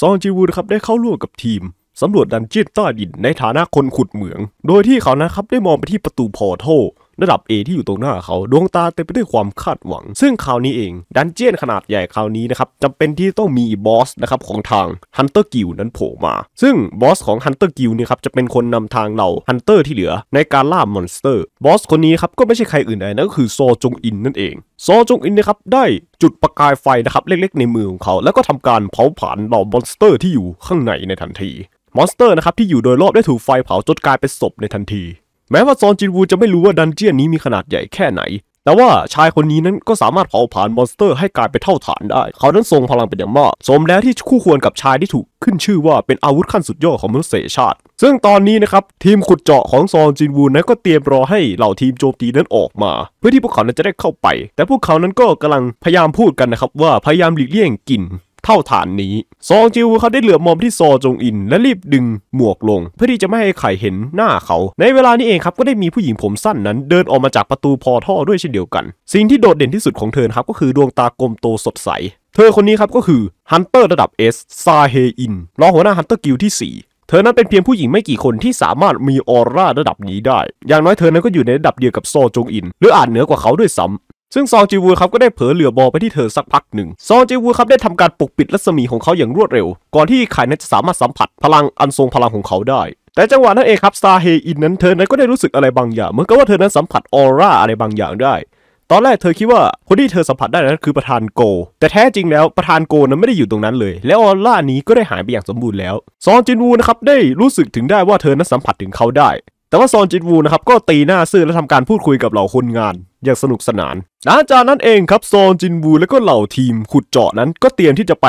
ซองจีวูนะครับได้เข้าร่วมกับทีม สำรวจดันเจียนใต้ดินในฐานะคนขุดเหมือง โดยที่เขานะครับได้มองไปที่ประตูพอร์ทัลระดับ A ที่อยู่ตรงหน้าเขา ดวงตาเต็มไปด้วยความคาดหวัง ซึ่งคราวนี้เอง ดันเจียนขนาดใหญ่คราวนี้นะครับจำเป็นที่ต้องมีบอสนะครับของทางฮันเตอร์กิวนั้นโผล่มา ซึ่งบอสของฮันเตอร์กิวเนี่ยครับจะเป็นคนนำทางเราฮันเตอร์ที่เหลือในการล่ามอนสเตอร์บอสคนนี้ครับก็ไม่ใช่ใครอื่นใดนั่นก็คือโซจงอินนั่นเองโซจงอินนะครับได้จุดประกายไฟนะครับเล็กๆ ในมือของเขา แล้วก็ทำการเผาผลาญเหล่ามอนสเตอร์ที่อยู่ข้างในในทันที มอนสเตอร์นะครับที่อยู่โดยรอบได้ถูกไฟเผาจนกลายเป็นศพในทันทีแม้ว่า ซอนจินวูจะไม่รู้ว่าดันเจียนนี้มีขนาดใหญ่แค่ไหน แต่ว่าชายคนนี้นั้นก็สามารถเผาผลาญมอนสเตอร์ให้กลายเป็นเท่าฐานได้ เขานั้นทรงพลังเป็นอย่างมาก สมแล้วที่คู่ควรกับชายที่ถูกขึ้นชื่อว่าเป็นอาวุธขั้นสุดยอดของมนุษยชาติ ซึ่งตอนนี้นะครับ ทีมขุดเจาะของซอนจินวูนั้นก็เตรียมรอให้เหล่าทีมโจมตีนั้นออกมาเพื่อที่พวกเขานั้นจะได้เข้าไป แต่พวกเขานั้นก็กำลังพยายามพูดกันนะครับว่าพยายามหลีกเลี่ยงกิ่นเท่าฐานนี้ซองจิวเขาได้เหลือบมองที่ ซอจงอิน และรีบดึงหมวกลง เพื่อที่จะไม่ให้ไข่เห็นหน้าเขา ในเวลานี้เองครับก็ได้มีผู้หญิงผมสั้นนั้น เดินออกมาจากประตูพอท่อด้วยเช่นเดียวกัน สิ่งที่โดดเด่นที่สุดของเธอครับก็คือดวงตากลมโตสดใส เธอคนนี้ครับก็คือฮันเตอร์ระดับ S ซาเฮอินรองหัวหน้าฮันเตอร์กิลที่ 4 เธอนั้นเป็นเพียงผู้หญิงไม่กี่คนที่สามารถมีออร่าระดับนี้ได้ อย่างน้อยเธอนั้นก็อยู่ในระดับเดียวกับโซจงอิน หรืออาจเหนือกว่าเขาด้วยซ้ำซึ่งซองจีวูครับก็ได้เผลอเหลือบอไปที่เธอสักพักหนึ่งซองจีวูครับได้ทำการปกปิดรัศมีของเขาอย่างรวดเร็ว ก่อนที่ไข่นั้นจะสามารถสัมผัสพลังอันทรงพลังของเขาได้ แต่จังหวะนั้นเองครับซาเฮอินนั้นเธอนั้นก็ได้รู้สึกอะไรบางอย่าง เหมือนกับว่าเธอนั้นสัมผัสออร่าอะไรบางอย่างได้ ตอนแรกเธอคิดว่าคนที่เธอสัมผัสได้นั้นคือประธานโก แต่แท้จริงแล้วประธานโกนั้นไม่ได้อยู่ตรงนั้นเลย และออร่านี้ก็ได้หายไปอย่างสมบูรณ์แล้ว ซองจินวูนะครับได้รู้สึกถึงได้ว่าเธอนั้นสัมผัสถึงเขาได้แต่ว่าซอนจินวูนะครับ ก็ตีหน้าซื่อและทำการพูดคุยกับเหล่าคนงาน อย่างสนุกสนานหลังจากนั้นเองครับซอนจินวู และก็เหล่าทีมขุดเจาะนั้นก็เตรียมที่จะไป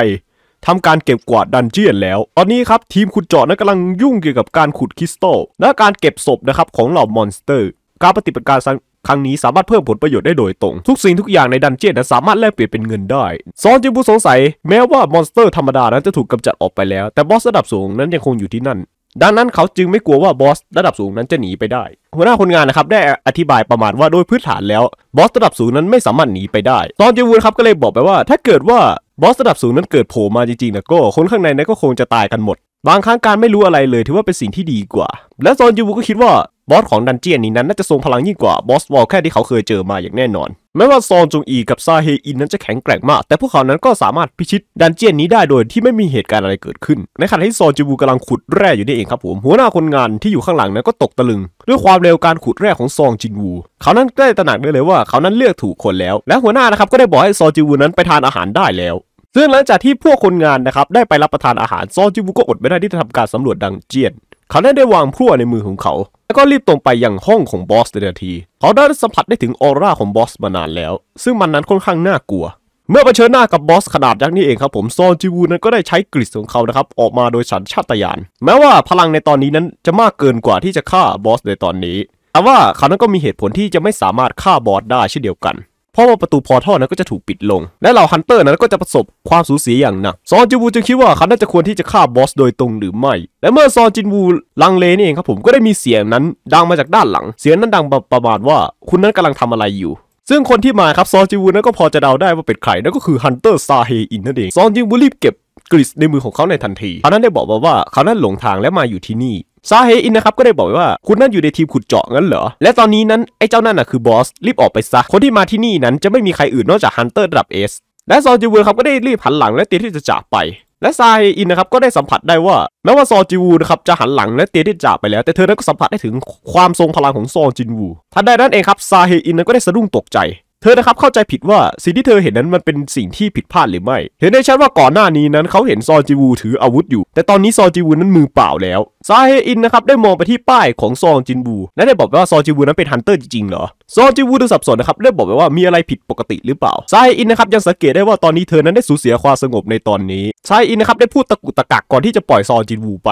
ทำการเก็บกวาดดันเจียนแล้ว ตอนนี้ครับ ทีมขุดเจาะนั้นกำลังยุ่งเกี่ยวกับการขุดคริสตัลและการเก็บศพนะครับของเหล่ามอนสเตอร์ การปฏิบัติการครั้งนี้สามารถเพิ่มผลประโยชน์ได้โดยตรง ทุกสิ่งทุกอย่างในดันเจียนสามารถแลกเปลี่ยนเป็นเงินได้ซอนจินบูสงสัย แม้ว่ามอนสเตอร์ ธรรมดานั้นจะถูกกำจัดออกไปแล้วแต่บอสระดับสูงนั้นยังคงอยู่ที่นั่นดังนั้นเขาจึงไม่กลัวว่าบอสระดับสูงนั้นจะหนีไปได้หัวหน้าคนงานนะครับได้อธิบายประมาณว่าโดยพื้นฐานแล้วบอสระดับสูงนั้นไม่สามารถหนีไปได้ตอนเจวูนครับก็เลยบอกไปว่า ถ้าเกิดว่าบอสระดับสูงนั้นเกิดโผล่มาจริงๆนะก็คนข้างในนั้นก็คงจะตายกันหมด บางครั้งการไม่รู้อะไรเลยถือว่าเป็นสิ่งที่ดีกว่า และซอนยูวูก็คิดว่าบอสของดันเจียนนี้นั้น น่าจะทรงพลังยิ่งกว่าบอสวอลแค่ที่เขาเคยเจอมาอย่างแน่นอนแม้ว่าซองจุงอีกับซาเฮอินนั้นจะแข็งแกร่งมาก แต่พวกเขานั้นก็สามารถพิชิตดันเจียนนี้ได้โดยที่ไม่มีเหตุการณ์อะไรเกิดขึ้น ในขณะที่ซองจูบูกำลังขุดแร่อยู่นี่เองครับผม หัวหน้าคนงานที่อยู่ข้างหลังนั้นก็ตกตะลึง ด้วยความเร็วการขุดแร่ของซองจินวู เขานั้นได้ตระหนักได้เลยว่าเขานั้นเลือกถูกคนแล้ว และหัวหน้านะครับก็ได้บอกให้ซองจิบูนั้นไปทานอาหารได้แล้ว ซึ่งหลังจากที่พวกคนงานนะครับได้ไปรับประทานอาหารซองจูบูก็อดไม่ได้ที่จะทำการสำรวจดังเจียน เขาได้ได้วางพลั่วในมือของเขาแล้วก็รีบตรงไปยังห้องของบอสในทันที เขาได้สัมผัสได้ถึงออร่าของบอสมานานแล้ว ซึ่งมันนั้นค่อนข้างน่ากลัว เมื่อเผชิญหน้ากับบอสขนาดยักษ์นี่เองครับ ผม ซอนจิวูนั้นก็ได้ใช้กริชของเขา นะครับ ออกมาโดยสัญชาตญาณแม้ว่าพลังในตอนนี้นั้นจะมากเกินกว่าที่จะฆ่าบอสในตอนนี้ แต่ว่าเขานั้นก็มีเหตุผลที่จะไม่สามารถฆ่าบอสได้เช่นเดียวกันเพราะว่าประตูพอท่อนั้นก็จะถูกปิดลง และเหล่าฮันเตอร์นั้นก็จะประสบความสูญเสียอย่างหนัก ซอนจินวูจึงคิดว่าเขาน่าจะควรที่จะฆ่าบอสโดยตรงหรือไม่ และเมื่อซอนจินวูลังเลนี่เองครับผมก็ได้มีเสียงนั้นดังมาจากด้านหลัง เสียงนั้นดังประมาณว่าคุณนั้นกำลังทำอะไรอยู่ ซึ่งคนที่มาครับซอนจิวูนั้นก็พอจะเดาได้ว่าเป็นใครนั่นก็คือฮันเตอร์ซาเฮอินนั่นเอง ซอนจิวูรีบเก็บกริสในมือของเขาในทันทีเขานั้นได้บอกว่าว่าเขานั้นหลงทางและมาอยู่ที่นี่ซาเฮอินนะครับก็ได้บอกว่า คุณนั่นอยู่ในทีมขุดเจาะงั้นเหรอและตอนนี้นั้นไอ้เจ้านั่นน่ะคือบอส รีบออกไปซะคนที่มาที่นี่นั้นจะไม่มีใครอื่นนอกจากฮันเตอร์ระดับเอสและซอจิวูนครับก็ได้รีบหันหลังและเตรียมที่จะจากไป และซาเฮอินนะครับก็ได้สัมผัสได้ว่าแม้ว่าซอจิวูนะครับจะหันหลังและเตรียมที่จะจากไปแล้วแต่เธอนั้นก็สัมผัสได้ถึงความทรงพลังของซอจินวูทันใดนั้นเองครับซาเฮอินนั้นก็ได้สะดุ้งตกใจเธอนะครับเข้าใจผิดว่าสิ่งที่เธอเห็นนั้นมันเป็นสิ่งที่ผิดพลาดหรือไม่ เห็นได้ชัดว่าก่อนหน้านี้นั้นเขาเห็นซอจิวูถืออาวุธอยู่ แต่ตอนนี้ซอจิวูนั้นมือเปล่าแล้วซาเฮอินนะครับได้มองไปที่ป้ายของซองจินบูและได้บอกว่าซอจิวูนั้นเป็นฮันเตอร์จริงๆเหรอซอจิวูดูสับสนนะครับได้บอกไปว่ามีอะไรผิดปกติหรือเปล่าซาเฮอินนะครับยังสังเกตได้ว่าตอนนี้เธอนั้นได้สูญเสียความสงบในตอนนี้ซาเฮอินนะครับได้พูดตะกุตะกักก่อนที่จะปล่อยซอจินวู ไป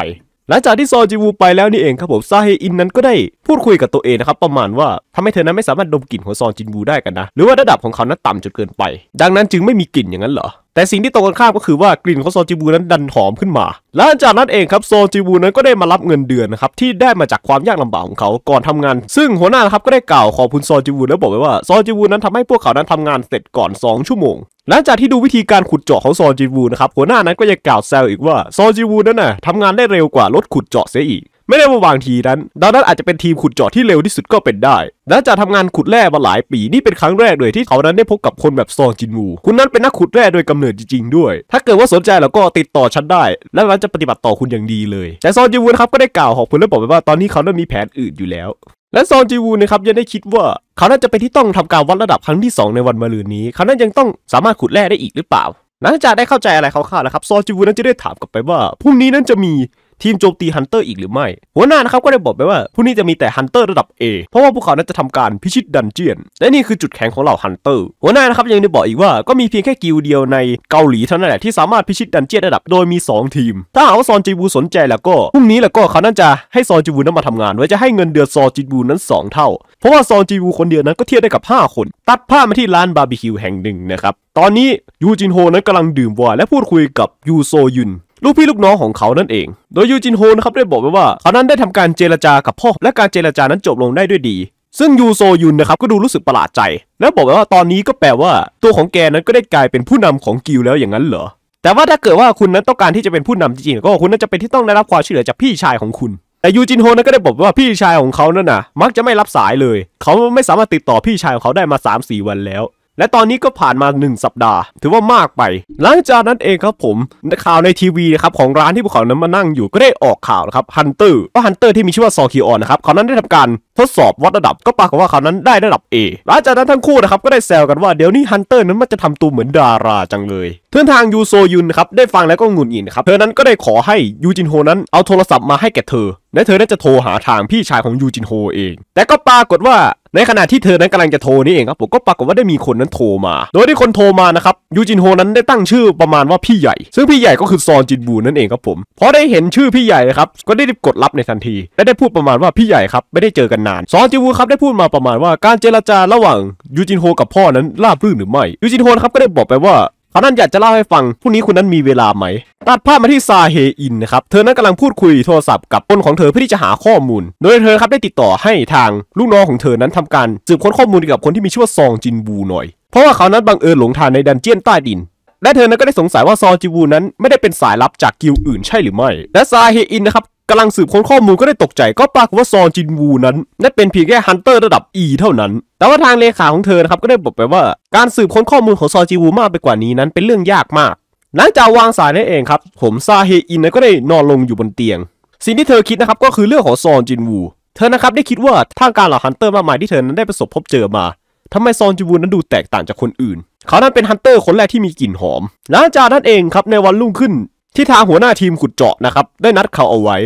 หลังจากที่ซอจิวู ไปแล้วนี่เองครับผมซาเฮอินนั้นก็ได้พูดคุยกับตัวเองนะครับประมาณว่าทำให้เธอนั้นไม่สามารถดมกลิ่นของซอนจินวูได้กันนะ หรือว่าระดับของเขานั้นต่ำจนเกินไป ดังนั้นจึงไม่มีกลิ่นอย่างนั้นเหรอแต่สิ่งที่ตรงกันข้ามก็คือว่ากลิ่นของซอจิบูนั้นดันหอมขึ้นมาและหลังจากนั้นเองครับซอจิบูนั้นก็ได้มารับเงินเดือนนะครับที่ได้มาจากความยากลำบากของเขาก่อนทำงานซึ่งหัวหน้าครับก็ได้กล่าวขอบคุณซอจิบูแล้วบอกไว้ว่าซอจิบูนั้นทำให้พวกเขานั้นทำงานเสร็จก่อน 2 ชั่วโมงหลังจากที่ดูวิธีการขุดเจาะของซอจิบูนะครับหัวหน้านั้นก็ยังกล่าวแซวอีกว่าซอจิบูนั้นน่ะทำงานได้เร็วกว่ารถขุดเจาะเสียอีกไม่ได้ว่าบางทีนั้นดาวนั้นอาจจะเป็นทีมขุดเจาะที่เร็วที่สุดก็เป็นได้และจากทำงานขุดแร่มาหลายปี นี่เป็นครั้งแรกเลยที่เขานั้นได้พบกับคนแบบซองจินมูคุณนั้นเป็นนักขุดแร่โดยกำเนิดจริงๆด้วย ถ้าเกิดว่าสนใจแล้วก็ติดต่อฉันได้ และฉันจะปฏิบัติต่อคุณอย่างดีเลย แต่ซองจินมูนะครับก็ได้กล่าวขอบคุณและบอกไปว่าตอนนี้เขานั้นมีแผนอื่นอยู่แล้ว และซองจีวูนะครับยังได้คิดว่าเขาน่าจะเป็นที่ต้องทำการวัดระดับครั้งที่2 ในวันมะรืนนี้ เขาน้นยังต้องสามารถขุดแร่ได้อีกหรือเปล่าหลังจากได้เข้าใจอะไรคร่าวๆแล้วครับซองจีวูนั้นจะได้ถามกลับไปว่าพรุ่งนี้นั้นจะมีทีมโจมตีฮันเตอร์อีกหรือไม่ หัวหน้านะครับก็ได้บอกไปว่าผู้นี้จะมีแต่ฮันเตอร์ระดับ A เพราะว่าพวกเขานั้นจะทำการพิชิตดันเจียน และนี่คือจุดแข็งของเหล่าฮันเตอร์ หัวหน้านะครับยังได้บอกอีกว่า ก็มีเพียงแค่กิลเดียวในเกาหลีเท่านั้นแหละ ที่สามารถพิชิตดันเจียนระดับโดยมี 2 ทีม ถ้าหาว่าซอนจีบูสนใจแล้วก็พรุ่งนี้แล้วก็เขาน่าจะให้ซอนจีบูนั้นมาทำงานไว้จะให้เงินเดือนซอนจีบูนั้น 2 เท่า เพราะว่าซอนจีบูคนเดียวนั้นก็เทียบได้กับ5คน ตัดภาพมาที่ร้านบาร์บีคิวแห่งหนึ่งนะครับตอนนี้ยูจินโฮนั้นกำลังดื่มวายและพูดคุยกับยูโซยุนลูกพี่ลูกน้องของเขานั่นเอง โดยยูจินโฮนะครับได้บอกไว้ว่าเขานั้นได้ทำการเจรจากับพ่อและการเจรจานั้นจบลงได้ด้วยดี ซึ่งยูโซยุนนะครับก็ดูรู้สึกประหลาดใจ และบอกไว้ว่าตอนนี้ก็แปลว่า ตัวของแกนั้นก็ได้กลายเป็นผู้นำของกิลแล้วอย่างนั้นเหรอ แต่ว่าถ้าเกิดว่าคุณนั้นต้องการที่จะเป็นผู้นำจริงๆก็คุณนั้นจะเป็นที่ต้องได้รับความช่วยเหลือจากพี่ชายของคุณ แต่ยูจินโฮนั้นก็ได้บอกว่าพี่ชายของเขานั่นน่ะ มักจะไม่รับสายเลย เขาไม่สามารถติดต่อพี่ชายของเขาได้มา3-4วันแล้วและตอนนี้ก็ผ่านมา 1 สัปดาห์ ถือว่ามากไป หลังจากนั้นเองครับผมข่าวในทีวีนะครับของร้านที่พวกเขานั้นมานั่งอยู่ก็ได้ออกข่าวนะครับฮันเตอร์ว่าฮันเตอร์ที่มีชื่อว่าซอคิออนนะครับเขานั้นได้ทำการ ทดสอบวัดระดับ ก็ปรากฏว่าเขานั้นได้ระดับ A หลังจากนั้นทั้งคู่นะครับก็ได้แซวกันว่าเดี๋ยวนี้ฮันเตอร์นั้นมันจะทำตัวเหมือนดาราจังเลยเทือนทางยูโซยุนครับได้ฟังแล้วก็งุนงินครับเธอนั้นก็ได้ขอให้ยูจินโฮนั้นเอาโทรศัพท์มาให้แกเธอและเธอนั้นจะโทรหาทางพี่ชายของยูจินโฮเอง แต่ก็ปรากฏว่าในขณะที่เธอนั้นกำลังจะโทรนี่เองครับผมก็ปรากฏว่าได้มีคนนั้นโทรมา โดยที่คนโทรมานะครับยูจินโฮนั้นได้ตั้งชื่อประมาณว่าพี่ใหญ่ ซึ่งพี่ใหญ่ก็คือซอนจินบูนั่นเองครับผม พอได้เห็นชื่อพี่ใหญ่นะครับ ก็ได้รีบกดรับในทันที และได้พูดประมาณว่าพี่ใหญ่ครับไม่ได้เจอกันนาน ซอนจินบูครับได้พูดมาประมาณว่าการเจรจาระหว่างยูจินโฮกับพ่อนั้นราบรื่นหรือไม่ยูจินโฮครับก็ได้บอกไปว่าเขานั้นอยากจะเล่าให้ฟังผู้นี้คุณนั้นมีเวลาไหม ตัดภาพมาที่ซาเฮอินนะครับ เธอนั้นกำลังพูดคุยโทรศัพท์กับคนของเธอเพื่อที่จะหาข้อมูล โดยเธอครับได้ติดต่อให้ทางลูกน้องของเธอนั้นทำการสืบค้นข้อมูลเกี่ยวกับคนที่มีชื่อว่าซองจินบูหน่อย เพราะว่าเขานั้นบังเอิญหลงทางในดันเจียนใต้ดิน และเธอนั้นก็ได้สงสัยว่าซองจินบูนั้นไม่ได้เป็นสายลับจากกิลอื่นใช่หรือไม่ และซาเฮอินนะครับกำลังสืบค้นข้อมูลก็ได้ตกใจก็ปรากฏว่าซอนจินวู นั้นนั่นเป็นเพียงแค่ฮันเตอร์ระดับ E เท่านั้นแต่ว่าทางเลขาของเธอครับก็ได้บอกไปว่า การสืบค้นข้อมูลของซอนจินวู มากไปกว่านี้นั้นเป็นเรื่องยากมาก หลังจากวางสายนั่นเองครับผมซาเฮอินก็ได้นอนลงอยู่บนเตียง สิ่งที่เธอคิดนะครับก็คือเรื่องของซอนจินวู เธอนะครับได้คิดว่าทางการเหล่าฮันเตอร์มากมายที่เธอนั้นได้ประสบพบเจอมาทำไมซอนจินวู นั้นดูแตกต่างจากคนอื่นเขานั้นเป็นฮันเตอร์คนแรกที่มีกลิ่นหอม หลังจากนั้นเองครับในวันรุ่งขึ้น ที่ทางหัวหน้าทีมขุดเจาะนะครับได้นัดเขาเอาไว้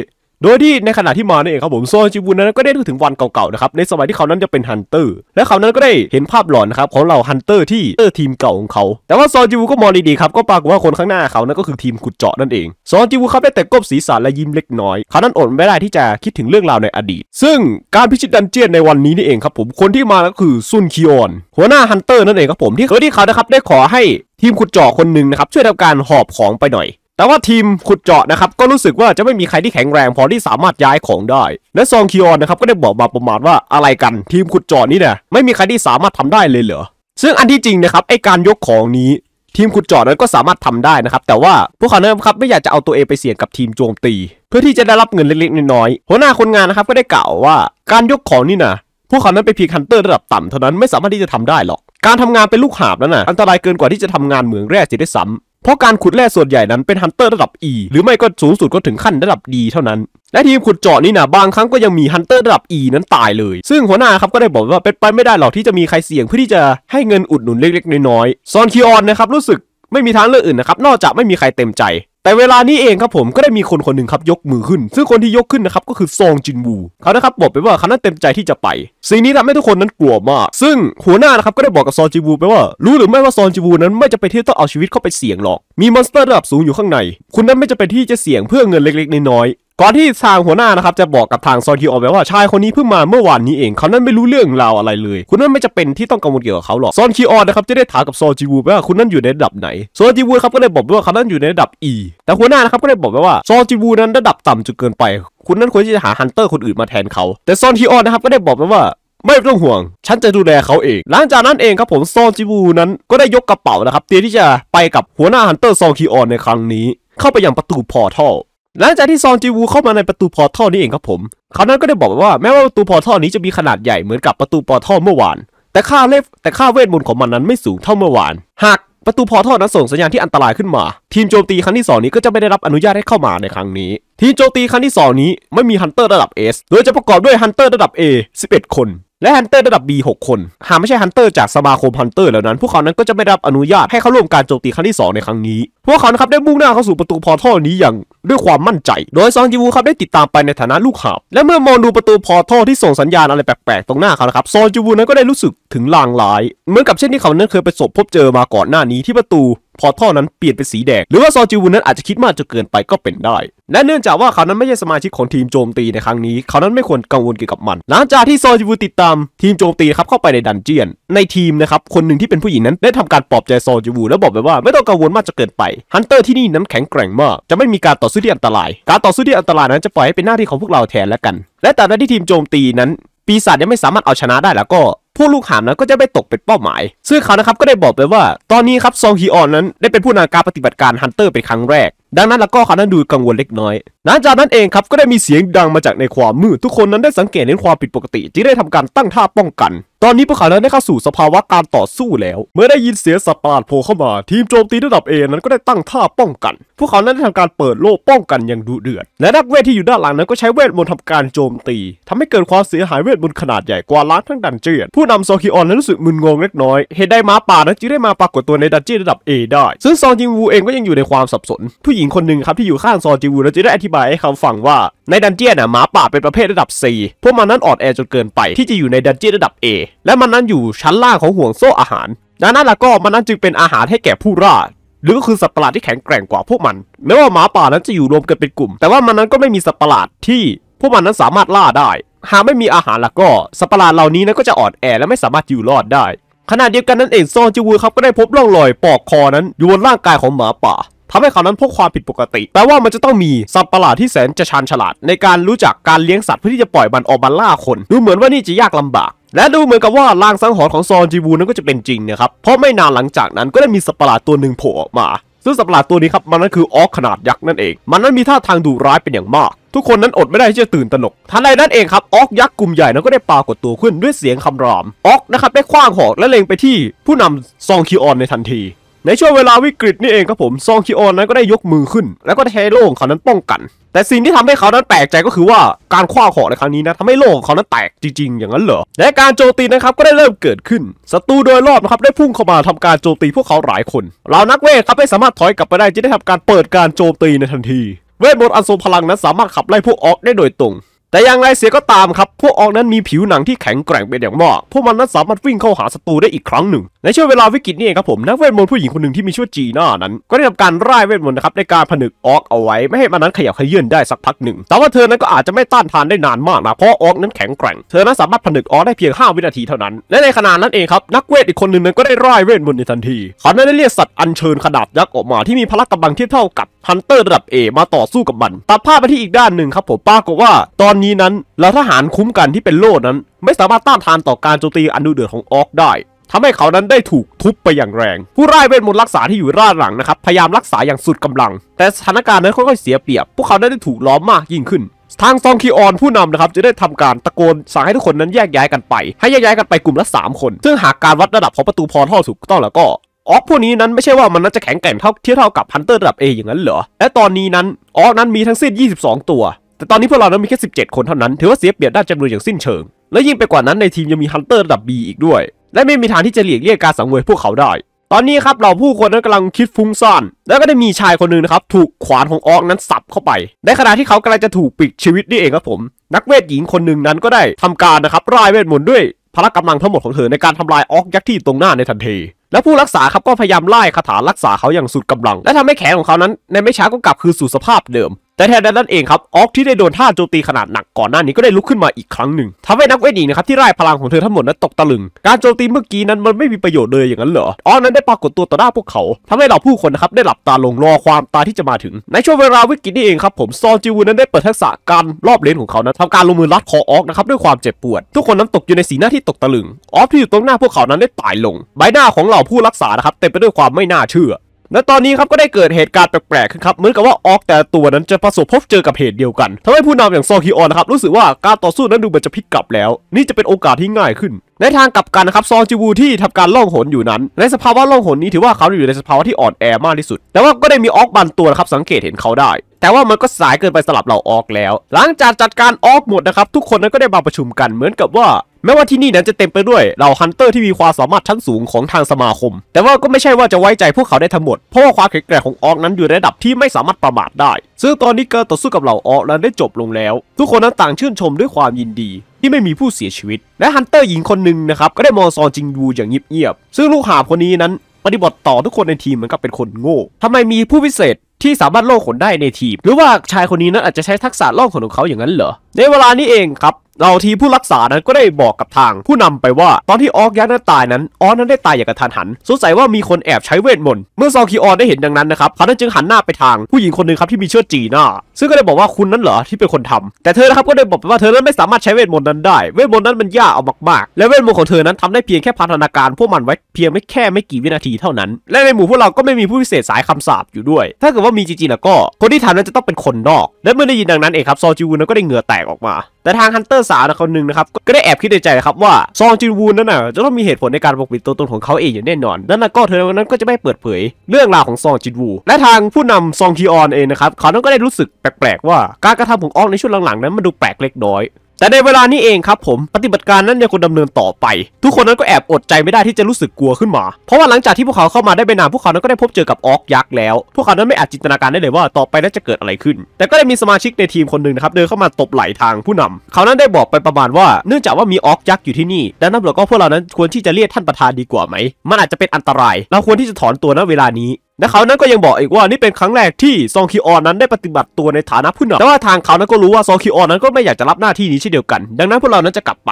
โดยที่ในขณะที่มาเนี่ยครับผมโซจิบุนนั้นก็ได้ถึงวันเก่าๆนะครับในสมัยที่เขานั้นจะเป็นฮันเตอร์และเขานั้นก็ได้เห็นภาพหลอนนะครับของเหล่าฮันเตอร์ที่เออทีมเก่าของเขา แต่ว่าโซจิบุก็มองดีๆครับก็ปรากฏว่าคนข้างหน้าเขานั้นก็คือ ทีมขุดเจาะนั่นเองโซจิบุครับได้แต่ก้มศีรษะและยิ้มเล็กน้อยเขานั้นอดไม่ได้ที่จะคิดถึงเรื่องราวในอดีตซึ่งการพิชิตดันเจียนในวันนี้นี่เองครับผมคนที่มาก็คือซุนคิออน หัวหน้าฮันเตอร์นั่นเองครับผมที่เขาที่เขาได้ขอให้ทีมขุดเจาะคนหนึ่งนะครับช่วยทำการหอบของไปหน่อยแต่ว่าทีมขุดเจาะนะครับก็รู้สึกว่าจะไม่มีใครที่แข็งแรงพอที่สามารถย้ายของได้ และซองคิออนนะครับก็ได้บอกมาประมาณว่าอะไรกัน ทีมขุดเจาะนี่เนี่ยไม่มีใครที่สามารถทำได้เลยเหรอซึ่งอันที่จริงนะครับไอการยกของนี้ทีมขุดเจาะนั้นก็สามารถทำได้นะครับแต่ว่าพวกเขาเนี่ยครับไม่อยากจะเอาตัวเองไปเสี่ยงกับทีมโจมตี เพื่อที่จะได้รับเงินเล็กๆน้อยๆหัวหน้าคนงานนะครับก็ได้กล่าวว่าการยกของนี่นะพวกเขานั้นไปพีคันเตอร์ระดับต่ำเท่านั้นไม่สามารถที่จะทำได้หรอก การทำงานเป็นลูกหาบนั้นนะ่ะอันตรายเกินกว่าที่จะทำงานเหมืองแร่สิได้ซ้ำเพราะการขุดแร่ส่วนใหญ่นั้นเป็นฮันเตอร์ระดับ E หรือไม่ก็สูงสุดก็ถึงขั้นระดับ D เท่านั้น และทีมขุดเจาะนี่นะบางครั้งก็ยังมีฮันเตอร์ระดับ E นั้นตายเลย ซึ่งหัวหน้าครับก็ได้บอกว่าเป็นไปไม่ได้หรอกที่จะมีใครเสี่ยงเพื่อที่จะให้เงินอุดหนุนเล็กๆ น้อย ๆ ซอนคิออนนะครับ รู้สึกไม่มีทางเลือกอื่นนะครับนอกจากไม่มีใครเต็มใจแต่เวลานี้เองครับผมก็ได้มีคนคนหนึ่งครับยกมือขึ้น ซึ่งคนที่ยกขึ้นนะครับ ก็คือซองจินวูเขานะครับบอกไปว่าเขานั้นเต็มใจที่จะไป สิ่งนี้ทำให้ทุกคนนั้นกลัวมาก ซึ่งหัวหน้านะครับ ก็ได้บอกกับซองจินวูไปว่า รู้หรือไม่ว่าซองจินวูนั้นไม่จะไปที่ต้องเอาชีวิตเข้าไปเสี่ยงหรอก มีมอนสเตอร์ระดับสูงอยู่ข้างใน คุณนั้นไม่จะเป็นที่จะเสี่ยงเพื่อเงินเล็กๆน้อยก่อนที่ทางหัวหน้านะครับจะบอกกับทางซอนคีออไปว่าชายคนนี้เพิ่งมาเมื่อวานนี้เอง เขานั้นไม่รู้เรื่องราวอะไรเลย คุณนั้นไม่จะเป็นที่ต้องกังวลเกี่ยวกับเขาหรอกซอนคีออนะครับจะได้ถามกับซอจิวูว่าคุณนั้นอยู่ในระดับไหนซอจิวูครับก็ได้บอกว่าเขานั้นอยู่ในระดับ E แต่หัวหน้านะครับก็ได้บอกไปว่าซอจิวูนั้นระดับต่ำจนเกินไป คุณนั้นควรที่จะหาฮันเตอร์คนอื่นมาแทนเขาแต่ซอนคีออนะครับก็ได้บอกไปว่าไม่ต้องห่วงฉันจะดูแลเขาเองหลังจากนั้นเองครับผมซอนจิวูนั้นก็ได้ยกกระเป๋านะครับเตรียมที่จะไปกับหัวหน้าฮันเตอร์ซอคีออนในครั้งนี้ เข้าไปยังประตูพอร์ทัลหลังจากที่ซองจีวูเข้ามาในประตูพอท่อนี้เองครับผม เขานั้นก็ได้บอกว่าแม้ว่าประตูพอท่อนี้จะมีขนาดใหญ่เหมือนกับประตูพอท่อเมื่อวาน แต่ค่าเลฟแต่ค่าเวทมนต์ของมันนั้นไม่สูงเท่าเมื่อวาน หากประตูพอท่อนั้นส่งสัญญาณที่อันตรายขึ้นมา ทีมโจมตีครั้งที่2นี้ก็จะไม่ได้รับอนุญาตให้เข้ามาในครั้งนี้ทีมโจมตีครั้งที่ 2 นี้ไม่มีฮันเตอร์ระดับ S โดยจะประกอบด้วยฮันเตอร์ระดับ A 11 คน และฮันเตอร์ระดับ B 6 คน หากไม่ใช่ฮันเตอร์จากสมาคมฮันเตอร์แล้วนั้น พวกเขานั้นก็จะไม่รับอนุญาตให้เข้าร่วมการโจมตีครั้งที่2ในครั้งนี้ พวกเขานะครับ ได้มุ่งหน้าเข้าสู่ประตูพอท่อนี้อย่างด้วยความมั่นใจ โดยซองจิวูครับได้ติดตามไปในฐานะลูกหาบและเมื่อมองดูประตูพอท่อที่ส่งสัญญาณอะไรแปลกๆ ตรงหน้าเขานะครับ ซองจิวูนั้นก็ได้รู้สึกถึงลางลาย เหมือนกับเช่นที่เขานั้นเคยไปสบพบเจอมาก่อนหน้านี้ที่ประตูพอท่อนั้นเปลี่ยนเป็นสีแดง หรือว่าซอจิวุนนั้นอาจจะคิดมากจนเกินไปก็เป็นได้และเนื่องจากว่าเขานั้นไม่ใช่สมาชิกของทีมโจมตีในครั้งนี้เขานั้นไม่ควรกังวลเกี่ยวกับมัน หลังจากที่ซอจิวุนติดตาม ทีมโจมตีครับเข้าไปในดันเจียน ในทีมนะครับ คนหนึ่งที่เป็นผู้หญิงนั้น ได้ทำการปลอบใจซอจิวุนแล้วบอกไปว่า ไม่ต้องกังวลมากจนเกินไปฮันเตอร์ที่นี่นั้นแข็งแกร่งมากจะไม่มีการต่อสู้ที่อันตรายการต่อสู้ที่อันตรายนั้นจะปล่อยให้เป็นหน้าที่ของพวกเราแทนแล้วกัน และแต่ในที่ทีมโจมตีนั้น ปีศาจยังไม่สามารถเอาชนะได้แล้วก็พวกลูกหามนั้นก็จะไม่ตกเป็นเป้าหมาย ซึ่งเขานะครับก็ได้บอกไปว่า ตอนนี้ครับซองฮีออนนั้นได้เป็นผู้นำการปฏิบัติการฮันเตอร์เป็นครั้งแรก ดังนั้นแล้วก็เขานั้นดูกังวลเล็กน้อย หลังจากนั้นเองครับก็ได้มีเสียงดังมาจากในความมืดทุกคนนั้นได้สังเกตเห็นความผิดปกติจึงได้ทำการตั้งท่าป้องกันตอนนี้พวกเขานั้นได้เข้าสู่สภาวะการต่อสู้แล้ว เมื่อได้ยินเสียงสัตว์ประหลาดโผล่เข้ามา ทีมโจมตีระดับเอนั้นก็ได้ตั้งท่าป้องกัน พวกเขานั้นได้ทำการเปิดโล่ป้องกันอย่างดุเดือดและนักเวทที่อยู่ด้านหลังนั้นก็ใช้เวทมนต์ทำการโจมตีทำให้เกิดความเสียหายเวทมนต์ขนาดใหญ่กว่าล้านทั้งดันเจียน ผู้นำโซคิออนนั้นรู้สึกมึนงงเล็กน้อย เหตุใดม้าป่านั้นจึงได้มาปรากฏตัวในดันเจียนระดับเอได้ซึ่งซองจิวูเองก็ยังอยู่ในความสับสน ผู้หญิงคนหนึ่งครับที่อยู่ข้างซองจิวู้จึงได้อธิบายให้เขาฟังว่าในดันเจียนน่ะหมาป่าเป็นประเภทระดับ C พวกมันนั้นอ่อนแอจนเกินไปที่จะอยู่ในดันเจียนระดับ A และมันนั้นอยู่ชั้นล่าง ของห่วงโซ่อาหาร ดังนั้นแล้วก็มันนั้นจึงเป็นอาหารให้แก่ผู้ล่า หรือก็คือสัตว์ประหลาดที่แข็งแกร่งกว่าพวกมัน แม้ว่าหมาป่านั้นจะอยู่รวมกันเป็นกลุ่ม แต่ว่ามันนั้นก็ไม่มีสัตว์ประหลาดที่ พวกมันนั้นสามารถล่าได้ หากไม่มีอาหารแล้วก็ สัตว์ประหลาดเหล่านี้นั้นก็จะอ่อนแอและไม่สามารถอยู่รอดได้ ขณะเดียวกันนั้นเองซอนจิวูครับก็ได้พบร่องรอยปอกคอนั้น อยู่บนร่างกายของหมาป่าทำให้เขานั้นพบความผิดปกติแปลว่ามันจะต้องมีสัตว์ประหลาดที่แสนจะชาญฉลาด ในการรู้จักการเลี้ยงสัตว์เพื่อที่จะปล่อยมันออกมาล่าคนดูเหมือนว่านี่จะยากลำบากและดูเหมือนกับว่าลางสังหรณ์ของซอนจีวูนั้นก็จะเป็นจริงนะครับ เพราะไม่นานหลังจากนั้นก็ได้มีสัตว์ประหลาดตัวหนึ่งโผล่ออกมา ซึ่งสัตว์ประหลาดตัวนี้ครับ มันนั้นคือออกขนาดยักษ์นั่นเอง มันนั้นมีท่าทางดุร้ายเป็นอย่างมาก ทุกคนนั้นอดไม่ได้ที่จะตื่นตระหนกทันใดนั้นเองครับออกยักษ์กลุ่มใหญ่นั้นก็ได้ปากดตัวขึ้นด้วยเสียงคำรามออกนะครับได้คว้างหอกและเล็งไปที่ผู้นำซองคิออนในทันทีในช่วงเวลาวิกฤตนี่เองครับผมซองคิโอนนั้นก็ได้ยกมือขึ้น แล้วก็ใช้โล่ของเขานั้นป้องกัน แต่สิ่งที่ทำให้เขานั้นแปลกใจก็คือว่าการคว้าของในครั้งนี้นะทำให้โล่ของเขานั้นแตกจริงๆ อย่างนั้นเหรอและการโจมตีนะครับก็ได้เริ่มเกิดขึ้นศัตรูโดยรอบนะครับได้พุ่งเข้ามาทำการโจมตีพวกเขาหลายคนเหล่านักเวทครับไม่สามารถถอยกลับไปได้จึงได้ทำการเปิดการโจมตีในทันที เวทมนต์อันทรงพลังนั้นสามารถขับไล่พวกออกได้โดยตรงแต่อย่างไรเสียก็ตามครับพวกออกนั้นมีผิวหนังที่แข็งแกร่งเป็นอย่างมากพวกมันนั้นสามารถวิ่งเข้าหาศัตรูได้อีกครั้งหนึ่ง ในช่วงเวลาวิกฤตนี่เองครับผมนักเวทมนต์ผู้หญิงคนหนึ่งที่มีชื่อจีน่านั้นก็ได้ทำการร่ายเวทมนต์นะครับในการผนึกออกเอาไว้ไม่ให้มันนั้นขยับขยื่นได้สักพักหนึ่ง แต่ว่าเธอนั้นก็อาจจะไม่ต้านทานได้นานมากนะเพราะออกนั้นแข็งแกร่ง เธอนั้นสามารถผนึกออกได้เพียง5วินาทีเท่านั้นและในขณะนั้นเองครับนักเวทอีกคนหนึ่งนั้นก็ได้ร่ายเวทมนต์ในทันทีเขาได้เรียกสัตว์อัญเชิญขนาดยักษ์ออกมาที่มีพละกำลังเทียบเท่ากับฮันเตอร์ระดับ A มาต่อสู้กับมัน ตัดภาพไปที่อีกด้านหนึ่งครับผมปรากฏว่า ตอนนี้นั้นเหล่าทหารคุ้มกันที่เป็นโล่นั้นไม่สามารถต้านทานต่อการโจมตีอันดุเดือดของออกได้ทำให้เขานั้นได้ถูกทุบไปอย่างแรง ผู้ร้ายเวทมนต์รักษาที่อยู่ร่าหลังนะครับ พยายามรักษาอย่างสุดกำลัง แต่สถานการณ์นั้นค่อยๆเสียเปรียบพวกเขาได้ถูกล้อมมากยิ่งขึ้น ทางซองคีออนผู้นำนะครับจะได้ทำการตะโกนสั่งให้ทุกคนนั้นแยกย้ายกันไปให้แยกย้ายกันไปกลุ่มละ3คนซึ่งหากการวัดระดับของประตูพรท่อถูกต้องแล้วก็ออกพวกนี้นั้นไม่ใช่ว่ามันนั้นจะแข็งแกร่งเท่าเทียบเท่ากับฮันเตอร์ระดับ A อย่างนั้นเหรอ และตอนนี้นั้นออกนั้นมีทั้งสิ้น22 ตัว แต่ตอนนี้พวกเรานั้นมีแค่ 17 คนเท่านั้น ถือว่าเสียเปรียบด้านจำนวนอย่างสิ้นเชิง และยิ่งไปกว่านั้นในทีมยังมีฮันเตอร์ระดับ B อีกด้วย และไม่มีทางที่จะหลีกเลี่ยงการสังเวยพวกเขาได้ ตอนนี้ครับเราผู้คนนั้นกำลังคิดฟุ้งซ่านแล้วก็ได้มีชายคนหนึ่งนะครับถูกขวานของออกนั้นสับเข้าไป ในขณะที่เขากำลังจะถูกปิดชีวิตนี่เองครับผม นักเวทหญิงคนหนึ่งนั้นก็ได้ทำการนะครับร่ายเวทมนต์ด้วยพละกำลังทั้งหมดของเธอในการทำลายออกยักษ์ที่ตรงหน้าในทันที และผู้รักษาครับก็พยายามไล่คาถารักษาเขาอย่างสุดกำลัง และทำให้แขนของเขานั้นในไม่ช้าก็กลับคืนสู่สภาพเดิมแต่แทนนั้นเองครับออกที่ได้โดนท่าโจมตีขนาดหนักก่อนหน้านี้ก็ได้ลุกขึ้นมาอีกครั้งหนึ่งทำให้นักเวทหญิงนะครับที่ไล่พลังของเธอทั้งหมดนั้นตกตะลึง การโจมตีเมื่อกี้นั้นมันไม่มีประโยชน์เลยอย่างนั้นเหรอออกนั้นได้ปรากฏตัวต่อหน้าพวกเขา ทำให้เหล่าผู้คนนะครับได้หลับตาลงรอความตายที่จะมาถึงในช่วงเวลาวิกฤตนี่เองครับ ผมซอนจิวูนั้นได้เปิดทักษะการรอบเลนของเขานั้นทำการลงมือรัดคอออกนะครับด้วยความเจ็บปวด ทุกคนนั้นตกอยู่ในสีหน้าที่ตกตะลึงออกที่อยู่ตรงหน้าพวกเขานั้นได้ตายลงใบหน้าของเหล่าผู้รักษานะครับเต็มไปด้วยความไม่น่าเชื่อและตอนนี้ครับก็ได้เกิดเหตุการณ์แปลกๆขึ้นครับ เหมือนกับว่าออกแต่ตัวนั้นจะประสบพบเจอกับเหตุเดียวกันทำให้ผู้นำอย่างซอคิออนนะครับ รู้สึกว่าการต่อสู้นั้นดูเหมือนจะพลิกกลับแล้ว นี่จะเป็นโอกาสที่ง่ายขึ้นในทางกลับกันนะครับซองจิวูที่ทำการล่องหนอยู่นั้น ในสภาวะล่องหนนี้ถือว่าเขาอยู่ในสภาวะที่อ่อนแอมากที่สุด แต่ว่าก็ได้มีออกบันตัวนะครับสังเกตเห็นเขาได้ แต่ว่ามันก็สายเกินไปสลับเราออกแล้ว หลังจากจัดการออกหมดนะครับ ทุกคนนั้นก็ได้มาประชุมกันเหมือนกับว่า แม้ว่าที่นี่นั้นจะเต็มไปด้วยเหล่าฮันเตอร์ที่มีความสามารถชั้นสูงของทางสมาคมแต่ว่าก็ไม่ใช่ว่าจะไว้ใจพวกเขาได้ทั้งหมดเพราะว่าความแข็งแกร่งของออกนั้นอยู่ระดับที่ไม่สามารถประมาทได้ซึ่งตอนนี้การต่อสู้กับเหล่าออกนั้นได้จบลงแล้ว ทุกคนนั้นต่างชื่นชมด้วยความยินดีที่ไม่มีผู้เสียชีวิต และฮันเตอร์หญิงคนหนึ่งนะครับ ก็ได้มองซอนจิงยูอย่างเงียบๆซึ่งลูกหาคนนี้นั้น ปฏิบัติต่อทุกคนในทีมเหมือนกับเป็นคนโง่ทำไมมีผู้พิเศษที่สามารถล่องขนได้ในทีม หรือว่าชายคนนี้นั้นอาจจะใช้ทักษะล่องขนของเขาอย่างนั้นเหรอ ในเวลานี้เองครับเราทีผู้รักษานั้นก็ได้บอกกับทาง ผู้นำไปว่า ตอนที่ออกยักษ์นั้นตายนั้น ออสนั้นได้ตายอย่างกระทันหันสงสัยว่ามีคนแอบใช้เวทมนต์เมื่อซอคิออนได้เห็นดังนั้นนะครับเขาจึงหันหน้าไปทางผู้หญิงคนหนึ่งครับที่มีเชื้อจีน่าซึ่งก็ได้บอกว่าคุณนั้นเหรอที่เป็นคนทำ แต่เธอนะครับก็ได้บอกไปว่าเธอนั้นไม่สามารถใช้เวทมนต์นั้นได้เวทมนต์นั้นมันยากเอามากๆและเวทมนต์ของเธอนั้นทำได้เพียงแค่พัฒนาการพวกมันไว้เพียงไม่แค่ไม่กี่วินาทีเท่านั้น และในหมู่พวกเราก็ไม่มีผู้พิเศษสายคำสาบอยู่ด้วย ถ้าเกิดว่ามีจริงๆแล้วก็คนที่ทำนั้นจะต้องเป็นคนนอก และเมื่อได้ยินดังนั้นเองครับซอจิว้นก็ได้เหงื่อแตกออกมาแต่ทางฮันเตอร์สาวนะคนหนึ่งนะครับก็ได้แอบคิดในใจครับว่าซองจินวูนนั้นน่ะจะต้องมีเหตุผลในการปกปิดตัวตนของเขาเองอย่างแน่นอนดันั้นก็เธอนั้นก็จะไม่เปิดเผยเรื่องราวของซองจินวูและทางผู้นำซองคีออนเองนะครับเขาต้องก็ได้รู้สึกแปลกๆ ว่าการกระทำของอองในช่วงหลังๆนั้นมันดูแปลกเล็กน้อยแต่ในเวลานี้เองครับผม ปฏิบัติการนั้นยังคงดำเนินต่อไป ทุกคนนั้นก็แอบอดใจไม่ได้ที่จะรู้สึกกลัวขึ้นมา เพราะว่าหลังจากที่พวกเขาเข้ามาได้ไม่นานพวกเขานั้นก็ได้พบเจอกับออกยักษ์แล้ว พวกเขานั้นไม่อาจจินตนาการได้เลยว่าต่อไปนั้นจะเกิดอะไรขึ้น แต่ก็ได้มีสมาชิกในทีมคนหนึ่งนะครับเดินเข้ามาตบไหล่ทางผู้นำ เขานั้นได้บอกไปประมาณว่าเนื่องจากว่ามีออกยักษ์อยู่ที่นี่ดังนั้นเราก็พวกเรานั้นควรที่จะเรียกท่านประธานดีกว่าไหมมันอาจจะเป็นอันตรายเราควรที่จะถอนตัวณเวลานี้และเขานั้นก็ยังบอกอีกว่านี่เป็นครั้งแรกที่ซองคิออนนั้นได้ปฏิบัติตัวในฐานะผู้นำแต่ว่าทางเขานั้นก็รู้ว่าซองคิออนนั้นก็ไม่อยากจะรับหน้าที่นี้เช่นเดียวกัน ดังนั้นพวกเรานั้นจะกลับไป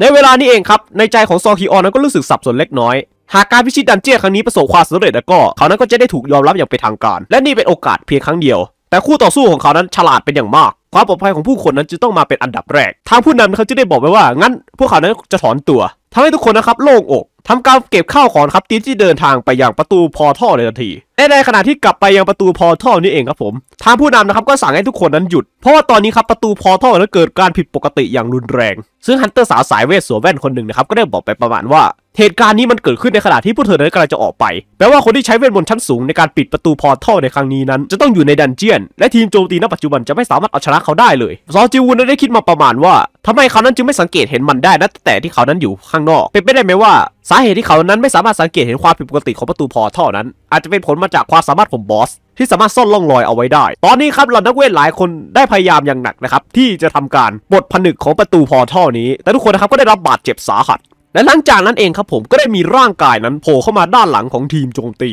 ในเวลานี้เองครับ ในใจของซองคิออนนั้นก็รู้สึกสับสนเล็กน้อยหากการพิชิตดันเจี้ยนครั้งนี้ประสบความสำเร็จแล้วก็เขานั้นก็จะได้ถูกยอมรับอย่างเป็นทางการ และนี่เป็นโอกาสเพียงครั้งเดียว แต่คู่ต่อสู้ของเขานั้นฉลาดเป็นอย่างมาก ความปลอดภัยของผู้คนนั้นจะต้องมาเป็นอันดับแรก ทางผู้นำเขาจะได้บอกไปว่างั้นพวกเขานั้นจะถอนตัว ทำให้ทุกคนนะครับโล่งอกทำการเก็บข้าวของครับตีที่เดินทางไปยังประตูพอท่อในทันทีและในขณะที่กลับไปยังประตูพอท่อนี้เองครับผมทางผู้นำนะครับก็สั่งให้ทุกคนนั้นหยุด เพราะว่าตอนนี้ครับประตูพอท่อนั้นเกิดการผิดปกติอย่างรุนแรง ซึ่งฮันเตอร์สาวสายเวทสวมแว่นคนหนึ่งนะครับก็ได้บอกไปประมาณว่า เหตุการณ์นี้มันเกิดขึ้นในขณะที่ผู้เธอนี่นกำลังจะออกไปแปลว่าคนที่ใช้เวทมนต์ชั้นสูงในการปิดประตูพอท่อในครั้งนี้นั้น จะต้องอยู่ในดันเจียนและทีมโจมตีณปัจจุบันจะไม่สามารถเอาชนะเขาได้เลยซอจิวุนนได้คิดมาประมาณว่าทำไมเขานั้นจึงไม่สังเกตเห็นมันได้นะแต่ที่เขานั้นอยู่ ข้างนอก เป็นไปได้ไหมว่าสาเหตุที่เขานั้นไม่สามารถสังเกตเห็นความผิดปกติของประตูพอท่อนั้น อาจจะเป็นผลมาจากความสามารถของบอส ที่สามารถซ่อนล่องลอยเอาไว้ได้ ตอนนี้ครับเรานักเวทหลายคนได้พยายามอย่างหนักนะครับที่จะทำการบดผนึกของประตูพอท่อนี้แต่ทุกคนนะครับก็ได้รับบาดเจ็บสาหัสและหลังจากนั้นเองครับผมก็ได้มีร่างกายนั้นโผล่เข้ามาด้านหลังของทีมโจมตี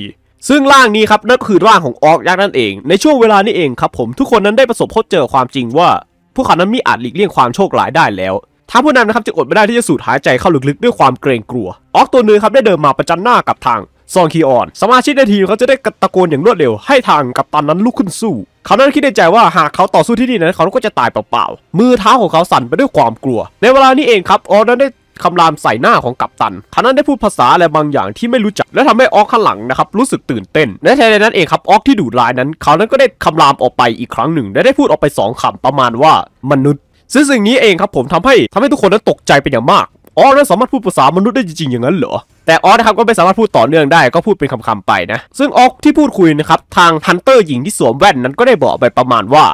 ซึ่งร่างนี้ครับนั่นก็คือร่างของออกยักษ์นั่นเอง ในช่วงเวลานี้เองครับผมทุกคนนั้นได้ประสบพบเจอความจริงว่าพวกเขานั้นไม่อาจหลีกเลี่ยงความโชคร้ายได้แล้วทั้งผู้นำนะครับจะอดไม่ได้ที่จะสูดหายใจเข้าลึกๆด้วยความเกรงกลัว ออกตัวนึงครับได้เดินมาประจันหน้ากับทางซองคีออน สมาชิกในทีมเขาจะได้ตะโกนอย่างรวดเร็วให้ทางกับตันนั้นลุกขึ้นสู้เขานั้นคิดในใจว่าหากเขาต่อสู้ที่นี่นั้นเขาก็จะตายเปล่าๆมือ เท้าของเขาสั่นไปด้วยความกลัว ในเวลานี้เองครับออนนั้นได้คำรามใส่หน้าของกัปตันคานั้นได้พูดภาษา อะไรบางอย่างที่ไม่รู้จัก และทำให้ออกข้างหลังนะครับรู้สึกตื่นเต้นและในนั้นเองครับออกที่ดูดลายนั้นเขา นั้นก็ได้คำรามออกไปอีกครั้งหนึ่งและได้พูดออกไป 2 คำประมาณว่ามนุษย์ ซึ่งสิ่งนี้เองครับผมทำให้ทำให้ทุกคนนั้นตกใจเป็นอย่างมากออกนั้นสามารถพูดภาษามนุษย์ได้จริงๆ อย่างนั้นเหรอ แต่ออสนะครับก็ไม่สามารถพูดต่อเนื่องได้ก็พูดเป็นคำๆไปนะ ซึ่งออกที่พูดคุยนะครับทางฮันเตอร์หญิงที่สวมแว่นนั้นก็ได้บอกไปประมาณว่า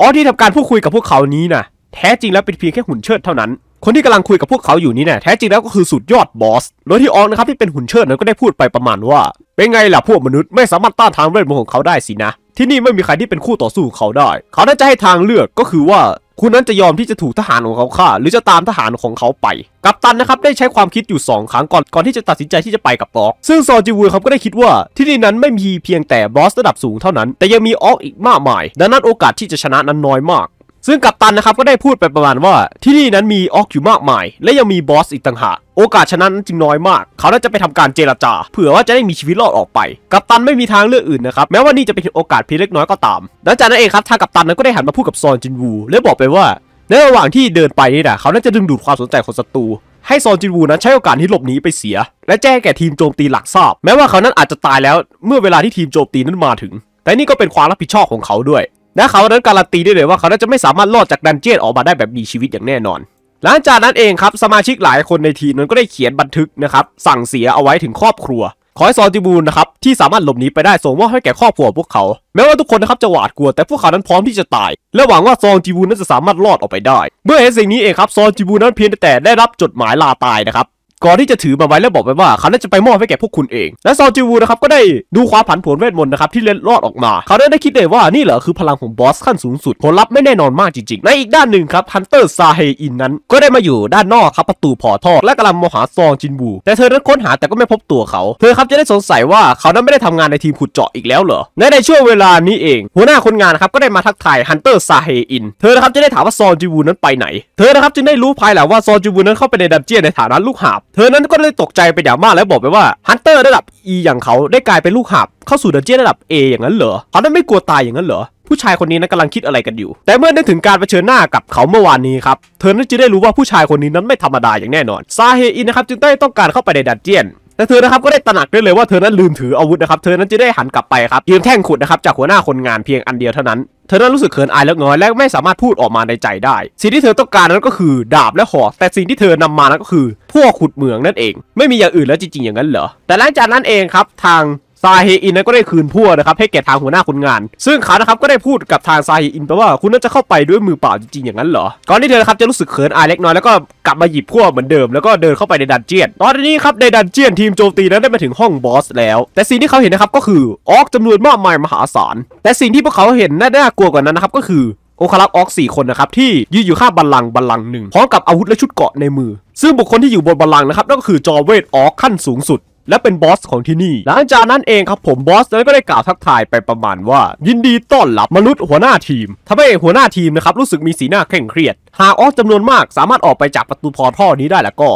ออสที่ทำการพูดคุยกับพวกเขานี้นะแท้จริงแล้วเป็นเพียงแค่หุ่นเชิดเท่านั้นคนที่กำลังคุยกับพวกเขาอยู่นี้เนี่ยแท้จริงแล้วก็คือสุดยอดบอสโดยที่อองนะครับที่เป็นหุ่นเชิดนั้นก็ได้พูดไปประมาณว่า เป็นไงล่ะ พวกมนุษย์ไม่สามารถต้านทางเวทมนต์ของเขาได้สินะ ที่นี่ไม่มีใครที่เป็นคู่ต่อสู้ของเขาได้ เขาได้จะให้ทางเลือกก็คือว่า คุณนั้นจะยอมที่จะถูกทหารของเขาฆ่า หรือจะตามทหารของเขาไป กัปตันนะครับได้ใช้ความคิดอยู่2ครั้งก่อนก่อนที่จะตัดสินใจที่จะไปกับออกซึ่งซอจิวูเขาก็ได้คิดว่า ที่นี่นั้นไม่มีเพียงแต่บอสระดับสูงเท่านั้น แต่ยังมีออกอีกมากมาย ดังนั้นโอกาสที่จะชนะนั้นน้อยมากซึ่งกัปตันนะครับก็ได้พูดไปประมาณว่า ที่นี่นั้นมีออกอยู่มากมาย และยังมีบอสอีกต่างหากโอกาสชนะนั้นจึงน้อยมาก เขาน่าจะไปทำการเจรจา เผื่อว่าจะได้มีชีวิตรอดออกไป กัปตันไม่มีทางเลือกอื่นนะครับแม้ว่านี่จะเป็นโอกาสเพียงเล็กน้อยก็ตามหลังจากนั้นเองครับทางกัปตันนั้นก็ได้หันมาพูดกับซอนจินวู และบอกไปว่า ในระหว่างที่เดินไปนี่นะเขาน่าจะดึงดูดความสนใจของศัตรูให้ซอนจินวูนั้นใช้โอกาสที่หลบหนีไปเสีย และแจ้งแก่ทีมโจมตีหลักทราบแม้ว่าเขานั้นอาจจะตายแล้วเมื่อเวลาที่ทีมโจมตีนั้นมาถึง แต่นี่ก็เป็นความรับผิดชอบของเขาด้วยและเขานั้นการันตีได้เลยว่าเขาจะไม่สามารถรอดจากดันเจียนออกมาได้แบบมีชีวิตอย่างแน่นอน หลังจากนั้นเองครับสมาชิกหลายคนในทีมนั้นก็ได้เขียนบันทึกนะครับสั่งเสียเอาไว้ถึงครอบครัว ขอให้ซอจิบูนนะครับที่สามารถหลบหนีไปได้ส่งมอบให้แก่ครอบครัวพวกเขาแม้ว่าทุกคนนะครับจะหวาดกลัวแต่พวกเขานั้นพร้อมที่จะตายและหวังว่าซองจิบูนนั้นจะสามารถรอดออกไปได้ เมื่อเห็นสิ่งนี้เองครับซองจิบูนนั้นเพียงแต่ได้รับจดหมายลาตายนะครับก่อนที่จะถือมาไว้แล้วบอกไปว่าเขาจะไปมอบให้แก่พวกคุณเอง และซอจิวูนะครับก็ได้ดูความผันผวนเวทมนต์นะครับที่เล็ดรอดออกมา เขาได้คิดเลยว่านี่เหรอคือพลังของบอส ขั้นสูงสุดผลลัพธ์ไม่แน่นอนมากจริงๆ ในอีกด้านหนึ่งครับฮันเตอร์ซาเฮอินนั้น ก็ได้มาอยู่ด้านนอกครับประตูพอทอและกำลังมหาซองจินบูแต่เธอได้ค้นหาแต่ก็ไม่พบตัวเขา เธอครับจะได้สงสัยว่าเขานั้นไม่ได้ทำงานในทีมขุดเจาะอีกแล้วเหรอในช่วงเวลานี้เอง หัวหน้าคนงานครับก็ได้มาทักทายฮันเตอร์ซาเฮอินเธอนะครับจะได้ถามว่าซองจิวูนั้นไปไหนเธอนะครับจึงได้รู้ภายหลังว่าซองจิวูนั้นเข้าไปในดันเจียนในฐานะลูกหาบเธอนั้นก็ได้ตกใจเป็นอย่างมากและบอกไปว่าฮันเตอร์ระดับ E อย่างเขาได้กลายเป็นลูกหับเข้าสู่ดันเจี้ยนระดับ A อย่างนั้นเหรอเขาได้ไม่กลัวตายอย่างนั้นเหรอผู้ชายคนนี้นั้นกำลังคิดอะไรกันอยู่ แต่เมื่อได้ถึงการเผชิญหน้ากับเขาเมื่อวานนี้ครับเธอนั้นจึงได้รู้ว่าผู้ชายคนนี้นั้นไม่ธรรมดาอย่างแน่นอนซาเฮอินนะครับจึงได้ต้องการเข้าไปในดันเจี้ยน แต่เธอนะครับก็ได้ตระหนักได้เลยว่าเธอนั้นลืมถืออาวุธนะครับ เธอนั้นจะได้หันกลับไปครับยืมแท่งขุดนะครับจากหัวหน้าคนงานเพียงอันเดียวเท่านั้นเธอนั้นรู้สึกเขินอายเล็กน้อยและไม่สามารถพูดออกมาในใจได้ สิ่งที่เธอต้องการนั้นก็คือดาบและหอกแต่สิ่งที่เธอนำมานั้นก็คือพวกขุดเหมืองนั่นเองไม่มีอย่างอื่นแล้ว จริง ๆ อย่างนั้นเหรอแต่หลังจากนั้นเองครับทางซาเฮอินก็ได้คืนพวกนะครับให้แก่ทางหัวหน้าคนงาน ซึ่งเขานะครับ ก็ได้พูดกับทางซาเฮอินไปว่าคุณน่าจะเข้าไปด้วยมือเปล่าจริง ๆ อย่างนั้นเหรอก่อนที่เธอครับจะรู้สึกเขินอายเล็กน้อย แล้วก็กลับมาหยิบพวกเหมือนเดิมแล้วก็เดินเข้าไปในดันเจียนตอนนี้ครับในดันเจียนทีมโจมตีนั้นได้มาถึงห้องบอส แล้ว แต่สิ่งที่เขาเห็นนะครับก็คือออกจำนวนมากมายมหาศาลแต่สิ่งที่พวกเขาเห็นน่ากลัวกว่านั้นนะครับก็คือโอคารักออกสี่คนนะครับที่ยืนอยู่ข้างบัลลังก์บัลลังก์หนึ่งพร้อมกับอาวุธและชุดเกาะในมือ ซึ่งบุคคลที่อยู่บนบัลลังก์นะครับนั่นก็คือจอเวตออกขั้นสูงสุด และเป็นบอส ของที่นี่หลังจากนั้นเองครับผมบอสนั้นก็ได้กล่าวทักทายไปประมาณว่า ยินดีต้อนรับมนุษย์หัวหน้าทีมทำให้หัวหน้าทีมนะครับรู้สึกมีสีหน้าเคร่งเครียด หากออกจำนวนมาก สามารถออกไปจากประตูพอท่อนี้ได้แล้วก็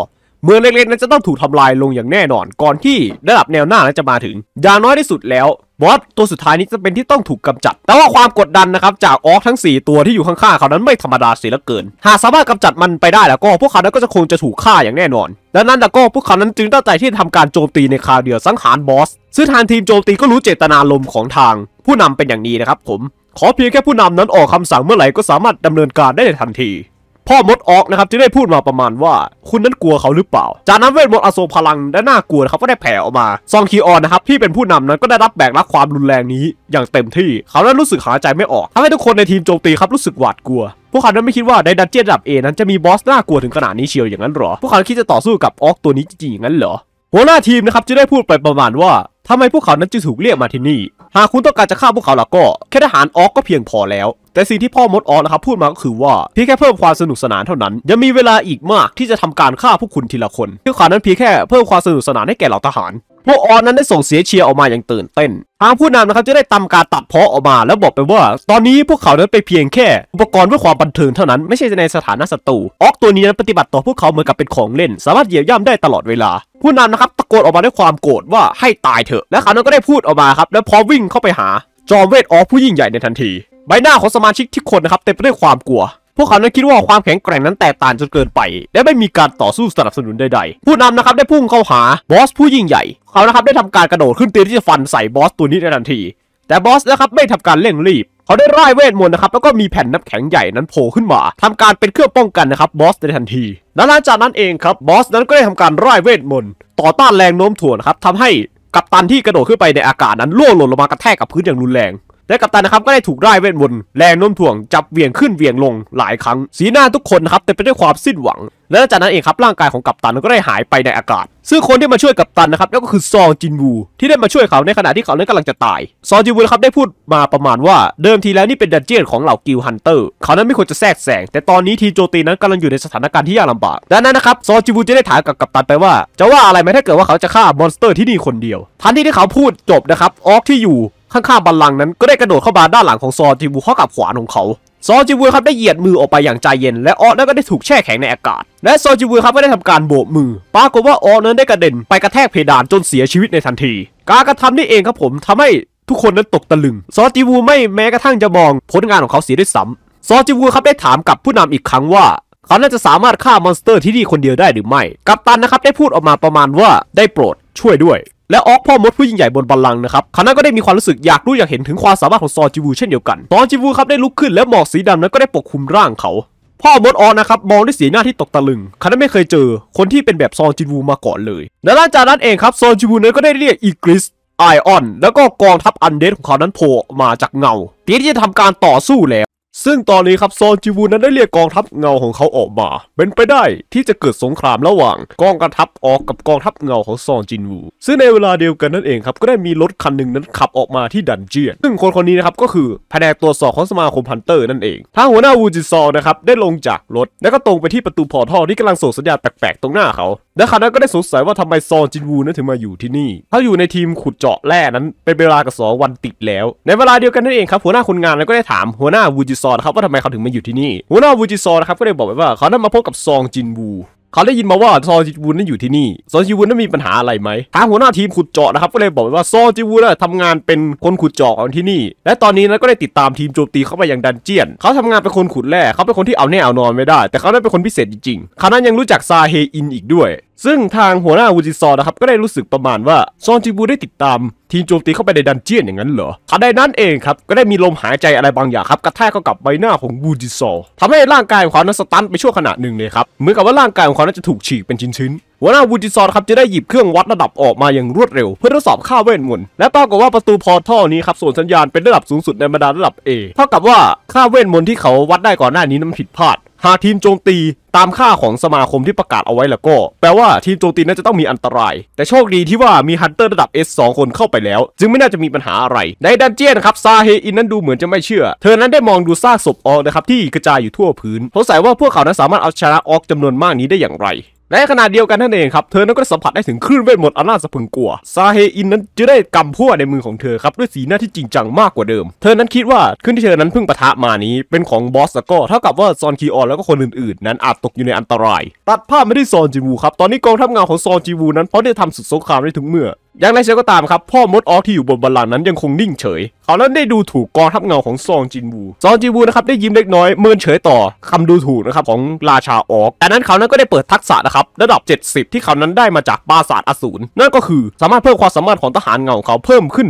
เมืองเล็กๆ นั้นจะต้องถูกทำลายลงอย่างแน่นอน ก่อนที่ระดับแนวหน้านั้นจะมาถึงอย่างน้อยที่สุดแล้ว บอสตัวสุดท้ายนี้จะเป็นที่ต้องถูกกำจัด แต่ว่าความกดดันนะครับ จากออกทั้ง 4 ตัวที่อยู่ข้างๆ เขานั้นไม่ธรรมดาเสียเหลือเกิน หากสามารถกำจัดมันไปได้แล้วก็พวกเขานั้นก็จะคงจะถูกฆ่าอย่างแน่นอนดังนั้นแล้วก็พวกเขานั้นจึงตั้งใจที่จะทำการโจมตีในคราวเดียวสังหารบอสซึ่งทางทีมโจมตีก็รู้เจตนาลมของทาง ผู้นำเป็นอย่างนี้นะครับผมขอเพียงแค่ผู้นำนั้นออกคำสั่งเมื่อไหร่ก็สามารถดำเนินการได้ในทันทีพ่อมดออกนะครับจึงได้พูดมาประมาณว่า คุณนั้นกลัวเขาหรือเปล่า จากนั้นเวทมนต์อโศพลังและน่ากลัวนะครับก็ได้แผ่ออกมา ซองคีออนนะครับที่เป็นผู้นำนั้นก็ได้รับแบกรับความรุนแรงนี้ อย่างเต็มที่เขานั้นรู้สึกหายใจไม่ออกทำให้ทุกคนในทีมโจมตีครับรู้สึกหวาดกลัว พวกเขาไม่คิดว่าในดันเจี้ยนระดับเอนั้นจะมีบอสน่ากลัวถึงขนาดนี้เชียวอย่างนั้นหรอ พวกเขาคิดจะต่อสู้กับออกตัวนี้จริงๆงั้นเหรอ หัวหน้าทีมนะครับจะได้พูดไปประมาณว่าทำไมพวกเขานั้นจึงถูกเรียกมาที่นี่หากคุณต้องการจะฆ่าพวกเขาล่ะก็แค่ทหารออกก็เพียงพอแล้ว แต่สิ่งที่พ่อมดออกนะครับพูดมาก็คือว่าเพียงแค่เพิ่มความสนุกสนานเท่านั้นยังมีเวลาอีกมากที่จะทำการฆ่าพวกคุณทีละคนเพื่อขานั้นเพียงแค่เพิ่มความสนุกสนานให้แก่เหล่าทหารพวกออนนั้นได้ส่งเสียงเชียร์ออกมาอย่างตื่นเต้นทางผู้นำนะครับจะได้ทำการตัดเพาะออกมาแล้วบอกไปว่า ตอนนี้พวกเขานั้นไปเพียงแค่อุปกรณ์เพื่อความบันเทิงเท่านั้น ไม่ใช่ในสถานะศัตรูออกตัวนี้นั้นปฏิบัติต่อพวกเขาเหมือนกับเป็นของเล่น สามารถเหยียบย่ำได้ตลอดเวลา ผู้นำนะครับตะโกนออกมาด้วยความโกรธว่าให้ตายเถอะและเขานั้นก็ได้พูดออกมาครับแล้วพร้อมวิ่งเข้าไปหาจอมเวทออกผู้ยิ่งใหญ่ในทันทีใบหน้าของสมาชิกที่คนนะครับ เต็มไปด้วยความกลัวพวกเขานั้นคิดว่าความแข็งแกร่งนั้นแตกต่างจนเกินไปและไม่มีการต่อสู้สนับสนุนใดๆ ผู้นำนะครับได้พุ่งเข้าหาบอสผู้ยิ่งใหญ่เขานะครับได้ทำการกระโดดขึ้นเตียงที่จะฟันใส่บอสตัวนี้ในทันทีแต่บอสนะครับไม่ทำการเร่งรีบเขาได้ร่ายเวทมนต์นะครับแล้วก็มีแผ่นน้ำแข็งใหญ่นั้นโผล่ขึ้นมาทำการเป็นเครื่องป้องกันนะครับบอสในทันทีและหลังจากนั้นเองครับบอสนั้นก็ได้ทำการร่ายเวทมนต์ต่อต้านแรงโน้มถ่วงครับทำให้กัปตันที่กระโดดขึ้นไปในอากาศนั้นล่วงหล่นลงมากระแทกกับพื้นอย่างรุนแรงและกัปตันนะครับก็ได้ถูกไล่เวทมนต์แรงโน้มถ่วง จับเวียงขึ้นเวียงลง หลายครั้ง สีหน้าทุกคนนะครับเต็มไปด้วยความสิ้นหวัง และจากนั้นเองครับร่างกายของกัปตันก็ได้หายไปในอากาศ ซึ่งคนที่มาช่วยกัปตันนะครับนั่นก็คือซองจินวูที่ได้มาช่วยเขาในขณะที่เขานั้นกำลังจะตายซองจินวูนะครับได้พูดมาประมาณว่า เดิมทีแล้วนี่เป็นดันเจี้ยนของเหล่ากิลฮันเตอร์เขานั้นไม่ควรจะแทรกแซงแต่ตอนนี้ทีโจตีนั้นกำลังอยู่ในสถานการณ์ที่ยากลำบากดังนั้นนะครับซองจินวูจะได้ถามกับกัปตันไปว่า จะว่าอะไรไหมถ้าเกิดว่าเขาจะฆ่ามอนสเตอร์ที่นี่คนเดียว ทันทีที่เขาพูดจบนะครับออกที่อยู่ข้างๆบัลลังก์นั้นก็ได้กระโดดเข้ามาด้านหลังของซอจิวูเข้ากับขวานของเขาซอจิวูครับได้เหยียดมือออกไปอย่างใจเย็น และออสนั้นก็ได้ถูกแช่แข็งในอากาศ และซอจิวูครับก็ได้ทำการโบกมือ ปรากฏว่าออสนั้นได้กระเด็นไปกระแทกเพดานจนเสียชีวิตในทันทีการกระทำนี่เองครับผมทำให้ทุกคนนั้นตกตะลึง ซอจิวูไม่แม้กระทั่งจะมองผลงานของเขาเสียด้วยซ้ำซอจิวูครับได้ถามกับผู้นำอีกครั้งว่า เขาน่าจะสามารถฆ่ามอนสเตอร์ที่นี่คนเดียวได้หรือไม่ กัปตันนะครับได้พูดออกมาประมาณว่าได้โปรดช่วยด้วยและออกพ่อมดผู้ยิ่งใหญ่บนบัลลังนะครับคณะก็ได้มีความรู้สึกอยากรู้อยากเห็นถึงความสามารถของซอจิวูเช่นเดียวกันซอจิวูครับได้ลุกขึ้นและหมอกสีดำนั้นก็ได้ปกคลุมร่างเขา พ่อมดออนนะครับมองด้วยสีหน้าที่ตกตะลึงคณะไม่เคยเจอคนที่เป็นแบบซอจิวู มาก่อนเลย และหลังจากนั้นเองครับซอจิวูนั้นก็ได้เรียกอีกริสไอออนแล้วก็กองทัพอันเดดของเขานั้นโผล่มาจากเงาเตรียมที่จะทำการต่อสู้แล้วซึ่งตอนนี้ครับซอนจิวู นั้นได้เรียกกองทัพเงาของเขาออกมาเป็นไปได้ที่จะเกิดสงครามระหว่างกองกระทัพออกกับกองทัพเงาของซอนจินวูซึ่งในเวลาเดียวกันนั่นเองครับก็ได้มีรถคันหนึ่งนั้นขับออกมาที่ดันเจียน ซึ่งคนคนนี้นะครับก็คือแผนกตรวจสอบของสมาคมพันเตอร์นั่นเองทางหัวหน้าวูจิซอนะครับได้ลงจากรถแล้วก็ตรงไปที่ประตูพอท่อที่กำลังส่งสัญญาณแปลกๆ ตรงหน้าเขาและครานั้นก็ได้สงสัยว่าทำไมซอนจินวูนั้นถึงมาอยู่ที่นี่ เขาอยู่ในทีมขุดเจาะแร่นั้นเป็นเวลากับสองวันติดแล้ว ในเวลาเดียวกันนั่นเองครับหัวหน้าคนงานนก็ได้ถามหัวหน้าวูจิซอนครับว่าทำไมเขาถึงมาอยู่ที่นี่ หัวหน้าวูจิซอนครับก็ได้บอกไปว่าเขานั้นมาพบกับซองจินวูเขาได้ยินมาว่าซอจิวุนนั่นอยู่ที่นี่ซอจิวุนนั้นมีปัญหาอะไรไหมทางหัวหน้าทีมขุดเจาะนะครับก็เลยบอกว่าซอจิวุนนทำงานเป็นคนขุดเจาะที่นี่และตอนนี้นั้นก็ได้ติดตามทีมโจมตีเข้าไปอย่างดันเจียน เขาทำงานเป็นคนขุดแร่เขาเป็นคนที่เอาแน่เอานอนไม่ได้ แต่เขาได้เป็นคนพิเศษจริงๆเขานั้นยังรู้จักซาเฮอินอีกด้วยซึ่งทางหัวหน้าวูจิซอนะครับก็ได้รู้สึกประมาณว่าซอนจิบูได้ติดตาม ทีมโจมตีเข้าไปในดันเจี้ยนอย่างนั้นเหรอขณะนั้นเองครับก็ได้มีลมหายใจอะไรบางอย่างครับกระแทกเข้ากับใบหน้าของวูจิซอทำให้ร่างกายของเขานั้นสตันไปชั่วขณะหนึ่งเลยครับเหมือนกับว่าร่างกายของเขานั้นจะถูกฉีกเป็นชิ้น ๆ หัวหน้าวูจิซอนครับจะได้หยิบเครื่องวัดระดับออกมาอย่างรวดเร็ว เพื่อทดสอบค่าเวทมนต์และปรากฏว่าประตูพอท่อนี้ครับส่วนสัญญาณเป็นระดับสูงสุดในบรรดาระดับ A เท่ากับว่าค่าเวทมนต์ที่เขาวัดได้ก่อนหน้านี้นั้นผิดพลาด หากทีมโจมตีตามค่าของสมาคมที่ประกาศเอาไว้แล้วก็ แปลว่าทีมโจมตีน่าจะต้องมีอันตราย แต่โชคดีที่ว่ามีฮันเตอร์ระดับ S2 คนเข้าไปแล้ว จึงไม่น่าจะมีปัญหาอะไร ในดันเจียนครับ ซาเฮอินนั้นดูเหมือนจะไม่เชื่อ เธอนั้นได้มองดูซากศพออกนะครับที่กระจายอยู่ทั่วพื้นสงสัยว่าพวกเขานั้นสามารถเอาชนะออกจำนวนมากนี้ได้อย่างไรและขณะเดียวกันนั่นเองครับเธอนั้นก็สัมผัสได้ถึงคลื่นเวทมนต์อำนาจาสะพึงกลัว ซาเฮอินนั้นจะได้กำพั่วในมือของเธอครับ ด้วยสีหน้าที่จริงจังมากกว่าเดิม เธอนั้นคิดว่าขึ้นที่เธอนั้นเพิ่งปะทะมานี้ เป็นของบอสก็เท่ากับว่าซอนคีออน แล้วก็คนอื่น ๆ นั้นอาจตกอยู่ในอันตราย ตัดภาพไม่ได้ซอนจีวูครับตอนนี้กองทัพเงาของซอนจีวูนั้นพร้อได้ทำสุดสงครามได้ถึงเมื่ออย่างไรเสียก็ตามครับพ่อมดออกที่อยู่บนบัลลังก์นั้นยังคงนิ่งเฉย เขานั้นได้ดูถูกกองทัพเงาของซองจินวูซองจินวูนะครับได้ยิ้มเล็กน้อยเมินเฉยต่อคำดูถูกนะครับของราชาออกแต่นั้นเขานั้นก็ได้เปิดทักษะนะครับระดับ 70 ที่เขานั้นได้มาจากปราสาทอสูรนั่นก็คือสามารถเพิ่มความสามารถของทหารเงาของเขาเพิ่มขึ้น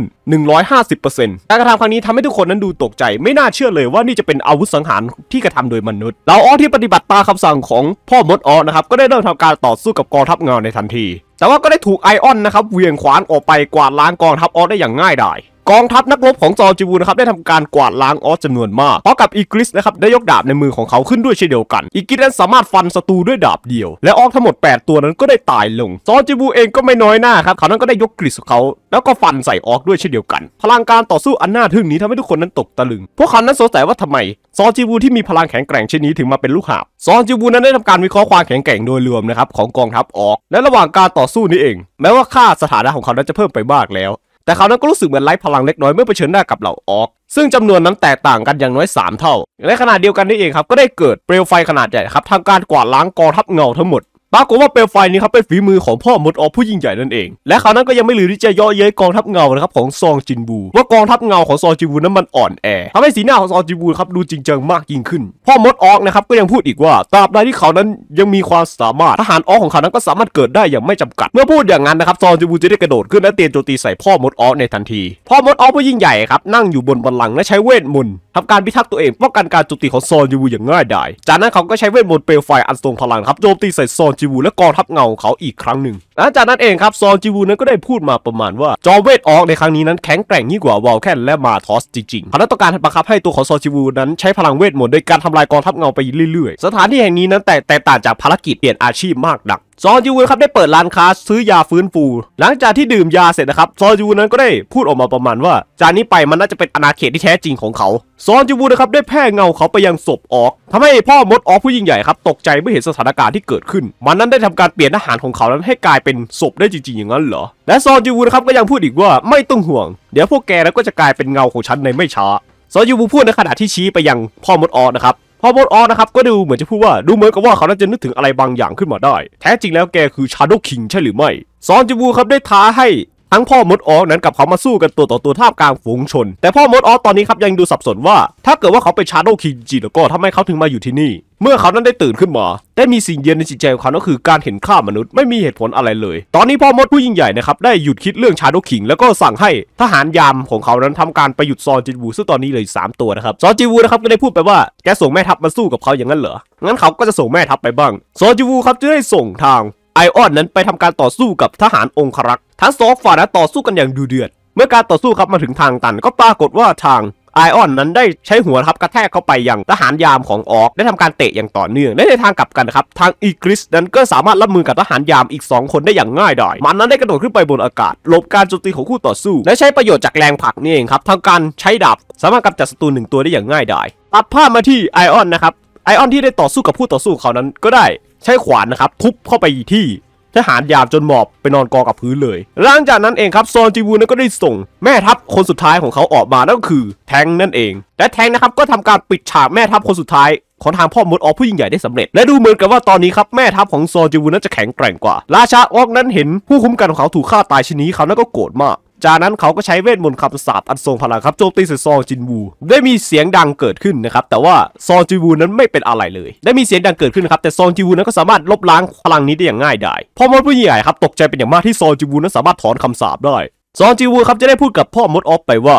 150%การกระทำครั้งนี้ทำให้ทุกคนนั้นดูตกใจไม่น่าเชื่อเลยว่านี่จะเป็นอาวุธสังหารที่กระทำโดยมนุษย์เหล่าออกที่ปฏิบัติตามคาสั่งของพ่อมดออกนะครับก็ได้เริ่มทำการต่อสู้กับกองทัพเงาในทันทีแต่ว่าก็ได้ถูกไอออนนะครับเวียงขวานออกไปกวาดล้างกองทัพออสได้อย่างง่ายดายกองทัพนักรบของจอจิวูนะครับได้ทำการกวาดล้างออสจำนวนมากพร้อมกับอีกริสนะครับได้ยกดาบในมือของเขาขึ้นด้วยเช่นเดียวกัน อีกริสนั้นสามารถฟันศัตรูด้วยดาบเดียว และออกทั้งหมด 8 ตัวนั้นก็ได้ตายลงจอจิวูเองก็ไม่น้อยหน้าครับเขานั้นก็ได้ยกกริสของเขา แล้วก็ฟันใส่ออกด้วยเช่นเดียวกัน พลังการต่อสู้อันน่าทึ่งนี้ทำให้ทุกคนนั้นตกตะลึงพวกเขานั้นสงสัยว่าทำไมซอจิวูที่มีพลังแข็งแกร่งเช่นนี้ถึงมาเป็นลูกหาบซอจิวูนั้นได้ทำการวิเคราะห์ความแข็งแกร่งโดยรวมนะครับของกองทัพออกและระหว่างการต่อสู้นี้เอง แม้ว่าค่าสถานะของเขานั้นจะเพิ่มไปมากแล้วแต่เขานั้นก็รู้สึกเหมือนไร้พลังเล็กน้อยเมื่อเผชิญหน้ากับเหล่าออก ซึ่งจำนวนนั้นแตกต่างกันอย่างน้อย 3 เท่า และขณะเดียวกันนี้เองครับก็ได้เกิดเปลวไฟขนาดใหญ่ครับทำการกวาดล้างกองทัพเงาทั้งหมดปรากฏว่าเปลวไฟนี้ครับเป็นฝีมือของพ่อมดออกผู้ยิ่งใหญ่นั่นเอง และเขานั้นก็ยังไม่ลืมที่จะย่อเย้ยกองทัพเงานะครับของซองจินบูว่ากองทัพเงาของซองจินบูนั้นมันอ่อนแอทำให้สีหน้าของซองจินบูครับดูจริงจังมากยิ่งขึ้น พ่อมดออกนะครับก็ยังพูดอีกว่าตราบใดที่เขานั้นยังมีความสามารถทหารออกของเขานั้นก็สามารถเกิดได้อย่างไม่จำกัด เมื่อพูดอย่างนั้นนะครับซองจินบูจะได้กระโดดขึ้นและเตรียมโจมตีใส่พ่อมดออกในทันทีพ่อมดออกผู้ยิ่งใหญ่ครับนั่งอยู่บนบัลลังก์และใช้เวทมนต์ทำการพิทักษ์ตัวเองป้องกันการโจมตีของซองจินบูอย่างง่ายดายจากนั้นเขาก็ใช้เวทมนต์เปลวไฟอันทรงพลังครับโจมตีใส่ซองจจีวูและกองทัพเงาเขาอีกครั้งหนึ่งหลังจากนั้นเองครับซองจีวูนั้นก็ได้พูดมาประมาณว่าจอมเวทออกในครั้งนี้นั้นแข็งแกร่งยิ่งกว่าวอลแคนและมาทอสจริงๆนัาต้องการบังคับให้ตัวของซองจีวูนั้นใช้พลังเวทหมด โดยการทำลายกองทัพเงาไปเรื่อยๆ สถานที่แห่งนี้นั้นแตกต่างจากภารกิจเปลี่ยนอาชีพมากดักซอจูนะครับได้เปิดร้านค้าซื้อยาฟื้นฟู หลังจากที่ดื่มยาเสร็จนะครับซอจูนั้นก็ได้พูดออกมาประมาณว่า จากนี้ไปมันน่าจะเป็นอาณาเขตที่แท้จริงของเขา ซอนจูวูนะครับได้แพ่เงาเขาไปยังศพออก ทำให้พ่อมดออกผู้ยิ่งใหญ่ครับตกใจเมื่อเห็นสถานการณ์ที่เกิดขึ้น มันนั้นได้ทำการเปลี่ยนทหารของเขานั้นให้กลายเป็นศพได้จริงๆอย่างนั้นเหรอ และซอนจูวูนะครับก็ยังพูดอีกว่าไม่ต้องห่วงเดี๋ยวพวกแกนั้นก็จะกลายเป็นเงาของฉันในไม่ช้า ซอจูบูพูดในขณะที่ชี้ไปยังพ่อมดออนะครับพอบอสออนะครับก็ดูเหมือนจะพูดว่า ดูเหมือนกับว่าเขาน่าจะนึกถึงอะไรบางอย่างขึ้นมาได้ แท้จริงแล้วแกคือชาโดว์คิงใช่หรือไม่ซอนจิบูครับได้ท้าให้ทั้งพ่อมดออกนั้นกับเขามาสู้กันตัวต่อตัวท่ามกลางฝูงชน แต่พ่อมดออกตอนนี้ครับ ยังดูสับสนว่า ถ้าเกิดว่าเขาไปชาโดคิงจีแล้วก็ทำไมเขาถึงมาอยู่ที่นี่ เมื่อเขานั้นได้ตื่นขึ้นมาได้มีสิ่งเย็นในจิตใจของเขาก็คือการเห็นฆ่ามนุษย์ไม่มีเหตุผลอะไรเลย ตอนนี้พ่อมดผู้ยิ่งใหญ่นะครับได้หยุดคิดเรื่องชาโดคิงแล้วก็สั่งให้ทหารยามของเขานั้นทำการไปหยุดซอนจิวูซึ่งตอนนี้เลยสามตัวนะครับซอนจิวูนะครับก็ได้พูดไปว่าแกส่งแม่ทัพมาสู้กับเขาอย่างนั้นเหรองั้นเขาก็จะส่งแม่ทัพไปบ้างซอนจิวูครับจะได้ส่งทางไอออนนั้นไปทำการต่อสู้กับทหารองครักษ์ทั้งสองฝ่ายนั้นต่อสู้กันอย่างดุเดือด เมื่อการต่อสู้ครับมาถึงทางตันก็ปรากฏว่าทางไอออนนั้นได้ใช้หัวทับกระแทกเข้าไปอย่างทหารยามของออกได้ทำการเตะอย่างต่อเนื่องและในทางกลับกันครับทางอีกริสนั้นก็สามารถรับมือกับทหารยามอีก 2 คนได้อย่างง่ายดายมันนั้นได้กระโดดขึ้นไปบนอากาศหลบการโจมตีของคู่ต่อสู้และใช้ประโยชน์จากแรงผลักนี่เองครับทางการใช้ดาบสามารถกำจัดศัตรูหนึ่งตัวได้อย่างง่ายดายตัดภาพมาที่ไอออนนะครับไอออนที่ได้ต่อสู้กับผู้ต่อสู้เขานั้นก็ได้ ใช้ขวานนะครับทุบเข้าไปที่ ทหารหยาบจนหมอบไปนอนกองกับพื้นเลยหลังจากนั้นเองครับซอนจีวูนก็ได้ส่งแม่ทัพคนสุดท้ายของเขาออกมานั่นก็คือ แทงนั่นเองและแทงนะครับก็ทำการปิดฉากแม่ทัพคนสุดท้ายของทางพ่อมดออกผู้ยิ่งใหญ่ได้สำเร็จและดูเหมือนกับว่าตอนนี้ครับแม่ทัพของซอจิวูนั้นจะแข็งแกร่งกว่า ราชาออกนั้น เห็นผู้คุ้มกันของเขาถูกฆ่าตายชนี้เขานั้นก็โกรธมากจากนั้นเขาก็ใช้เวทมนต์คำสาปอันทรงพลังครับโจมตีใส่ซองจินวูได้มีเสียงดังเกิดขึ้นนะครับแต่ว่าซองจินวู นั้นไม่เป็นอะไรเลย ได้มีเสียงดังเกิดขึ้นครับแต่ซองจินวูนั้นก็สามารถลบล้างพลังนี้ได้อย่างง่ายดายพ่อมดผู้ใหญ่ครับ ตกใจเป็นอย่างมากที่ซองจินวูนั้นสามารถถอนคำสาปได้ซองจินวูครับจะได้พูดกับพ่อมดออฟไปว่า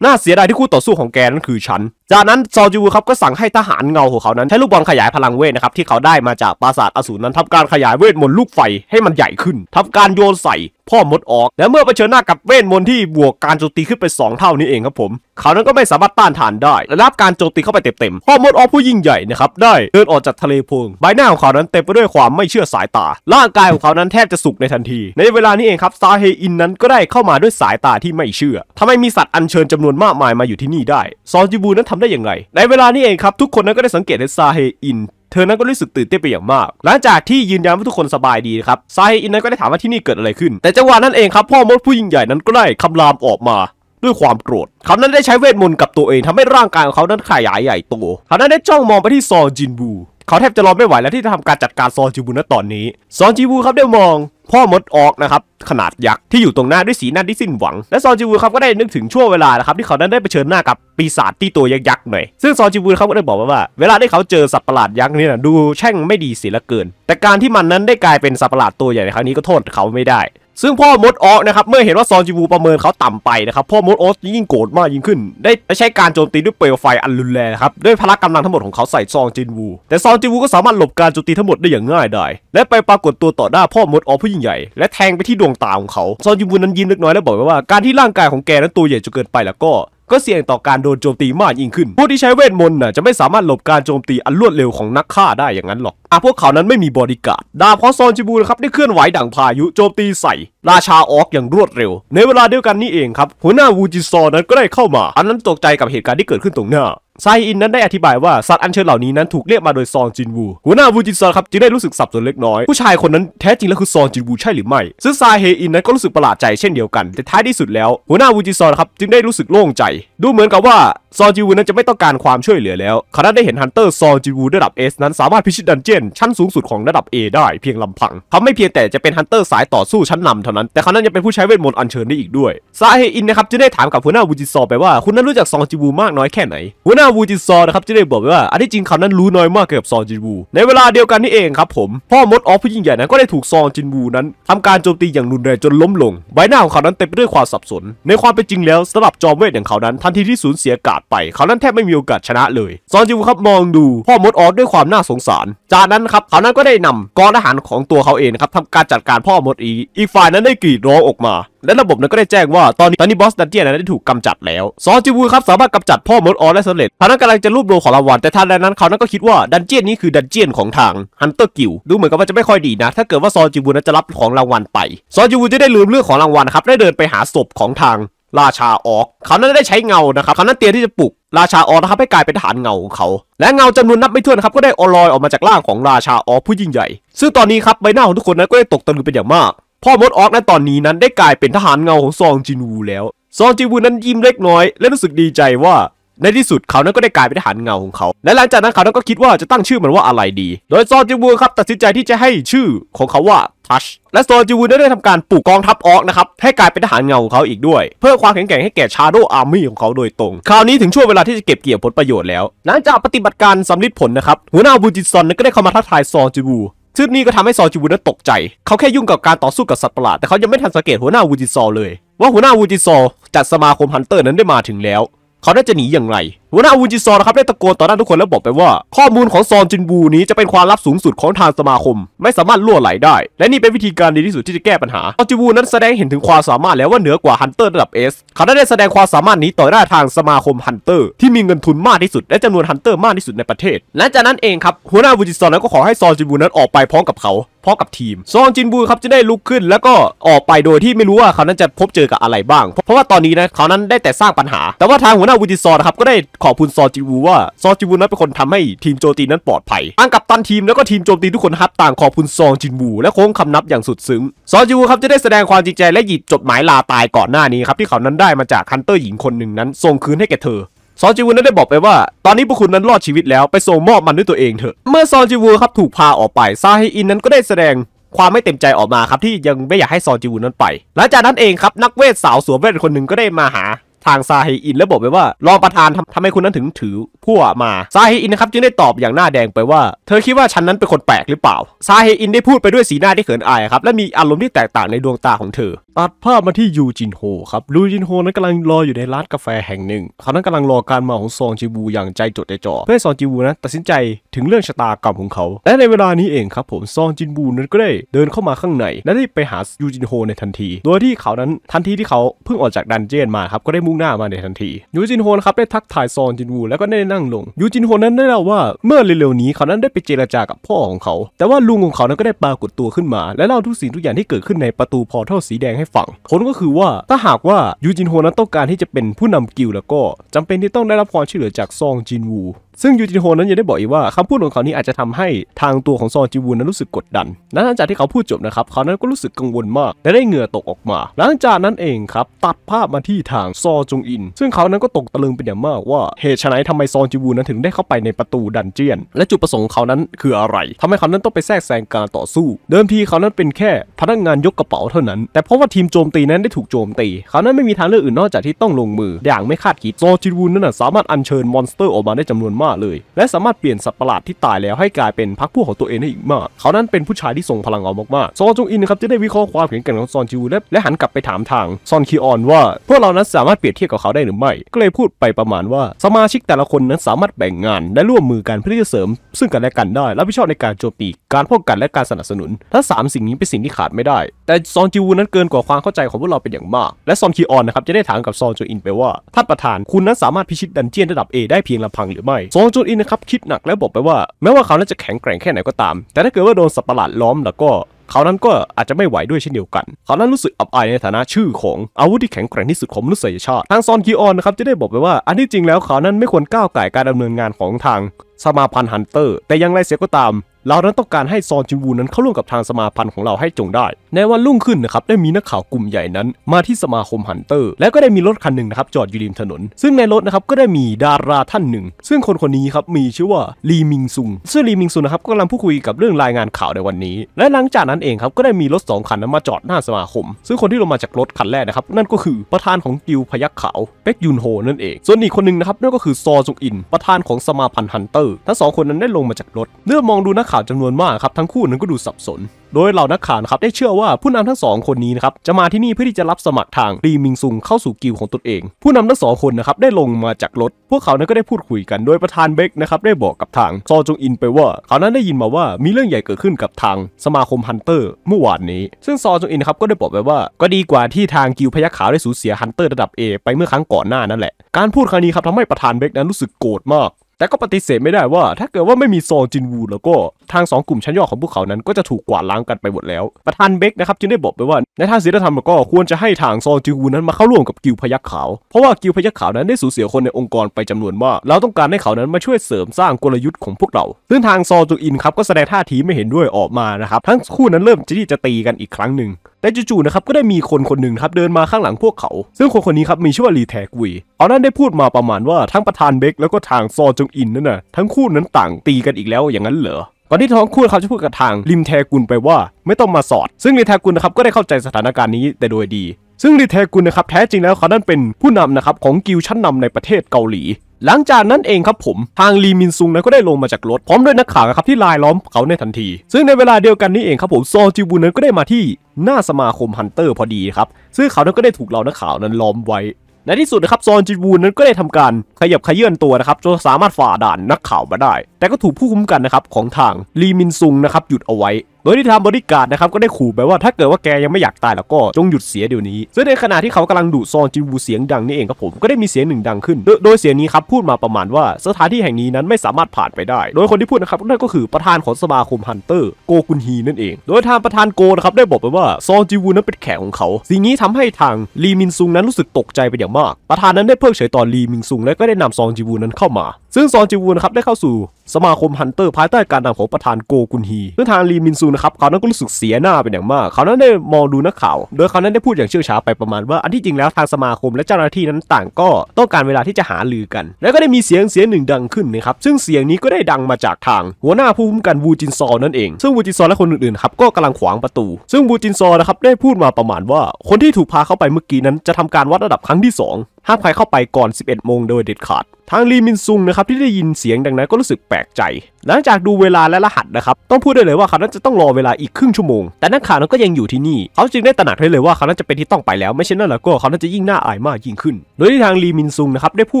น่าเสียดายที่คู่ต่อสู้ของแกนั้นคือฉันจากนั้นซอจูครับก็สั่งให้ทหารเงาของเขานั้นใช้ลูกบอลขยายพลังเวทนะครับที่เขาได้มาจากปราสาทอสูรนั้นทำการขยายเวทมนต์ลูกไฟให้มันใหญ่ขึ้นทำการโยนใส่พ่อมดออกและเมื่อเผชิญหน้ากับเวทมนต์ที่บวกการโจมตีขึ้นไป2เท่านี้เองครับผมเขานั้นก็ไม่สามารถต้านทานได้และรับการโจมตีเข้าไปเต็มๆพ่อมดออกผู้ยิ่งใหญ่นะครับได้เดินออกจากทะเลพงใบหน้าของเขานั้นเต็มไปด้วยความไม่เชื่อสายตา ร่างกายของเขานั้นแทบจะสุกในทันที ในเวลานี้เองครับซาเฮอินนั้นก็ได้เข้ามาด้วยสายตาที่ไม่เชื่อทำไมมีสัตว์อัญเชิญจำนวนมากมายมาอยู่ที่นี่ได้ซอจิบูนั้นทำได้อย่างไรในเวลานี้เองครับ ทุกคนนั้นก็ได้สังเกตเห็นซาเฮอินเธอนั้นก็รู้สึกตื่นเต้นไปอย่างมาก หลังจากที่ยืนยันว่าทุกคนสบายดีครับซาเฮอินนั้นก็ได้ถามว่าที่นี่เกิดอะไรขึ้น แต่จังหวะนั้นเองครับพ่อมดผู้ยิ่งใหญ่นั้นก็ได้คำรามออกมา ด้วยความโกรธคำนั้นได้ใช้เวทมนต์กับตัวเองทำให้ร่างกายของเขานั้นขยายใหญ่โตคำนั้นได้จ้องมองไปที่ซอจินบูเขาแทบจะรอไม่ไหวแล้วที่จะทำการจัดการซอจิบูณตอนนี้ซอจิบูครับได้มองพ่อมดออกนะครับขนาดยักษ์ ที่อยู่ตรงหน้าด้วยสีหน้าที่สิ้นหวังและซอนจิวูครับก็ได้นึกถึงช่วงเวลานะครับที่เขานั้นได้ไปเชิญหน้ากับปีศาจที่ตัวยักษ์์หน่อยซึ่งซอนจิวูเขาก็ได้บอกว่าเวลาที่เขาเจอสัตว์ประหลาดยักษ์นี่นะดูแช่งไม่ดีเสียละเกิน แต่การที่มันนั้นได้กลายเป็นสัตว์ประหลาดตัวใหญ่ในครั้งนี้ก็โทษเขาไม่ได้ซึ่งพ่อมดออกนะครับเมื่อเห็นว่าซอนจิบูประเมินเขาต่ำไปนะครับพ่อมดออกยิ่งโกรธมากยิ่งขึ้น ได้ใช้การโจมตีด้วยเปลวไฟอันรุนแรงครับด้วยพละกำลังทั้งหมดของเขาใส่ซองจินวูแต่ซอนจิบวูก็สามารถหลบการโจมตีทั้งหมดได้อย่างง่ายดายและไปปรากฏตัวต่อหน้าพ่อมดออกผู้ยิ่งใหญ่ และแทงไปที่ดวงตาของเขาซอนจิบวูนั้นยิ้มเล็กน้อยและบอกว่าการที่ร่างกายของแกนั้นตัวใหญ่จนเกินไปแล้วก็ก็เสี่ยงต่อการโดนโจมตีมากยิ่งขึ้นผู้ที่ใช้เวทมนต์น่ะจะไม่สามารถหลบการโจมตีอันรวดเร็วของนักฆ่าได้อย่างนั้นหรอกอาพวกเขานั้นไม่มีบอดี้การ์ดดาบของซอนจิบูนะครับได้เคลื่อนไหวดังพายุ โจมตีใส่ ราชาออกอย่างรวดเร็ว ในเวลาเดียวกันนี้เองครับหัวหน้าวูจิซอนั้นก็ได้เข้ามาอันนั้นตกใจกับเหตุการณ์ที่เกิดขึ้นตรงหน้าไซอินนั้นได้อธิบายว่าสัตว์อันเชิญเหล่านี้นั้นถูกเรียกมาโดยซองจินวูหัวหน้าวูจินซอนครับจึงได้รู้สึกสับสนเล็กน้อยผู้ชายคนนั้นแท้จริงแล้วคือซองจินวูใช่หรือไม่ซึ่งไซเฮอินนั้นก็รู้สึกประหลาดใจเช่นเดียวกันแต่ท้ายที่สุดแล้วหัวหน้าวูจินซอนครับ จึงได้รู้สึกโล่งใจดูเหมือนกับว่า ซอจิวูนั้นจะไม่ต้องการความช่วยเหลือแล้วเขาได้เห็นฮันเตอร์ซอจิวูระดับ S นั้นสามารถพิชิตดันเจียนชั้นสูงสุดของระดับ A ได้เพียงลำพัง เขาไม่เพียงแต่จะเป็นฮันเตอร์สายต่อสู้ชั้นนำเท่านั้น แต่เขานั้นยังเป็นผู้ใช้เวทมนต์อัญเชิญได้อีกด้วย ซาเฮอินนะครับจะได้ถามกับหัวหน้าวูจิซอไปว่าคุณนั้นรู้จักซอจิวูมากน้อยแค่ไหนหัวหน้าวูจิซอนะครับจะได้บอกว่าอันที่จริงเขานั้นรู้น้อยมากเกี่ยวกับซอจิวู ในเวลาเดียวกันนี่เองครับผมพ่อมดออฟผู้ยิ่งใหญ่นั้นก็ได้ถูกซอจิวูนั้นทำการโจมตีอย่างรุนแรงจนล้มลงใบหน้าของเขานั้นเต็มไปด้วยความสับสน ในความเป็นจริงแล้วสหรับจอมเวทอย่างเขานั้นทันทีที่สูญเสียกาดไป เขานั้นแทบไม่มีโอกาสชนะเลยซอนจิวครับมองดูพ่อมดออดด้วยความน่าสงสาร จากนั้นครับเขานั้นก็ได้นำกองทหารของตัวเขาเองครับทำการจัดการพ่อมดอีอีกฝ่ายนั้นได้กรีดร้องออกมา และระบบนั้นก็ได้แจ้งว่าตอนนี้ตอนนี้บอสดันเจียนนั้นได้ถูกกำจัดแล้วซอนจิวครับสามารถกำจัดพ่อมดออดได้สำเร็จเขานั้นกำลังจะรูบโลของรางวัลแต่ทันใดนั้นเขานั้นก็คิดว่าดันเจียนนี้คือดันเจียนของทางฮันเตอร์กิวดูเหมือนกับว่าจะไม่ค่อยดีนะถ้าเกิดว่าซอนจิวูนั้นจะรับของรางวัลไปซอนจิวจะได้ลืมเรื่องของรางวัลครับได้เดินไปหาศพของทางราชาออกเขานั้นได้ใช้เงานะครับ เขานั้นเตรียมที่จะปลุกราชาออกนะครับให้กลายเป็นฐานเงาของเขา และเงาจำนวนนับไม่ถ้วนนะครับก็ได้อลอยออกมาจากร่างของราชาออกผู้ยิ่งใหญ่ซึ่งตอนนี้ครับใบหน้าของทุกคนนั้นก็ได้ตกตะลึงเป็นอย่างมาก พ่อมดออกในตอนนี้นั้นได้กลายเป็นทหารเงาของซองจินวูแล้ว ซองจินวูนั้นยิ้มเล็กน้อยและรู้สึกดีใจว่าในที่สุดเขานั้นก็ได้กลายเป็นทหารเงาของเขา และหลังจากนั้นเขานั้นก็คิดว่าจะตั้งชื่อมันว่าอะไรดี โดยซอจิวูครับตัดสินใจที่จะให้ชื่อของเขาว่าทัชและโซจิวูได้ทำการปลูกกองทัพออกนะครับให้กลายเป็นทหารเงาของเขาอีกด้วย เพื่อความแข็งแกร่งให้แก่ชาโดอาร์มี่ของเขาโดยตรง คราวนี้ถึงช่วงเวลาที่จะเก็บเกี่ยวผลประโยชน์แล้วหลังจากปฏิบัติการสำลิดผลนะครับหัวหน้าบูจิซอนนั้นก็ได้เข้ามาท้าทายซอจิวูซึ่งนี่ก็ทำให้ซอจิวูนั้นตกใจ เขาแค่ยุ่งกับการต่อสู้กับสัตว์ประหลาดแต่เขายังไม่ทันสังเกตหัวหน้าวูจิซอเลย ว่าหัวหน้าวูจิซอจัดสมาคมฮันเตอร์นั้นได้มาถึงแล้วเขาน่าจะหนีอย่างไรหัวหน้าอูจีซอนะครับได้ตะโกนต่อหน้าทุกคนแล้วบอกไปว่า ข้อมูลของซอนจินบูนี้จะเป็นความลับสูงสุดของทางสมาคม ไม่สามารถล่วไหลได้ และนี่เป็นวิธีการดีที่สุดที่จะแก้ปัญหาซอนจินบูนั้นแสดงเห็นถึงความสามารถแล้วว่าเหนือกว่าฮันเตอร์ระดับเอสเขาได้แสดงความสามารถนี้ต่อหน้าทางสมาคมฮันเตอร์ ที่มีเงินทุนมากที่สุด และจำนวนฮันเตอร์มากที่สุดในประเทศและจากนั้นเองครับหัวหน้าอูจีซอนนั้นก็ขอให้ซอนจินบูนั้นออกไปพร้อมกับเขาพร้อมกับทีมซอนจินบูครับจะได้ลุกขึ้น แล้วก็ออกไปโดยที่ไม่รู้ว่าเขานั้นจะพบเจอกับอะไรบ้างเพราะว่าตอนนี้นะเขานั้นได้แต่สร้างปัญหา แต่ว่าทางหัวหน้าวูจิซอนครับก็ได้ขอบคุณซอจิวูว่าซอจิวูนั้นเป็นคนทำให้ทีมโจมตีนั้นปลอดภัยอังกับตันทีมแล้วก็ทีมโจมตีทุกคนฮับ ต่างขอบคุณซองจินวูและโค้งคำนับอย่างสุดซึ้งซอจิวูครับจะได้แสดงความจริงใจและหยิบจดหมายลาตายก่อนหน้านี้ครับ ที่เขานั้นได้มาจากฮันเตอร์หญิงคนหนึ่งนั้น ส่งคืนให้แก่เธอซอนจิวูนั้นได้บอกไปว่าตอนนี้พวกคุณนั้นรอดชีวิตแล้วไปส่งมอบมันด้วยตัวเองเถอะเมื่อซอนจิวูครับถูกพาออกไปซาฮีอินนั้นก็ได้แสดงความไม่เต็มใจออกมาครับที่ยังไม่อยากให้ซอจิวูนั้นไป หลังจากนั้นเองครับนักเวทสาวสวมแว่นคนหนึ่งก็ได้มาหาทางซาฮฮอินและบอกไปว่า รองประธานทำาให้คุณนั้นถึงถือพั่วมาซาฮฮอินนะครับ จึงได้ตอบอย่างหน้าแดงไปว่าเธอคิดว่าฉันนั้นเป็นคนแปลกหรือเปล่า ซาฮฮอินได้พูดไปด้วยสีหน้าที่เขินอายครับ และมีอารมณ์ที่แตกต่างในดวงตาของเธอ ตัดภาพมาที่ยูจินโฮครับยูจินโฮนั้นกำลังรออยู่ในร้านกาแฟแห่งหนึ่ง เขานั้นกำลังรอการมาของซองจิบู อย่างใจจดใจจ่อเพื่อซองจิบูนะตัดสินใจถึงเรื่องชะตากรรมของเขา และในเวลานี้เองครับผมซองจินบูนั้นก็ได้เดินเข้ามาข้างในและได้ไปหายูจินโฮในทันที โดยที่เขานั้นทันทีที่เขาเพิ่งออกจากดันเจียนมาครับก็ได้มุ่งงหน้ามาในทันทียูจินโฮนครับได้ทักทายซอนจินวูแล้วก็ได้นั่งลงยูจินโฮนนั้นได้เล่าว่าเมื่อเร็วๆนี้เขานั้นได้ไปเจรจากับพ่อของเขา แต่ว่าลุงของเขานั้นก็ได้ปรากฏตัวขึ้นมา และเล่าทุกสิ่งทุกอย่างที่เกิดขึ้นในประตูพอร์ทัลสีแดงให้ฟังผลก็คือว่าถ้าหากว่ายูจินโฮนั้นต้องการที่จะเป็นผู้นำกิลแล้วก็ จำเป็นที่ต้องได้รับความช่วยเหลือจากซองจินวูซึ่งยูจินโฮนั้นยังได้บอกอีกว่า คำพูดของเขานี้อาจจะทำให้ทางตัวของซอจิวูนั้นรู้สึกกดดันหลังจากที่เขาพูดจบนะครับเขานั้นก็รู้สึกกังวลมากและได้เหงื่อตกออกมา หลังจากนั้นเองครับตัดภาพมาที่ทางซอจงอิน ซึ่งเขานั้นก็ตกตะลึงเป็นอย่างมากว่าเหตุไฉนทำไมซอจิวูนั้นถึงได้เข้าไปในประตูดันเจียน และจุดประสงค์เขานั้นคืออะไร ทำให้เขานั้นต้องไปแทรกแซงการต่อสู้ เดิมทีเขานั้นเป็นแค่พนักงานยกกระเป๋าเท่านั้นแต่เพราะว่าทีมโจมตีนั้นได้ถูกโจมตี เขานั้นไม่มีทางเลือกอื่นนอกจากที่ต้องลงมือ อย่างไม่คาดคิดซอจิวูนั้นสามารถอัญเชิญมอนสเตอร์ออกมาได้จำนวนมาากเลยและสามารถเปลี่ยนสัตว์ประหลาดที่ตายแล้วให้กลายเป็นพรรคพวกของตัวเองได้อีกมาก เขานั้นเป็นผู้ชายที่ทรงพลังเอามากๆซอนจงอินนะครับจะได้วิเคราะห์ความเห็นกรนของซอนจิวและและหันกลับไปถามทางซอนคีออนว่า พวกเรานั้นสามารถเปรียบเทียบกับเขาได้หรือไม่ ก็เลยพูดไปประมาณว่า สมาชิกแต่ละคนนั้นสามารถแบ่งงานและร่วมมือกันเพื่อที่จะเสริม ซึ่งกันและกันได้รับผิดชอบในการโจมตีการป้องกันและการสนับสนุนทั้งมสิ่งนี้เป็นสิ่งที่ขาดไม่ได้ แต่ซอนจิวนั้นเกินกว่าความเข้าใจของพวกเราเป็นอย่างมาก และซอนคีออนนะครับจะได้ถามกับซอนจงอินไปว่าท่านประธานคุณนั้นสามารถพิชิตดันเจียนระดับ A ได้เพียงลำพังหรือไม่ซงจูอินนะครับคิดหนักแล้วบอกไปว่า แม้ว่าเขานั้นจะแข็งแกร่งแค่ไหนก็ตาม แต่ถ้าเกิดว่าโดนสัตว์ประหลาดล้อมแล้วก็เขานั้นก็อาจจะไม่ไหวด้วยเช่นเดียวกันเขานั้นรู้สึกอับอายในฐานะชื่อของอาวุธที่แข็งแกร่งที่สุดของมนุษยชาติ ทางซอนคีออนนะครับจะได้บอกไปว่า อันที่จริงแล้วเขานั้นไม่ควรก้าวไก่การดำเนินงานของทางสมาพันธ์ฮันเตอร์แต่อย่างไรเสียก็ตามเรานั้นต้องการให้ซอนจินวูนั้นเข้าร่วมกับทางสมาพันธ์ของเราให้จงได้ในวันรุ่งขึ้นนะครับได้มีนักข่าวกลุ่มใหญ่นั้นมาที่สมาคมฮันเตอร์แล้วก็ได้มีรถคันหนึ่งนะครับ จอดอยู่ริมถนน ซึ่งในรถนะครับก็ได้มีดาราท่านหนึ่งซึ่งคนคนนี้ครับ มีชื่อว่าลีมิงซุงซึ่งลีมิงซุงนะครับก็กำลังพูดคุยกับเรื่องรายงานข่าวในวันนี้ และหลังจากนั้นเองครับก็ได้มีรถ2คันนั้นมาจอดหน้าสมาคมซึ่งคนที่ลงมาจากรถคันแรกนะครับนั่นก็คือประธานของกิวพยักขาวเป็กยุนโฮนั่นเอง ส่วนอีกคนนึงนะครับนั่นก็คือซอจุงอินประธานของสมาพันธ์ฮันเตอร์ทั้งสองคนนั้นได้ลงมาจากรถ เมื่อมองดูนักข่าวจำนวนมากครับทั้งคู่นั้นก็ดูสับสนโดยเหล่านักข่าวครับได้เชื่อว่าผู้นำทั้งสองคนนี้นะครับจะมาที่นี่เพื่อที่จะรับสมัครทางรีมิงซุงเข้าสู่กิลของตนเอง ผู้นำทั้งสองคนนะครับได้ลงมาจากรถ พวกเขานั้นก็ได้พูดคุยกันโดยประธานเบกนะครับได้บอกกับทางซอจงอินไปว่า เขานั้นได้ยินมาว่ามีเรื่องใหญ่เกิดขึ้นกับทางสมาคมฮันเตอร์เมื่อวานนี้ซึ่งซอจงอินครับก็ได้บอกไปว่า ก็ดีกว่าที่ทางกิลพยัคขาวได้สูญเสียฮันเตอร์ระดับ A ไปเมื่อครั้งก่อนหน้านั่นแหละ การพูดครั้งนี้ครับทำให้ประธานเบกนั้นรู้สึกโกรธมากแต่ก็ปฏิเสธไม่ได้ว่า ถ้าเกิดว่าไม่มีซองจินวูแล้วก็ ทาง 2 กลุ่มชั้นยอดของพวกเขานั้นก็จะถูกกวาดล้างกันไปหมดแล้วประธานเบกนะครับจึงได้บอกไปว่าในทางศีลธรรมก็ควรจะให้ทางซองจิวนั้นมาเข้าร่วมกับกิวพยักขาว เพราะว่ากิวพยักขาวนั้นได้สูญเสียคนในองค์กรไปจำนวนมาก เราต้องการให้เขานั้นมาช่วยเสริมสร้างกลยุทธ์ของพวกเรา ซึ่งทางซอจูอินครับก็แสดงท่าทีไม่เห็นด้วยออกมานะครับ ทั้งคู่นั้นเริ่มที่จะตีกันอีกครั้งหนึ่ง แต่จู่ๆนะครับก็ได้มีคนคนหนึ่งครับเดินมาข้างหลังพวกเขา ซึ่งคนคนนี้ครับมีชื่อว่าลีแทกุยเอานั้นได้พูดมาประมาณว่าทั้งประธานเบกแล้วก็ทางซอจงอินนั่นน่ะทั้งคู่นั้นต่างตีกันอีกแล้วอย่างนั้นเหรอก่อนที่ท้องคู่เขาจะพูดกับทาง ริมแทกุลไปว่าไม่ต้องมาสอด ซึ่งริมแทกุลนะครับก็ได้เข้าใจสถานการณ์นี้แต่โดยดี ซึ่งริมแทกุลนะครับแท้จริงแล้วเขานั้นเป็นผู้นำนะครับของกิลชั้นนำในประเทศเกาหลี หลังจากนั้นเองครับผม ทางลีมินซุงนะก็ได้ลงมาจากรถ พร้อมด้วยนักข่าวครับที่ลายล้อมเขาในทันที ซึ่งในเวลาเดียวกันนี้เองครับผมซอจิบุนนั้นก็ได้มาที่หน้าสมาคมฮันเตอร์พอดีครับซึ่งเขานั้นก็ได้ถูกเรานักข่าวนั้นล้อมไว้ในที่สุดนะครับซอนจินวูนั้นก็ได้ทำการขยับขยื่นตัวนะครับจนสามารถฝ่าด่านนักข่าวมาได้ แต่ก็ถูกผู้คุ้มกันนะครับของทางลีมินซุงนะครับหยุดเอาไว้ดยที่ทาบริการนะครับก็ได้ขู่ไปว่าถ้าเกิดว่าแกยังไม่อยากตายแล้วก็จงหยุดเสียเดี๋ยวนี้ ซึ่งในขณะที่เขากำลังดุซอนจินวูเสียงดังนี่เองครับผมก็ได้มีเสียงหนึ่งดังขึ้น โดยเสียงนี้ครับพูดมาประมาณว่า สถานที่แห่งนี้นั้นไม่สามารถผ่านไปได้ โดยคนที่พูดนะครับ นั่นก็คือประธานของสมาคมฮันเตอร์โกกุนฮีนั่นเอง โดยทางประธานโกนะครับได้บอกไปว่าซอนจิวูนั้นเป็นแขกของเขาสิ่งนี้ทำให้ทางลีมินซุงนั้นรู้สึกตกใจไปอย่างมาก ประธานนั้นได้เพิกเฉยต่อลีมินซุงและก็ได้นำซองจิวูนั้นเข้ามาซึ่งซอนจิวูนะครับได้เข้าสู่สมาคมฮันเตอร์ภายใต้การนำของประธานโกกุนฮี ซึ่งทางลีมินซูนะครับเขานั้นก็รู้สึกเสียหน้าเป็นอย่างมาก เขานั้นได้มองดูนักข่าว โดยเขานั้นได้พูดอย่างเชื่อช้าไปประมาณว่า อันที่จริงแล้วทางสมาคมและเจ้าหน้าที่นั้นต่างก็ต้องการเวลาที่จะหาลือกัน แล้วก็ได้มีเสียงเสียงหนึ่งดังขึ้นนะครับ ซึ่งเสียงนี้ก็ได้ดังมาจากทางหัวหน้าผู้คุมกันวูจินซอนั่นเอง ซึ่งวูจินซอและคนอื่น ๆ ครับก็กำลังขวางประตู ซึ่งวูจินซอนะครับได้พูดมาประมาณว่า คนที่ถูกพาเข้าไปเมื่อกี้นั้นจะทำการวัดระดับครั้งที่ 2ห้ามใครเข้าไปก่อน 11 โมง โดยเด็ดขาด ทางลีมินซุงนะครับที่ได้ยินเสียงดังนั้นก็รู้สึกแปลกใจหลังจากดูเวลาและรหัสนะครับ ต้องพูดได้เลยว่าเขานั้นจะต้องรอเวลาอีกครึ่งชั่วโมง แต่นักข่าวนั้นก็ยังอยู่ที่นี่ เขาจึงได้ตระหนักได้เลยว่าเขานั้นจะเป็นที่ต้องไปแล้ว ไม่เช่นนั้นแล้วก็เขานั้นจะยิ่งน่าอายมากยิ่งขึ้น โดยที่ทางลีมินซุงนะครับได้พู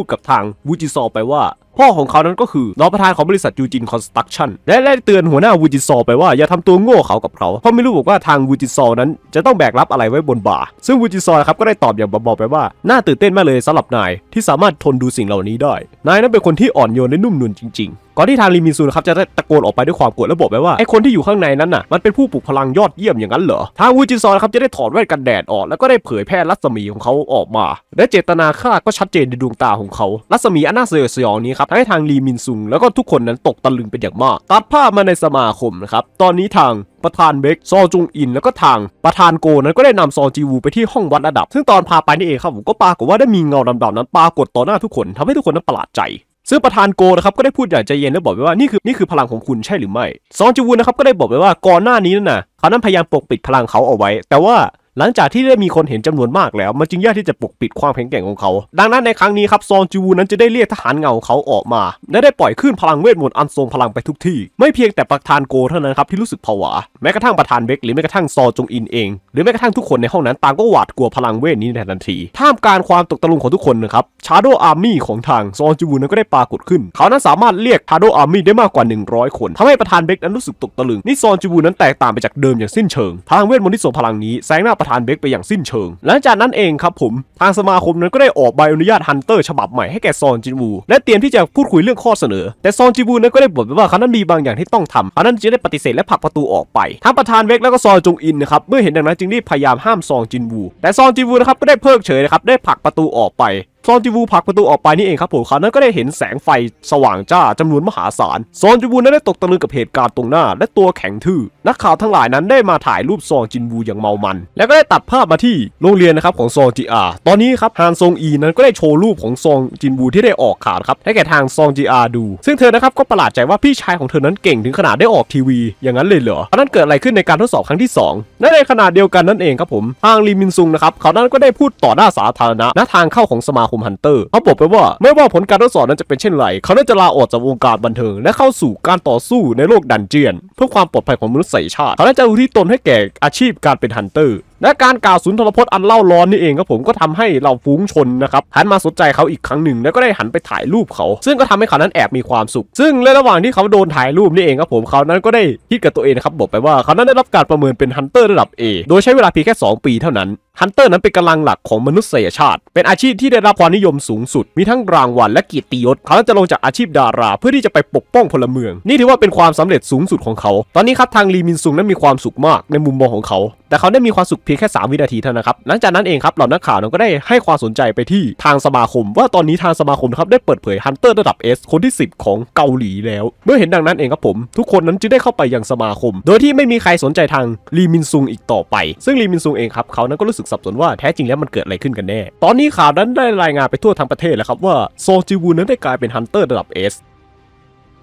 ดกับทางวูจิซอไปว่า พ่อของเขานั้นก็คือรองประธานของบริษัทยูจินคอนสตรักชั่น และได้เตือนหัวหน้าวูจิซอไปว่าอย่าทำตัวโง่เขากับเขา เพราะไม่รู้บอกว่าทางวูจิซอนั้นจะต้องแบกรับอะไรไว้บนบ่า ซึ่งวูจิซอครับก็ได้ตอบอย่างบอๆไปว่าน่าตื่นเต้นมากเลยสำหรับนายที่สามารถทนดูสิ่งเหล่านี้ได้นายนั้นเป็นคนที่อ่อนโยนและนุ่มนวลจริงๆก่อนที่ทางริมินซูนะครับจะตะโกนออกไปด้วยความโกรธและบอกไปว่าไอคนที่อยู่ข้างในนั้นน่ะมันเป็นผู้ปลุกพลังยอดเยี่ยมอย่างนั้นเหรอทางวูจินซอนครับจะได้ถอดแว่นกันแดดออก แล้วก็ได้เผยแพร่รัศมีของเขาออกมา และเจตนาฆ่าก็ชัดเจนในดวงตาของเขารัศมีอันน่าสยดสยองนี้ครับทำให้ทางรีมินซุงแล้วก็ทุกคนนั้นตกตะลึงเป็นอย่างมากตัดภาพมาในสมาคมนะครับตอนนี้ทางประธานเบกซอจุงอิน แล้วก็ทางประธานโกนั้นก็ได้นำซอจีวูไปที่ห้องวัดระดับ ซึ่งตอนพาไปนี่เองครับผมก็ปรากฏว่าได้มีเงาดำๆนั้นปรากฏต่อหน้าทุกคนทำให้ทุกคนนั้นประหลาดใจซึ่งประธานโกนะครับก็ได้พูดอย่างใจเย็น และบอกไปว่านี่คือนี่คือพลังของคุณใช่หรือไม่ซอนจูวุนนะครับก็ได้บอกไปว่า ก่อนหน้านี้นั่นนะเขานั้นพยายามปกปิดพลังเขาเอาไว้ แต่ว่าหลังจากที่ได้มีคนเห็นจำนวนมากแล้ว มันจึงยากที่จะปกปิดความแข็งแกร่งของเขา ดังนั้นในครั้งนี้ครับซองจูวูนั้นจะได้เรียกทหารเงาเขาออกมาและได้ปล่อยขึ้นพลังเวทมนต์อันทรงพลังไปทุกที่ ไม่เพียงแต่ประธานโกเท่านั้นครับที่รู้สึกผวาแม้กระทั่งประธานเบกหรือแม้กระทั่งซอจงอินเอง หรือแม้กระทั่งทุกคนในห้องนั้นต่างก็หวาดกลัวพลังเวทนี้ในทันทีท่ามกลางความตกตะลึงของทุกคนนะครับชาโดอาร์มี่ของทางซองจูวูนั้นก็ได้ปรากฏขึ้นเขานั้นสามารถเรียกชาโดอาร์มี่ได้มากกว่า100 คนทำให้ประธานเบกนั้นรู้สึกตกตะลึงนี่ซองจูวูนั้นแตกต่างไปจากเดิมอย่างสิ้นเชิงพลังเวทมนต์ที่ทรงพลังนี้แสงหน้าปประธานเบคไปอย่างสิ้นเชิง หลังจากนั้นเองครับผม ทางสมาคมนั้นก็ได้ออกใบอนุญาตฮันเตอร์ฉบับใหม่ให้แก่ซอนจินวู และเตรียมที่จะพูดคุยเรื่องข้อเสนอ แต่ซอนจินวูนั้นก็ได้บอกไปว่าเขานั้นมีบางอย่างที่ต้องทำเขานั้นจึงได้ปฏิเสธและผลักประตูออกไปทางประธานเบคแล้วก็ซอนจงอินนะครับ เมื่อเห็นดังนั้นจึงรีบพยายามห้ามซอนจินวู แต่ซอนจินวูนะครับก็ได้เพิกเฉยนะครับ ได้ผลักประตูออกไปซอนจิวูผลักประตูออกไปนี่เองครับผมเขานั้นก็ได้เห็นแสงไฟสว่างจ้า จำนวนมหาศาลซอนจิวูนั้นได้ตกตะลึงกับเหตุการณ์ตรงหน้า และตัวแข็งทื่อนักข่าวทั้งหลายนั้นได้มาถ่ายรูปซองจินวูอย่างเมามัน แล้วก็ได้ตัดภาพมาที่โรงเรียนนะครับของซองจีอาตอนนี้ครับฮานซงอีนั้นก็ได้โชว์รูปของซองจินวูที่ได้ออกข่าวครับให้แก่ทางซองจีอาดูซึ่งเธอนะครับก็ประหลาดใจว่าพี่ชายของเธอนั้นเก่งถึงขนาดได้ออกทีวีอย่างนั้นเลยเหรออนนั้นเกิดอะไรขึ้นในการทดสอบครั้งที่2และในขณะเดียวกันนั่นเองครับผมทางลีมินซุงนะครับเขานั้นก็ได้พูดต่อหน้าสาธารณะณทางเข้าของสมาคมฮันเตอร์เขาบอกไปว่าไม่ว่าผลการทดสอบนั้นจะเป็นเช่นไรเขาน่าจะลาออกจากวงการบันเทิงและเข้าสู่การต่อสู้ในโลกดันเจียน เพื่อความปลอดภัยของมนุษยชาติเขาน่าจะอุทิศตนให้แก่อาชีพการเป็นฮันเตอร์และการกล่าวสุนทรพจน์อันเล่าร้อนนี่เองครับผมก็ทำให้เราฟุ้งชนนะครับหันมาสนใจเขาอีกครั้งหนึ่งแล้วก็ได้หันไปถ่ายรูปเขา ซึ่งก็ทำให้เขานั้นแอบมีความสุข ซึ่งในระหว่างที่เขาโดนถ่ายรูปนี่เองครับผมเขานั้นก็ได้คิดกับตัวเองครับบอกไปว่าเขานั้นได้รับการประเมินเป็นฮันเตอร์ระดับ A โดยใช้เวลาเพียงแค่ 2 ปีเท่านั้นฮันเตอร์นั้นเป็นกำลังหลักของมนุษยชาติ เป็นอาชีพที่ได้รับความนิยมสูงสุด มีทั้งรางวัลและกิตติยศ เขาจะลงจากอาชีพดารา เพื่อที่จะไปปกป้องพลเมือง นี่ถือว่าเป็นความสำเร็จสูงสุดของเขา ตอนนี้ครับทางลีมินซุงนั้นมีความสุขมากในมุมมองของเขา แต่เขาได้มีความสุขเพียงแค่ 3 วินาทีเท่านั้นครับ หลังจากนั้นเองครับเหล่านักข่าวก็ได้ให้ความสนใจไปที่ทางสมาคม ว่าตอนนี้ทางสมาคมครับได้เปิดเผยฮันเตอร์ระดับ S คนที่10 ของเกาหลีแล้ว เมื่อเห็นดังนั้นเองครับผม ทุกคนนั้นจึงได้เข้าไปยังสมาคม โดยที่ไม่มีใครสนใจทางลีมินซุง อีกต่อไป ซึ่งลีมินซุงเองครับเขานั้นก็รู้สึกกสับสนว่าแท้จริงแล้วมันเกิดอะไรขึ้นกันแน่ ตอนนี้ข่าวนั้นได้รายงานไปทั่วทั้งประเทศแล้วครับว่า โซจิวูนั้นได้กลายเป็นฮันเตอร์ระดับเอส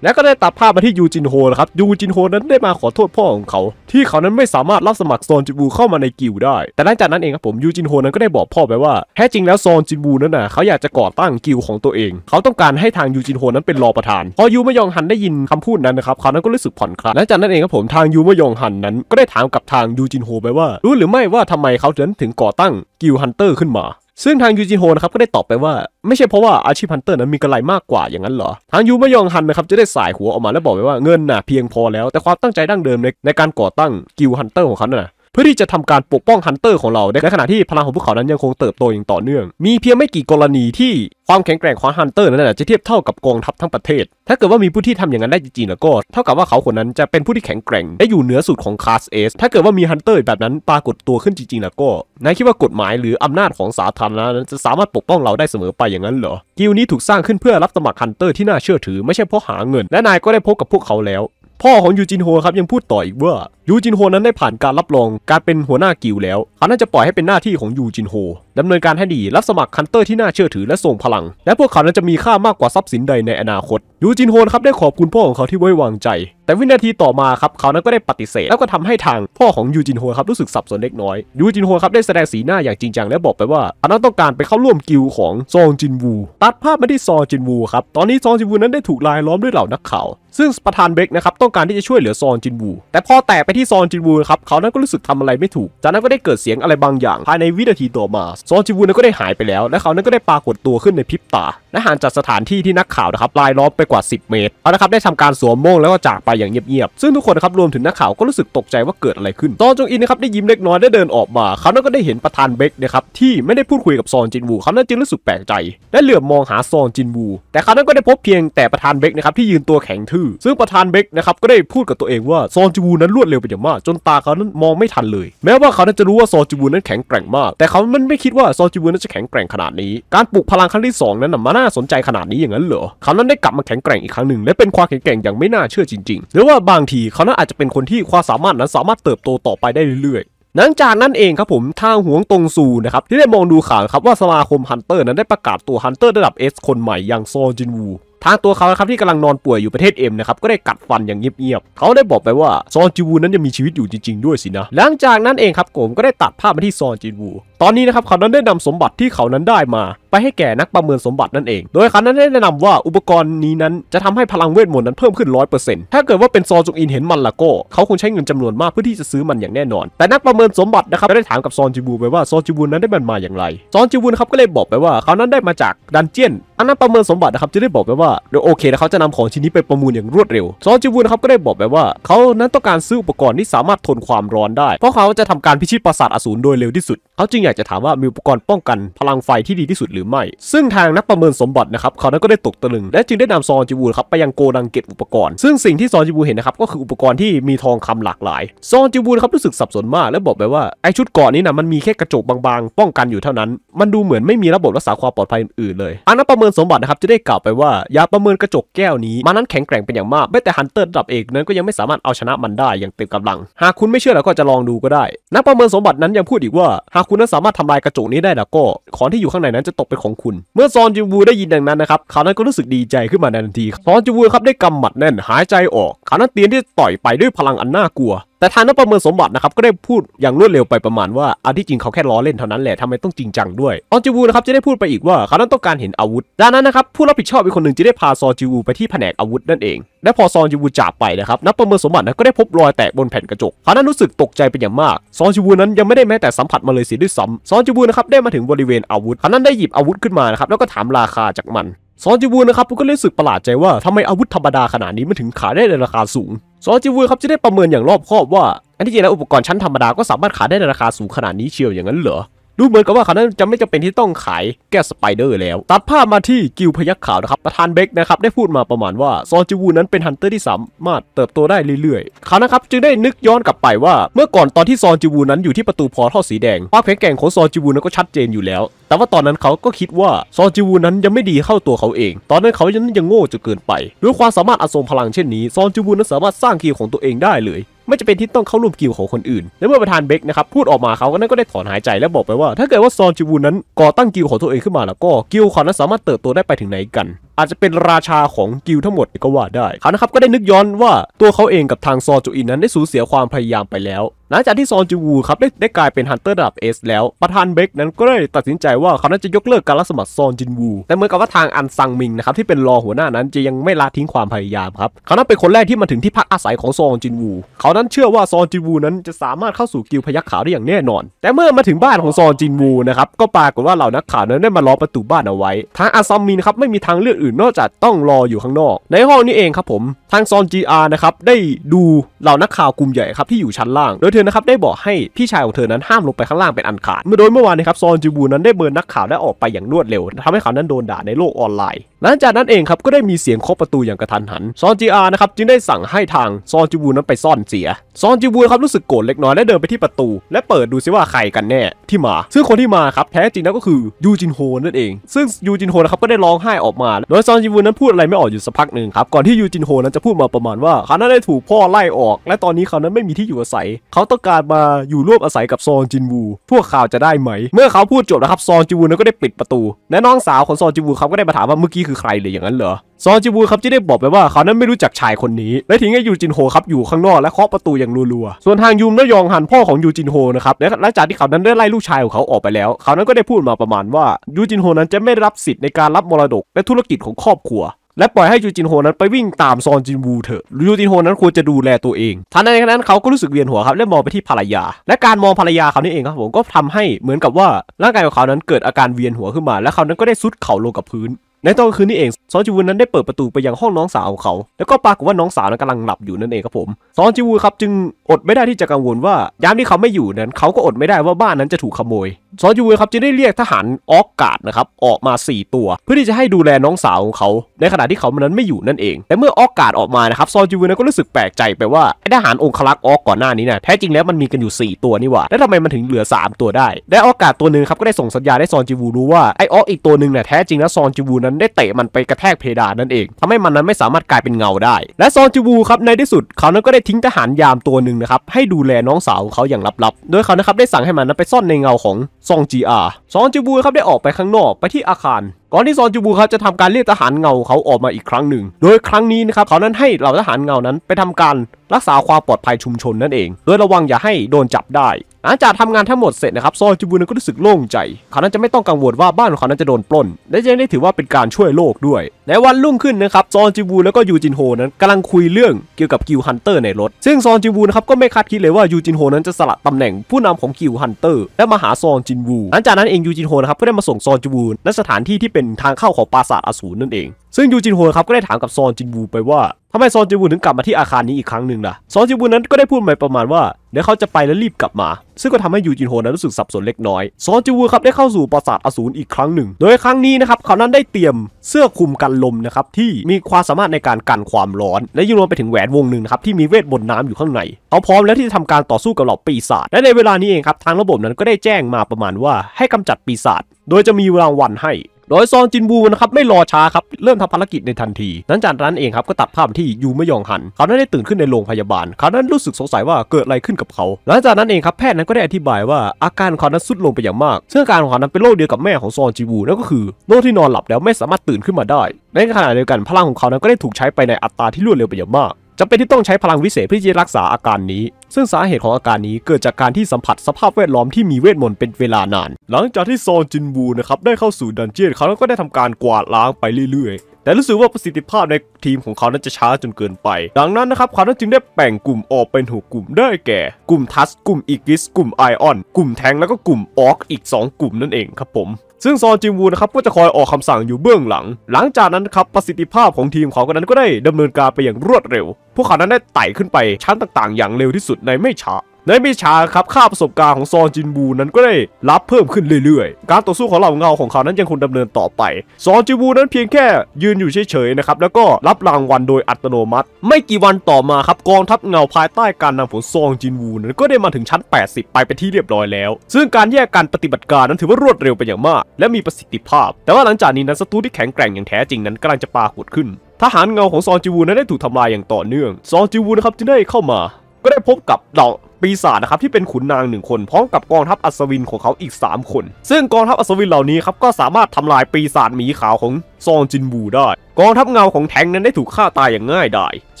และก็ได้ตัดภาพมาที่ยูจินโฮนะครับยูจินโฮนั้นได้มาขอโทษพ่อของเขา ที่เขานั้นไม่สามารถรับสมัครซอนจิบูเข้ามาในกิวได้แต่หลังจากนั้นเองครับผมยูจินโฮนั้นก็ได้บอกพ่อไปว่าแท้จริงแล้วซอนจิบูนั้นนะเขาอยากจะก่อตั้งกิวของตัวเอง เขาต้องการให้ทางยูจินโฮนั้นเป็นรอประธาน พอยูมยองฮันได้ยินคำพูดนั้นนะครับเขานั้นก็รู้สึกผ่อนคลายหลังจากนั้นเองครับผมทางยูมยองฮันนั้นก็ได้ถามกับทางยูจินโฮไปว่ารู้หรือไม่ว่าทำไมเขาถึงก่อตั้งกิวฮันเตอร์ขึ้นมาซึ่งทางยูจิโฮนะครับ ก็ได้ตอบไปว่าไม่ใช่เพราะว่าอาชีพฮันเตอร์นั้นมีกำไรมากกว่าอย่างนั้นเหรอ ทางยูมยองฮันนะครับ จะได้สายหัวออกมาแล้วบอกไปว่าเงินน่ะเพียงพอแล้วแต่ความตั้งใจดั้งเดิมในในการก่อตั้งกิลฮันเตอร์ของเขาน่ะพื่อที่จะทำการปกป้องฮันเตอร์ของเรา ในขณะที่พลังของพวกเขานั้นยังคงเติบโตอย่างต่อเนื่อง มีเพียงไม่กี่กรณีที่ความแข็งแกร่งของฮันเตอร์นั้นจะเทียบเท่ากับ กองทัพทั้งประเทศ ถ้าเกิดว่ามีผู้ที่ทำอย่างนั้นได้จริงๆแล้วก็เท่ากับว่าเขาคนนั้นจะเป็นผู้ที่แข็งแกร่งและอยู่เหนือสุดของคลาสเอสถ้าเกิดว่ามีฮันเตอร์แบบนั้นปรากฏตัวขึ้นจริงๆแล้วก็ นายคิดว่ากฎหมายหรืออำนาจของสาธารณะจะสามารถปกป้องเราได้เสมอไปอย่างนั้นเหรอ กิลนี้ถูกสร้างขึ้นเพื่อรับสมัครฮันเตอร์ที่น่าเชื่อถือไม่ใช่เพราะหาเงินและนายก็ได้พบกับพวกเขาแล้วพ่อของยูจินโฮครับยังพูดต่ออีกว่ายูจินโฮนั้นได้ผ่านการรับรองการเป็นหัวหน้ากิวแล้วเขาน่าจะปล่อยให้เป็นหน้าที่ของยูจินโฮดำเนินการให้ดีรับสมัครคันเตอร์ที่น่าเชื่อถือและส่งพลัง และพวกเขานั้นจะมีค่ามากกว่า ทรัพย์สินใดในอนาคต ยูจินโฮครับได้ขอบคุณพ่อของเขาที่ไว้วางใจ แต่วินาทีต่อมาครับเขานั้นก็ได้ปฏิเสธ แล้วก็ทำให้ทางพ่อของยูจินโฮครับรู้สึกสับสนเล็กน้อย ยูจินโฮครับได้แสดงสีหน้าอย่างจริงจังและบอกไปว่าเขานั้นต้องการไปเข้าร่วมกิวของซองจินวูตัดภาพมาที่ซองจินวูครับตอนนี้ซองจินวูนั้นได้ถูกลายล้อมด้วยเหล่านักข่าวซึ่งประธานเบกนะครับต้องการที่จะช่วยเหลือซอนจินวูแต่พอแตะไปที่ซอนจินวูครับ เขานั้นก็รู้สึกทำอะไรไม่ถูก จากนั้นก็ได้เกิดเสียงอะไรบางอย่าง ภายในวินาทีต่อมา ซอนจินวูนั้นก็ได้หายไปแล้ว และเขานั้นก็ได้ปรากฏตัวขึ้นในพริบตา และห่างจากสถานที่ที่นักข่าวนะครับลายล้อมไปกว่า 10 เมตร เอานะครับได้ทำการสวมโม่งแล้วก็จากไปอย่างเงียบๆ ซึ่งทุกคนนะครับรวมถึงนักข่าวก็รู้สึกตกใจว่าเกิดอะไรขึ้น ซอนจงอินนะครับได้ยิ้มเล็กน้อยได้เดินออกมา เขานั้นก็ได้เห็นประธานเบกนะครับที่ไม่ได้พูดคุยกับซอนจินวู เขานั้นจึงรู้สึกแปลกใจ และเหลือบมองหาซอนจินวู แต่เขานั้นก็ได้พบเพียงแต่ประธานเบกนะครับที่ยืนตัวแข็งทื่ออซึ่งประธานเบคนะครับก็ได้พูดกับตัวเองว่าซอนจิวูนั้นรวดเร็วเป็นอย่างมากจนตาเขานั้นมองไม่ทันเลย แม้ว่าเขานั้นจะรู้ว่าซอนจิวูนั้นแข็งแกร่งมาก แต่เขามันไม่คิดว่าซอนจิวูนั้นจะแข็งแกร่งขนาดนี้การปลุกพลังครั้งที่ 2 นั้นมันน่าสนใจขนาดนี้อย่างนั้นเหรอเขานั้นได้กลับมาแข็งแกร่งอีกครั้งหนึ่งและเป็นความแข็งแกร่งอย่างไม่น่าเชื่อจริงๆ หรือว่าบางทีเขานั้นอาจจะเป็นคนที่ความสามารถนั้นสามารถเติบโตต่อไปได้เรื่อยหลังจากนั้นเองครับผมทางหวงตงซูนะครับที่ได้มองดูข่าวครับว่าสมาคมฮันเตอร์นั้นได้ประกาศตัวฮันเตอร์ระดับเอสคนใหม่อย่างซอนจินวูทางตัวเขาครับที่กำลังนอนป่วยอยู่ประเทศเอ็มนะครับก็ได้กัดฟันอย่างเงียบๆ เขาได้บอกไปว่าซอนจิวูนั้นยังมีชีวิตอยู่จริงๆด้วยสินะหลังจากนั้นเองครับโกมก็ได้ตัดภาพมาที่ซอนจิวู ตอนนี้นะครับเขานั้นได้นำสมบัติที่เขานั้นได้มาไปให้แก่นักประเมินสมบัตินั่นเอง โดยคันนั้นได้แนะนำว่า อุปกรณ์นี้นั้นจะทำให้พลังเวทมนต์นั้นเพิ่มขึ้นร้อยเปอร์เซ็นต์ถ้าเกิดว่าเป็นซอจุงอินเห็นมันละก็เขาคงใช้เงินจำนวนมากเพื่อที่จะซื้อมันอย่างแน่นอน แต่นักประเมินสมบัตินะครับก็ได้ถามกับซอนจิบูไปว่าซอจิบูนั้นได้มันมาอย่างไร ซอนจิบูนครับก็เลยบอกไปว่าเขานั้นได้มาจากดันเจียนอันนั้นประเมินสมบัตินะครับจะได้บอกไปว่าโดยโอเคนะเขาจะนำของชิ้นนี้ไปประมูลอย่างรวดเร็ว ซอนจิบูนครับก็ได้บอกไปว่า เขานั้นต้องการซื้ออุปกรณ์ที่สามารถทนความร้อนได้เพราะเขาจะทำการพิชิตปราสาทอสูรโดยเร็วที่สุด เขาจึงอยากจะถามว่ามีอุปกรณ์ป้องกัน พลังไฟที่ดีที่สุดรือไม่ซึ่งทางนักประเมินสมบัตินะครับเขานั้นก็ได้ตกตะลึง และจึงได้นำซอนจิบูครับไปยังโกดังเก็บอุปกรณ์ซึ่งสิ่งที่ซอนจิบูเห็นนะครับ ก็คืออุปกรณ์ที่มีทองคำหลากหลายซอนจิบูครับ รู้สึกสับสนมากและบอกไปว่า ไอชุดเกาะนี้นะมันมีแค่กระจกบางๆ ป้องกันอยู่เท่านั้น มันดูเหมือนไม่มีระบบรักษาความปลอดภัยอื่นเลยอันนักประเมินสมบัตินะครับจะได้กล่าวไปว่าอยาประเมินกระจกแก้วนี้มันนั้นแข็งแกร่งเป็นอย่างมากแม้แต่ฮันเตอร์ระดับเอกนั้นก็ยังไม่สามารถเอาชนะมันได้อย่างเต็มกำลัง หากคุณไม่เชื่อล้วก็จะลองดูก็ได้ นักประเมินสมบัตินั้นยังพูดอีกว่า หากคุณนั้นสามารถทำลายกระจกนี้ได้แล้วก็ของที่อยู่ข้างในนั้นจะตกเป็นของคุณ เมื่อซอนจินวูได้ยินดังนั้นนะครับเขานั้นก็รู้สึกดีใจขึ้นมาในทันที ซอนจินวูครับได้กำหมัดแน่นหายใจออกเขานั้นเตียนที่ต่อยไปด้วยพลังอันน่ากลัวแต่ทางนักประเมินสมบัตินะครับก็ได้พูดอย่างรวดเร็วไปประมาณ ว่าอันที่จริงเขาแค่ล้อเล่นเท่านั้นแหละทำไมต้องจริงจังด้วยออนจิวูนะครับจะได้พูดไปอีกว่าเขานั้นต้องการเห็นอาวุธด้านนั้นนะครับผู้รับผิดชอบอีกคนหนึ่งจะได้พาซอจิวูไปที่แผนกอาวุธนั่นเองและพอซอจิวูจากไปนะครับนักประเมินสมบัตินะก็ได้พบรอยแตกบนแผ่นกระจกเขานั้นรู้สึกตกใจเป็นอย่างมากซอจิวูนั้นยังไม่ได้แม้แต่สัมผัสมาเลยสิด้วยซ้ำซอจิวูนะครับได้มาถึงบริเวณอาวุธเขานั้นได้หยิบอาวุธขึ้นมานะครับแล้วก็ถามราคาจากมันซอจิวูนะครับก็รู้สึกประหลาดใจว่าทำไมอาวุธธรรมดาขนาดนี้มันถึงขายได้ในราคาสูงซอจิวูครับจะได้ประเมินอย่างรอบคอบว่า อันที่จริงแล้วอุปกรณ์ชั้นธรรมดา ก็สามารถขายได้ในราคาสูงขนาดนี้เชียวอย่างนั้นเหรอดูเหมือนกับว่าเขานั้นจะไม่จำเป็นที่ต้องขายแก้สไปเดอร์แล้ว ตัดภาพมาที่กิลพยักขาวนะครับประธานเบคนะครับได้พูดมาประมาณว่าซอจิวูนั้นเป็นฮันเตอร์ที่สามารถเติบโตได้เรื่อยๆเขานะครับจึงได้นึกย้อนกลับไปว่าเมื่อก่อนตอนที่ซอจิวูนั้นอยู่ที่ประตูพอท่อสีแดงความแข็งแกร่งของซอจิวูนั้นก็ชัดเจนอยู่แล้วแต่ว่าตอนนั้นเขาก็คิดว่าซอจิวูนั้นยังไม่ดีเข้าตัวเขาเอง ตอนนั้นเขายังยังโง่จนเกินไปด้วยความสามารถอสมพลังเช่นนี้ซอจิวูนั้นสามารถสร้างคีของตัวเองได้เลยไม่จะเป็นที่ต้องเข้าร่วมกิวของคนอื่น และเมื่อประธานเบคนะครับ พูดออกมาเขาก็นั้นก็ได้ถอนหายใจและบอกไปว่าถ้าเกิดว่าซอนจิวูนั้นก่อตั้งกิวของตัวเองขึ้นมาแล้วก็ กิวของนั้นสามารถเติบโตได้ไปถึงไหนกันอาจจะเป็นราชาของกิลทั้งหมดก็ว่าได้ เขานะครับก็ได้นึกย้อนว่าตัวเขาเองกับทางซอจูอินนั้นได้สูญเสียความพยายามไปแล้ว หลังจากที่ซอนจูวูครับได้ได้กลายเป็นฮันเตอร์ระดับเอสแล้วประธานเบกนั้นก็ได้ตัดสินใจว่าเขานั้นจะยกเลิกการรับสมัครซอนจินวู แต่เหมือนกับว่าทางอันซังมิงนะครับที่เป็นรอหัวหน้านั้นจะยังไม่ละทิ้งความพยายามครับเขานั้นเป็นคนแรกที่มาถึงที่พักอาศัยของซอนจินวูเขานั้นเชื่อว่าซอนจินวูนั้น จะสามารถเข้าสู่กิลพยักขาวได้อย่างแน่นอน แต่เมื่อมาถึงบ้านของซอนจินวูนะครับก็ปรากฏว่าเหล่านักข่าวนั้นได้มาล้อประตูบ้านเอาไว้ ทางอันซังมิงครับไม่มีทางเลือกอืนื่นนอกจากต้องรออยู่ข้างนอก ในห้องนี้เองครับผมทางซอนจีอาร์นะครับได้ดูเหล่านักข่าวกลุ่มใหญ่ครับที่อยู่ชั้นล่าง โดยเธอนะครับได้บอกให้พี่ชายของเธอนั้นห้ามลงไปข้างล่างเป็นอันขาด เมื่อโดยเมื่อวานนะครับซอนจิบูนั้นได้เบินนักข่าวได้ออกไปอย่างรวดเร็ว ทำให้เขานั้นโดนด่าในโลกออนไลน์หลังจากนั้นเองครับก็ได้มีเสียงเคาะประตูอย่างกระทันหันซอนจีอาร์นะครับจึงได้สั่งให้ทางซอนจิบู นั้นไปซ่อนเสียซอนจิวูครับรู้สึกโกรธเล็กน้อย และเดินไปที่ประตู และเปิดดูซิว่าใครกันแน่ที่มา ซึ่งคนที่มาครับแท้จริงแล้วก็คือยูจินโฮนั่นเอง ซึ่งยูจินโฮนะครับก็ได้ร้องไห้ออกมา โดยซอนจิวูนั้นพูดอะไรไม่ออกอยู่สักพักหนึ่งครับ ก่อนที่ยูจินโฮนั้นจะพูดมาประมาณว่าเขานั้นได้ถูกพ่อไล่ออก และตอนนี้เขานั้นไม่มีที่อยู่อาศัย เขาต้องการมาอยู่ร่วมอาศัยกับซอนจินวู พวกข่าวจะได้ไหม เมื่อเขาพูดจบนะครับซอนจิวูนั้นก็ได้ปิดประตู และน้องสาวของซอนจิวูเขาก็ได้มาถามว่าเมื่อกี้คือใครเลยอย่างนั้นเหรอซอจิบูครับที่ได้บอกไปว่าเขานั้นไม่รู้จักชายคนนี้ และทิ้งให้ยูจินโฮครับ อยู่ข้างนอกและเคาะประตูอย่างรัวๆ ส่วนทางยูมและยองหันพ่อของยูจินโฮนะครับและหลังจากที่เขานั้นได้ไล่ลูกชายของเขาออกไปแล้ว เขานั้นก็ได้พูดมาประมาณว่ายูจินโฮนั้นจะไม่รับสิทธิ์ในการรับมรดกและธุรกิจของครอบครัว และปล่อยให้ยูจินโฮนั้นไปวิ่งตามซอนจินวูเถอะยูจินโฮนั้นควรจะดูแลตัวเองทันใดนั้นเขาก็รู้สึกเวียนหัวครับและมองไปที่ภรรยา และการมองภรรยาเขานี่เองครับผมก็ทำให้เหมือนกับว่าร่างกายของเขานั้นเกิดอาการเวียนหัวขึ้นมา และเขานั้นก็ได้ซุดเข่าลงกับพื้นในตอนคืนนี้เองซอนจิวูนั้นได้เปิดประตูไปยังห้องน้องสาวของเขาแล้วก็ปรากฏว่าน้องสาวนั้นกำลังหลับอยู่นั่นเองครับผมซอนจิวูครับจึงอดไม่ได้ที่จะกังวลว่ายามที่เขาไม่อยู่นั้นเขาก็อดไม่ได้ว่าบ้านนั้นจะถูกขโมยซอนจิวูครับจึงได้เรียกทหารออกกาดนะครับออกมา 4 ตัว เพื่อที่จะให้ดูแลน้องสาวของเขา ในขณะที่เขานั้นไม่อยู่นั่นเองแต่เมื่อออกกาดออกมานะครับซอนจิวูนั้นก็รู้สึกแปลกใจไปว่าทหารองคลักษ์ออกก่อนหน้านี้นะแท้จริงแล้วมันมีกันอยู่ 4 ตัวนี่หว่าแล้วทำไมมันถึงเหลือ 3 ตัวได้ได้ออกกาดตัวหนึ่งครับก็ได้ส่งสัญญาณให้ซอนจิวูรู้ว่าไอออกอีกตัวหนึ่งนะแท้จริงแล้วซอนจิวูนั้นได้เตะมันไปกระแทกเพดานนั่นเอง ทำให้มันนั้นไม่สามารถกลายเป็นเงาได้ และซอนจูบูครับในที่สุดเขานั้นก็ได้ทิ้งทหารยามตัวหนึ่งนะครับให้ดูแลน้องสาวของเขาอย่างลับๆโดยเขานะครับได้สั่งให้มันนั้นไปซ่อนในเงาของซองจีอาซอนจูบูครับได้ออกไปข้างนอก ไปที่อาคารก่อนที่ซอนจูบูครับจะทำการเรียกทหารเงาเขาออกมาอีกครั้งหนึ่ง โดยครั้งนี้นะครับเขานั้นให้เหล่าทหารเงานั้นไปทำการรักษาความปลอดภัยชุมชนนั่นเอง โดยระวังอย่าให้โดนจับได้ หลังจากทำงานทั้งหมดเสร็จนะครับซอนจูบูนั้นก็รู้สึกโล่งใจ เขานั้นจะไม่ต้องกังวลว่าบ้านของเขานั้นจะโดนปล้น และยังได้ถือว่าเป็นการช่วยโลกด้วย ในวันรุ่งขึ้นนะครับซอนจูบูแล้วก็ยูจินโฮนั้นกำลังคุยเรื่องเกี่ยวกับกิวฮันเตอร์ในรถ ซึ่งซอนจูบูนะครับก็ไม่คาดคิดเลยว่ายูจินโฮนั้นจะสละตำแหน่งผู้นำของกิวฮันเตอร์และมาหาซอนจินวู หลังจากนั้นเองยูจินโฮนะครับก็ได้มาส่งซอนจูบูณสถานที่ที่เเป็นทางเข้าของปราสาทอสูรนั่นเอง ซึ่งยูจินโฮครับก็ได้ถามกับซอนจินวู ไปว่าทำไมซอนจินวูถึงกลับมาที่อาคารนี้อีกครั้งหนึ่งล่ะ ซอนจินวูนั้นก็ได้พูดไปประมาณว่า เดี๋ยวเขาจะไปแล้วรีบกลับมา ซึ่งก็ทำให้ยูจินโฮนั้นรู้สึกสับสนเล็กน้อย ซอนจินวูครับได้เข้าสู่ปราสาทอสูรอีกครั้งหนึ่งโดยครั้งนี้นะครับเขานั้นได้เตรียมเสื้อคลุมกันลมนะครับที่มีความสามารถในการกันความร้อน และยังรวมไปถึงแหวนวงหนึ่งครับที่มีเวทมนต์น้ำอยู่ข้างในเขาพร้อมแล้วที่จะทาการต่อสู้กับเหล่าปีศาจและในเวลานี้เองครับทางระบบนั้นก็ได้แจ้งมาประมาณว่า ให้กำจัดปีศาจโดยจะมีรางวัลให้โดยซอนจินบูนะครับไม่รอช้าครับเริ่มทำภารกิจในทันทีนั้นจากนั้นเองครับก็ตัดภาพที่ยูไม่ยองหัน เขานั้นได้ตื่นขึ้นในโรงพยาบาลเขานั้นรู้สึกสงสัยว่าเกิดอะไรขึ้นกับเขา หลังจากนั้นเองครับแพทย์นั้นก็ได้อธิบายว่าอาการของเขานั้นสุดลงไปอย่างมากซึ่งอาการของเขานั้นเป็นโรคเดียวกับแม่ของซอนจินบูนั่นก็คือโรคที่นอนหลับแล้วไม่สามารถตื่นขึ้นมาได้ในขณะเดียวกันพลังของเขานั้นก็ได้ถูกใช้ไปในอัตราที่รวดเร็วไปอย่างมากจำเป็นที่ต้องใช้พลังวิเศษเพื่อที่จะรักษาอาการนี้ ซึ่งสาเหตุของอาการนี้เกิดจากการที่สัมผัสสภาพแวดล้อมที่มีเวทมนต์เป็นเวลานาน หลังจากที่ซอนจินบูนะครับได้เข้าสู่ดันเจี้ยนเขาก็ได้ทำการกวาดล้างไปเรื่อยแต่รู้สึกว่าประสิทธิภาพในทีมของเขานั้นจะช้าจนเกินไป ดังนั้นนะครับเขาจึงได้แบ่งกลุ่มออกเป็นหกกลุ่ม ได้แก่ กลุ่มทัส กลุ่มอีกิส กลุ่มไอออน กลุ่มแทง แล้วก็กลุ่มออกอีก 2กลุ่มนั่นเองครับผม ซึ่งซอนจิมวูนะครับก็จะคอยออกคำสั่งอยู่เบื้องหลัง หลังจากนั้นครับประสิทธิภาพของทีมเขากนนั้นก็ได้ดำเนินการไปอย่างรวดเร็ว พวกเขานั้นได้ไต่ขึ้นไปชั้นต่างๆ อย่างเร็วที่สุดในไม่ช้าในมิชาครับ ค่าประสบการณ์ของซอนจินบูนั้นก็ได้รับเพิ่มขึ้นเรื่อยๆ การต่อสู้ของเหล่าเงาของเขานั้นยังคงดำเนินต่อไป ซอนจินบูนั้นเพียงแค่ยืนอยู่เฉยๆนะครับ แล้วก็รับรางวัลโดยอัตโนมัติ ไม่กี่วันต่อมาครับกองทัพเงาภายใต้การนำของซอนจินบูนั้นก็ได้มาถึงชั้น 80 ไปเป็นที่เรียบร้อยแล้ว ซึ่งการแยกการปฏิบัติการนั้นถือว่ารวดเร็วเป็นอย่างมาก และมีประสิทธิภาพ แต่ว่าหลังจากนี้นั้นศัตรูที่แข็งแกร่งอย่างแท้จริงนั้นกำลังจะปาากดขึ้นทหารเงาของซอนจิวูนั้นได้ถูกทำลายอย่างต่อเนื่องซอนจิวูนะครับจึงได้เข้ามาก็ได้พบกับเหล่าปีศาจนะครับที่เป็นขุนนางหนึ่งคน พร้อมกับกองทัพอัศวินของเขาอีก 3 คน ซึ่งกองทัพอัศวินเหล่านี้ครับก็สามารถทำลายปีศาจหมีขาวของซองจินบูได้ กองทัพเงาของแทงนั้นได้ถูกฆ่าตายอย่างง่ายดายซ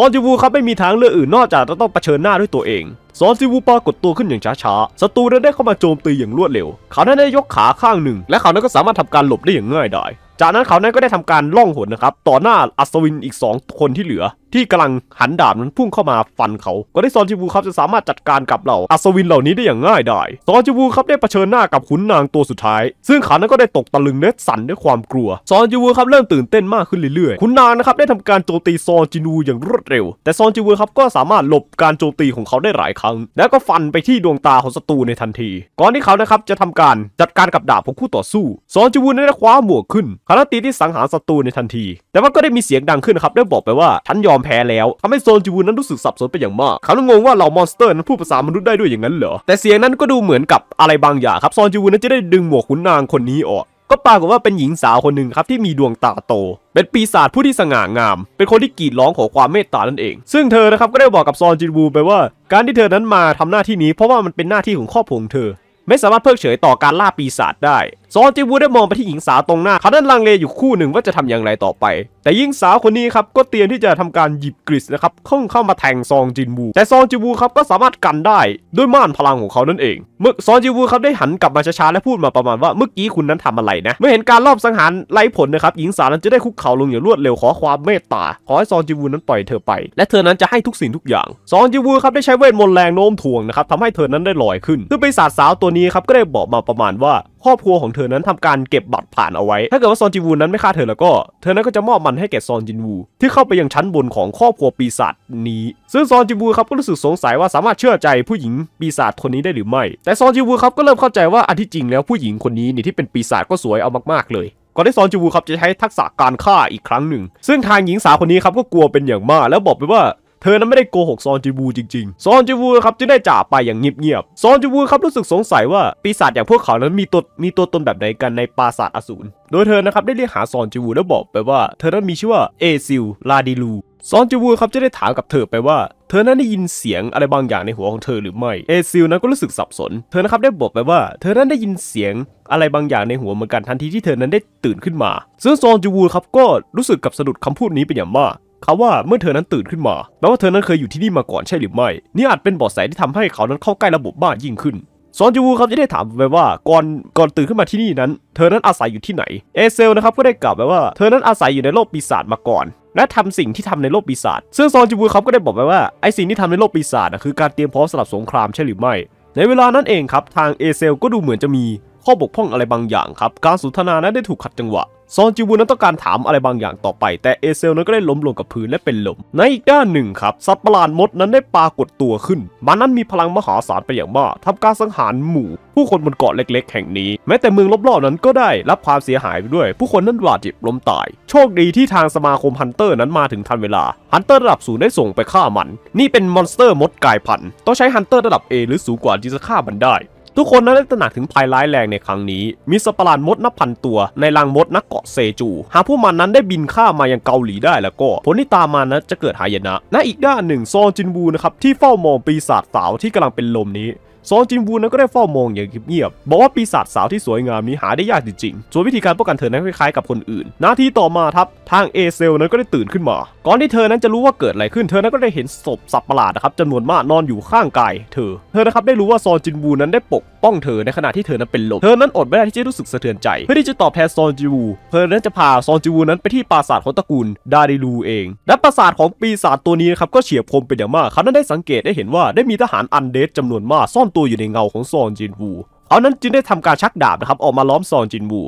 องจินบูครับไม่มีทางเลือกอื่นนอกจากจะต้องเผชิญหน้าด้วยตัวเองซอนซิบูปรากฏตัวขึ้นอย่างช้าๆศัตรูนั้นได้เข้ามาโจมตีอย่างรวดเร็ว เขานั้นได้ยกขาข้างหนึ่ง และเขานั้นก็สามารถทำการหลบได้อย่างง่ายดายจากนั้นเขานั้นก็ได้ทำการล่องหนนะครับต่อหน้าอัศวินอีก 2 คนที่เหลือที่กำลังหันดาบนั้นพุ่งเข้ามาฟันเขาก็ได้ซอนจิบูครับจะสามารถจัดการกับเหล่าอัศวินเหล่านี้ได้อย่างง่ายดายซอนจิบูครับได้เผชิญหน้ากับขุนนางตัวสุดท้าย ซึ่งขานั้นก็ได้ตกตะลึงและสั่นด้วยความกลัว ซอนจิวูครับเริ่มตื่นเต้นมากขึ้นเรื่อยๆ ขุนนางนะครับได้ทำการโจมตีซอนจินูอย่างรวดเร็ว แต่ซอนจิวูครับก็สามารถหลบการโจมตีของเขาได้หลายครั้ง แล้วก็ฟันไปที่ดวงตาของศัตรูในทันที ก่อนที่เขานะครับจะทำการจัดการกับดาบของคู่ต่อสู้ซอนจิวูได้คว้าหมวกขึ้นคาราตีที่สังหารศัตรูในทันที แต่ว่าก็ได้มีเสียงดังขึ้นครับได้บอกไปว่าฉันยอมแพ้แล้วทำให้โซนจิวูนั้นรู้สึกสับสนไปอย่างมาก เขางงว่าเหล่ามอนสเตอร์นั้นพูดภาษามนุษย์ได้ด้วยอย่างนั้นเหรอ แต่เสียงนั้นก็ดูเหมือนกับอะไรบางอย่างครับโซนจิวูนั้นจะได้ดึงหมวกขุนนางคนนี้ออก ก็ปรากฏว่าเป็นหญิงสาวคนหนึ่งครับที่มีดวงตาโต เป็นปีศาจผู้ที่สง่างาม เป็นคนที่กรีดร้องขอความเมตตานั่นเอง ซึ่งเธอนะครับก็ได้บอกกับซอนจินวูไปว่า การที่เธอนั้นมาทำหน้าที่นี้เพราะว่ามันเป็นหน้าที่ของครอบครัวเธอ ไม่สามารถเพิกเฉยต่อการล่าปีศาจได้ซอนจิวูได้มองไปที่หญิงสาวตรงหน้า เขาด้านลังเลอยู่คู่หนึ่งว่าจะทำอย่างไรต่อไป แต่หญิงสาวคนนี้ครับก็เตรียมที่จะทำการหยิบกริชนะครับเข้าเข้ามาแทงซองจินวู แต่ซองจิวูครับก็สามารถกันได้ด้วยม่านพลังของเขานั่นเองเมื่อซองจิวูครับได้หันกลับมาช้าๆ และพูดมาประมาณว่า เมื่อกี้คุณนั้นทำอะไรนะเมื่อเห็นการรอบสังหารไร้ผลนะครับหญิงสาวนั้นจะได้คุกเข่าลงอย่างรวดเร็วขอความเมตตาขอให้ซองจิวูนั้นปล่อยเธอไป และเธอนั้นจะให้ทุกสิ่งทุกอย่างซองจิวูครับได้ใช้เวทมนต์แรงโน้มถ่วงนะครับทำให้เธอนั้นได้ลอยขึ้นซึ่งปีศาจสาวตัวนี้ครับก็ได้บอกมาประมาณว่าครอบครัวของเธอนั้นทำการเก็บบัตรผ่านเอาไว้ ถ้าเกิดว่าซอนจินวูนั้นไม่ฆ่าเธอแล้วก็ เธอนั้นก็จะมอบมันให้แก่ซอนจินวู ที่เข้าไปยังชั้นบนของครอบครัวปีศาจนี้ซึ่งซอนจินวูครับก็รู้สึกสงสัยว่าสามารถเชื่อใจผู้หญิงปีศาจคนนี้ได้หรือไม่ แต่ซอนจินวูครับก็เริ่มเข้าใจว่าอันที่จริงแล้วผู้หญิงคนนี้นี่ที่เป็นปีศาจก็สวยเอามากๆ เลย ก่อนที่ซอนจิวูครับจะใช้ทักษะการฆ่าอีกครั้งหนึ่ง ซึ่งทางหญิงสาวคนนี้ครับก็กลัวเป็นอย่างมากแล้วบอกไปว่าเธอนั้นไม่ได้โกหกซอนจิวูจริงๆ ซอนจิวูครับจึงได้จากไปอย่างเงียบๆ ซอนจิวูครับรู้สึกสงสัยว่าปีศาจอย่างพวกเขานั้นมีตัวมีตัวตนแบบไหนกันในปราสาทอสูรโดยเธอนะครับได้เรียกหาซอนจิวูแล้วบอกไปว่า เธอนั้นมีชื่อว่าเอซิลลาดิลู ซอนจิวูครับจะได้ถามกับเธอไปว่าเธอนั้นได้ยินเสียงอะไรบางอย่างในหัวของเธอหรือไม่ เอซิลนั้นก็รู้สึกสับสน เธอนะครับได้บอกไปว่า เธอนั้นได้ยินเสียง อะไรบางอย่างในหัวเหมือนกันทันทีที่เธอนั้นได้ตื่นขึ้นมาซึ่งซอนจิวูครับก็รู้สึกกับสะดุดคำพูดนี้เป็นอย่างมากขาว่าเมื่อเธอนั้นตื่นขึ้นมาแปลว่าเธอนั้นเคยอยู่ที่นี่มาก่อนใช่หรือไม่ นี่อาจเป็นบาะแสที่ทำให้เขานั้นเข้าใกล้ระบบบ้านยิ่งขึ้นซอนจูวูครับจะได้ถามไปว่าก่อนก่อนตื่นขึ้นมาที่นี่นั้นเธอนั้นอาศัยอยู่ที่ไหนเอเซลนะครับก็ได้กล่าวไปว่าเธอนั้นอาศัยอยู่ในโลกปีศาจมาก่อน และทำสิ่งที่ทำในโลกปีศาจซึ่งซอนจูวูครับก็ได้บอกไปว่าไอสิ่งที่ทำในโลกปีศาจนะคือการเตรียมพร้อมสำหรับสงครามใช่หรือไม่ ในเวลานั้นเองครับทางเอเซลก็ดูเหมือนจะมีข้อบกพร่องอะไรบางอย่างครับการสนทนานั้นได้ถูกขัดจังหวะซอนจิวูนั้นต้องการถามอะไรบางอย่างต่อไปแต่เอเซลนั้นก็ได้ล้มลงกับพื้นและเป็นลม ในอีกด้านหนึ่งครับสัตว์ประหลาดมดนั้นได้ปรากฏตัวขึ้นมันนั้นมีพลังมหาศาลไปอย่างมากทำการสังหารหมู่ผู้คนบนเกาะเล็กๆ แห่งนี้ แม้แต่เมืองรอบๆนั้นก็ได้รับความเสียหายไปด้วย ผู้คนนั้นบาดเจ็บล้มตาย โชคดีที่ทางสมาคมฮันเตอร์นั้นมาถึงทันเวลาฮันเตอร์ระดับศูนย์ได้ส่งไปฆ่ามัน นี่เป็นมอนสเตอร์มดกายพันธุ์ต้องใช้ฮันเตอร์ระดับ A หรือสูงกว่าจี่จะฆ่ามันได้ทุกคนนั้นได้ตระหนักถึงภัยร้ายแรงในครั้งนี้ มีสัปหลาดมดนับพันตัว ในรังมดนักเกาะเซจู หากผู้มันนั้นได้บินข้ามมายังเกาหลีได้แล้วก็ ผลที่ตามมานั้นจะเกิดหายนะ ณอีกด้านหนึ่ง ซองจินบูนะครับ ที่เฝ้ามองปีศาจสาวที่กำลังเป็นลมนี้ซองจินวูนั้นก็ได้เฝ้ามองอย่างเงียบๆ บอกว่าปีศาจสาวที่สวยงามนี้หาได้ยากจริงๆ ส่วนวิธีการป้องกันเธอนั้นคล้ายๆกับคนอื่น นาทีต่อมาทับ ทางเอเซลนั้นก็ได้ตื่นขึ้นมา ก่อนที่เธอนั้นจะรู้ว่าเกิดอะไรขึ้น เธอนั้นก็ได้เห็นศพสับประหลาดนะครับจำนวนมากนอนอยู่ข้างกายเธอ เธอนะครับได้รู้ว่าซอนจินวูนั้นได้ปกป้องเธอในขณะที่เธอนั้นเป็นลมเธอนั้นอดไม่ได้ที่จะรู้สึกสะเทือนใจ เพื่อที่จะตอบแทนซอนจิวู เธอนั้นจะพาซอนจิวูนั้นไปที่ปราสาทของตระกูลดาริลูเองและปราสาทของปีศาจตัวนี้นะครับก็เฉียบคมเป็นอย่างมากเขาได้สังเกตได้เห็นว่าได้มีทหารอันเดสจำนวนมากซ่อนตัวอยู่ในเงาของซอนจินวู เอานั้นจึงได้ทำการชักดาบนะครับออกมาล้อมซอนจินวู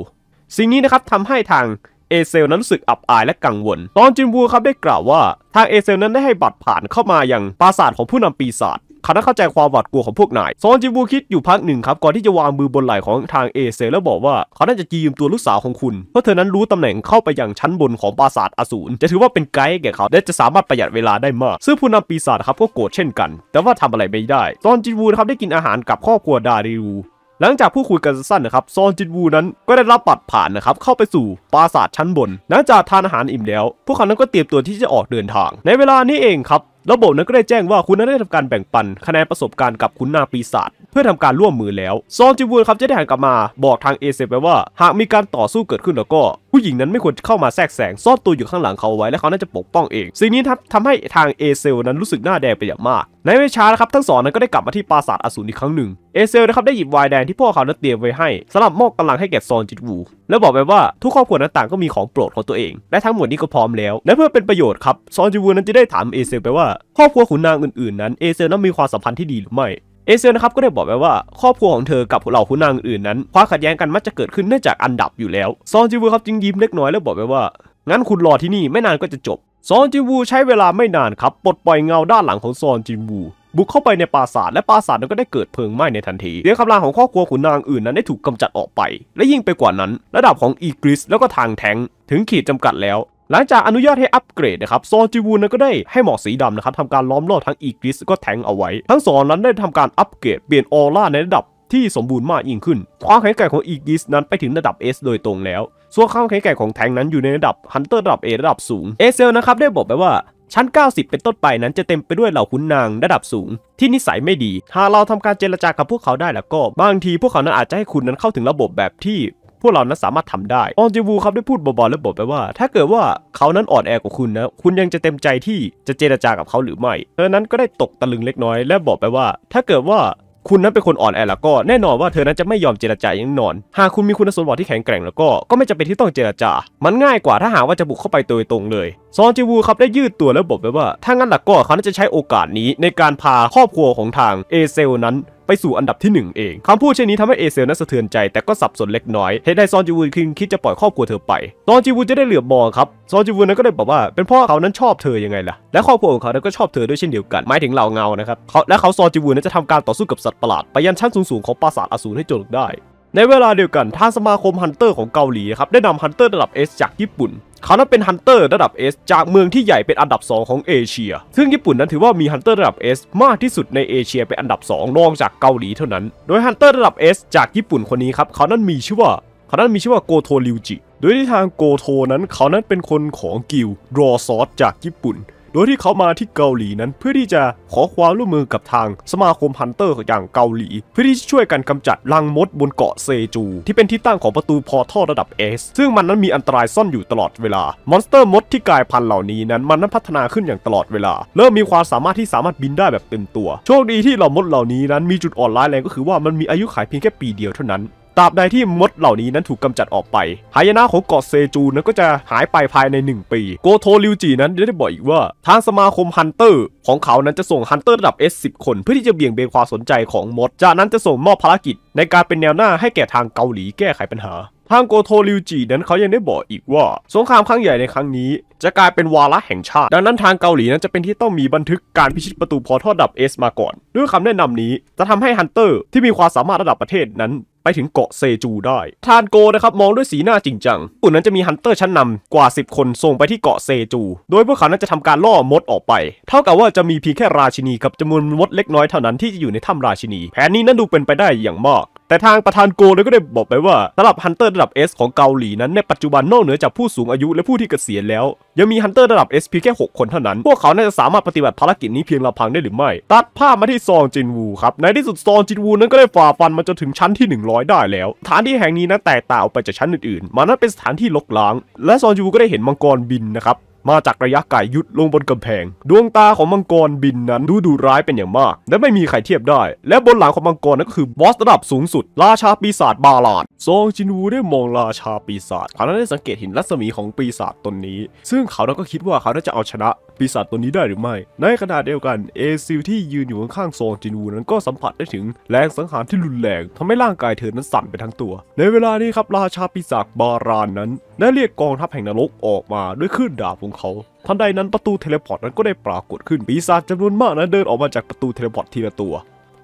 สิ่งนี้นะครับทำให้ทางเอเซลนั้นรู้สึกอับอายและกังวล ตอนจินวูครับได้กล่าวว่า ทางเอเซลนั้นได้ให้บัตรผ่านเข้ามาอย่างปราสาทของผู้นำปีศาจเขา้องเข้าใจความหวาดกลัวของพวกนาย ซอนจิบูคิดอยู่พักหนึ่งครับ ก่อนที่จะวางมือบนไหล่ของทางเอเซแล้วบอกว่าเขาน่าจะยืมตัวลูกสาวของคุณ เพราะเธอนั้นรู้ตำแหน่งเข้าไปอย่างชั้นบนของปราสาทอสูรจะถือว่าเป็นไกด์แก่เขาและจะสามารถประหยัดเวลาได้มากซึ่งผู้นำปีศาจครับก็โกรธเช่นกัน แต่ว่าทำอะไรไม่ได้ซอนจิบูครับได้กินอาหารกับครอบครัวดาริวหลังจากผู้คุยกันสั้นนะครับ ซอนจินวู นั้นก็ได้รับปัดผ่านนะครับเข้าไปสู่ปราสาทชั้นบน หลังจากทานอาหารอิ่มแล้ว พวกเขานั้นก็เตรียมตัวที่จะออกเดินทาง ในเวลานี้เองครับระบบนั้นก็ได้แจ้งว่า คุณนั้นได้ทำการแบ่งปัน คะแนนประสบการณ์กับคุณนาปีศาจเพื่อทำการร่วมมือแล้ว ซอนจิวูนครับจะได้หันกลับมา บอกทางเอเซไปว่าหากมีการต่อสู้เกิดขึ้นแล้วก็ ผู้หญิงนั้นไม่ควรเข้ามาแทรกแซงซ่อนตัวอยู่ข้างหลังเขาไว้และเขาน่าจะปกป้องเอง สิ่งนี้ทำให้ทางเอเซลนั้นรู้สึกหน้าแดงไปอย่างมากในเวชานะครับ ทั้งสองนั้นก็ได้กลับมาที่ปราสาทอสูรอีกครั้งหนึ่งเอเซลนะครับได้หยิบวายแดงที่พวกเขานั้นเตรียมไว้ให้สำหรับมอบกำลังให้แก่ซอนจิตวูแล้วบอกไปว่าทุกครอบครัวนั้นต่างก็มีของโปรดของตัวเอง และทั้งหมดนี้ก็พร้อมแล้ว และเพื่อเป็นประโยชน์ครับซอนจิตวูนั้นจะได้ถามเอเซลไปว่าครอบครัวขุนนางอื่น ๆ นั้นเอเซลนั้นมีความสัมพันธ์ที่ดีหรือไม่เอเซลนะครับก็ได้บอกไปว่าครอบครัวของเธอกับเหล่าขุนนางอื่นนั้น ความขัดแย้งกันมักจะเกิดขึ้นเนื่องจากอันดับอยู่แล้วซอนจิวูครับจึงยิ้มเล็กน้อยแล้วบอกไปว่า งั้นคุณรอที่นี่ไม่นานก็จะจบซอนจินวูใช้เวลาไม่นานครับปลดปล่อยเงาด้านหลังของซอนจินวูบุกเข้าไปในปราสาท และปราสาทนั้นก็ได้เกิดเพลิงไหม้ในทันทีเสียงคำรามของครอบครัวขุนนางอื่นนั้นได้ถูกกำจัดออกไป และยิ่งไปกว่านั้น ระดับของอีกริสแล้วก็ทางแทงถึงขีดจำกัดแล้ว หลังจากอนุญาตให้อัปเกรดนะครับซอนจิวูนั้นก็ได้ให้หมอกสีดำนะครับทำการล้อมรอบทั้งอีกริสก็แทงเอาไว้ ทั้งสองนั้นได้ทำการอัปเกรดเปลี่ยนออร่าในระดับที่สมบูรณ์มากยิ่งขึ้นความแข็งแกร่งของอีกิสนั้นไปถึงระดับ S โดยตรงแล้วส่วนความแข็งแกร่งของแทงนั้นอยู่ในระดับฮันเตอร์ระดับเอระดับสูงเอเซลนะครับได้บอกไปว่าชั้น 90 เป็นต้นไปนั้นจะเต็มไปด้วยเหล่าขุนนางระดับสูง ที่นิสัยไม่ดีหากเราทำการเจรจากับพวกเขาได้แล้วก็ บางที พวกเขานั้นอาจจะให้คุณนั้นเข้าถึงระบบแบบที่พวกเรานั้นสามารถทำได้ออนจิวูครับได้พูดบอๆและบอกไปว่า ถ้าเกิดว่าเขานั้นอ่อนแอกว่าคุณนะคุณยังจะเต็มใจที่จะเจรจากับเขาหรือไม่เธอนั้นก็ได้ตกตะลึงเล็กน้อย และบอกไปว่า ถ้าเกิดว่าคุณนั้นเป็นคนอ่อนแอแล้วก็แน่นอนว่าเธอนั้นจะไม่ยอมเจรจาอย่างนอน หากคุณมีคุณสมบัติที่แข็งแกร่งแล้วก็ ก็ไม่จำเป็นที่ต้องเจรจามันง่ายกว่าถ้าหากว่าจะบุกเข้าไปโดยตรงเลยซอนจิวูครับได้ยืดตัวแล้วบอกไปว่าถ้างั้นหลักก็เขาจะใช้โอกาสนี้ในการพาครอบครัวของทางเอเซลนั้นไปสู่อันดับที่1เองคำพูดเช่นนี้ทำให้เอเซลนั้นสะเทือนใจแต่ก็สับสนเล็กน้อยเหตุใดซอนจิวูคิงคิดจะปล่อยครอบครัวเธอไป ซอนจิวูจะได้เหลือบมองครับ ซอนจิวูนั้นก็เลยบอกว่าเป็นพ่อเขานั้นชอบเธอยังไงล่ะและครอบครัวของเขาก็ชอบเธอด้วยเช่นเดียวกันหมายถึงเหล่าเงานะครับและเขาซอนจิวูนั้นจะทำการต่อสู้กับสัตว์ประหลาดไปยันชั้นสูงๆ ของปราสาทอสูรให้จนได้ในเวลาเดียวกันทางสมาคมฮันเตอร์ของเกาหลีครับได้นำฮันเตอร์ระดับ S จากญี่ปุ่นเขานั้นเป็นฮันเตอร์ระดับ S จากเมืองที่ใหญ่เป็นอันดับ2ของเอเชียซึ่งญี่ปุ่นนั้นถือว่ามีฮันเตอร์ระดับ S มากที่สุดในเอเชียเป็นอันดับ 2 รองจากเกาหลีเท่านั้นโดยฮันเตอร์ระดับ S จากญี่ปุ่นคนนี้ครับเขานั้นมีชื่อว่าเขานั้นมีชื่อว่าโกโทริวจิโดยที่ทางโกโทนั้นเขานั้นเป็นคนของกิลดรอซอสจากญี่ปุ่นดยที่เขามาที่เกาหลีนั้นเพื่อที่จะขอความร่วมมือกับทางสมาคมฮันเตอร์อย่างเกาหลี เพื่อที่จะช่วยกันกำจัดลังมดบนเกาะเซจู ที่เป็นที่ตั้งของประตูพอท่อระดับเอสซึ่งมันนั้นมีอันตรายซ่อนอยู่ตลอดเวลา มอนสเตอร์มดที่กลายพันธุ์เหล่านี้นั้นมันนั้นพัฒนาขึ้นอย่างตลอดเวลา เริ่มมีความสามารถที่สามารถบินได้แบบเต็มตัว โชคดีที่เหล่ามดเหล่านี้นั้นมีจุดอ่อนร้ายแรงก็คือว่ามันมีอายุขายเพียงแค่ปีเดียวเท่านั้นตราบใดที่มดเหล่านี้นั้นถูกกำจัดออกไปหายนะของเกาะเซจูนั้นก็จะหายไปภายใน 1 ปี โกโทริวจีนั้นได้บอกอีกว่า ทางสมาคมฮันเตอร์ของเขานั้นจะส่งฮันเตอร์ระดับ S10 คน เพื่อที่จะเบี่ยงเบนความสนใจของมด จากนั้นจะส่งมอบภารกิจ ในการเป็นแนวหน้าให้แก่ทางเกาหลีแก้ไขปัญหา ทางโกโทริวจีนั้นเขายังได้บอกอีกว่าสงครามครั้งใหญ่ในครั้งนี้ จะกลายเป็นวาระแห่งชาติ ดังนั้นทางเกาหลีนั้นจะเป็นที่ต้องมีบันทึกการพิชิตประตูพอทอดับเอสมาก่อน ด้วยคำแนะนำนี้ จะทำให้ฮันเตอร์ที่มีความสามารถระดับประเทศนั้นไปถึงเกาะเซจูได้ ทานโกนะครับ มองด้วยสีหน้าจริงจังกลุ่มนั้นจะมีฮันเตอร์ชั้นนำกว่า 10 คนส่งไปที่เกาะเซจู โดยพวกเขานั้นจะทำการล่อมดออกไป เท่ากับว่าจะมีเพียงแค่ราชินีกับจำนวนมดเล็กน้อยเท่านั้นที่จะอยู่ในถ้ำราชินี แผนนี้นั้นดูเป็นไปได้อย่างมากแต่ทางประธานโกเลยก็ได้บอกไปว่าสำหรับฮันเตอร์ระดับ S ของเกาหลีนั้น ในปัจจุบันนอกเหนือจากผู้สูงอายุและผู้ที่เกษียณแล้ว ยังมีฮันเตอร์ระดับ S เแค่ 6 คนเท่านั้น พวกเขาน่าจะสามารถปฏิบัติภารกิจนี้เพียงลำพังได้หรือไม่ ตัดภาพมาที่ซองจินวูครับ ในที่สุดซองจินวู นั้นก็ได้ฝ่าฟันมาจนถึงชั้นที่ 100 ได้แล้วฐานที่แห่งนี้นั้นแตกต่างออกไปจากชั้นอื่นๆมันนั้นเป็นสถานที่ลกล้าง และซองจินวูก็ได้เห็นมังกรบินนะครับมาจากระยะไกลยุดลงบนกำแพง ดวงตาของมังกรบินนั้นดูดูร้ายเป็นอย่างมาก และไม่มีใครเทียบได้ และบนหลังของมังกรนั่นก็คือบอสระดับสูงสุด ราชาปีศาจบาลาดซองจินวูได้มองราชาปีศาจเขาได้สังเกตเห็นรัศมีของปีศาจตนนี้ ซึ่งเขานั้นก็คิดว่าเขาาจะเอาชนะปีศาจตัวนี้ได้หรือไม่ ในขณะเดียวกัน เอซิลที่ยืนอยู่ข้างๆซองจินวูนั้นก็สัมผัสได้ถึง แรงสังหารที่รุนแรงทำให้ร่างกายเธอนั้นสั่นไปทั้งตัว ในเวลานี้ครับราชาปีศาจบารานนั้น ได้เรียกกองทัพแห่งนรกออกมาด้วยขึ้นดาบของเขา ทันใดนั้นประตูเทเลพอร์ตนั้นก็ได้ปรากฏขึ้นปีศาจจำนวนมากนั้นเดินออกมาจากประตูเทเลพอร์ตทีละตัว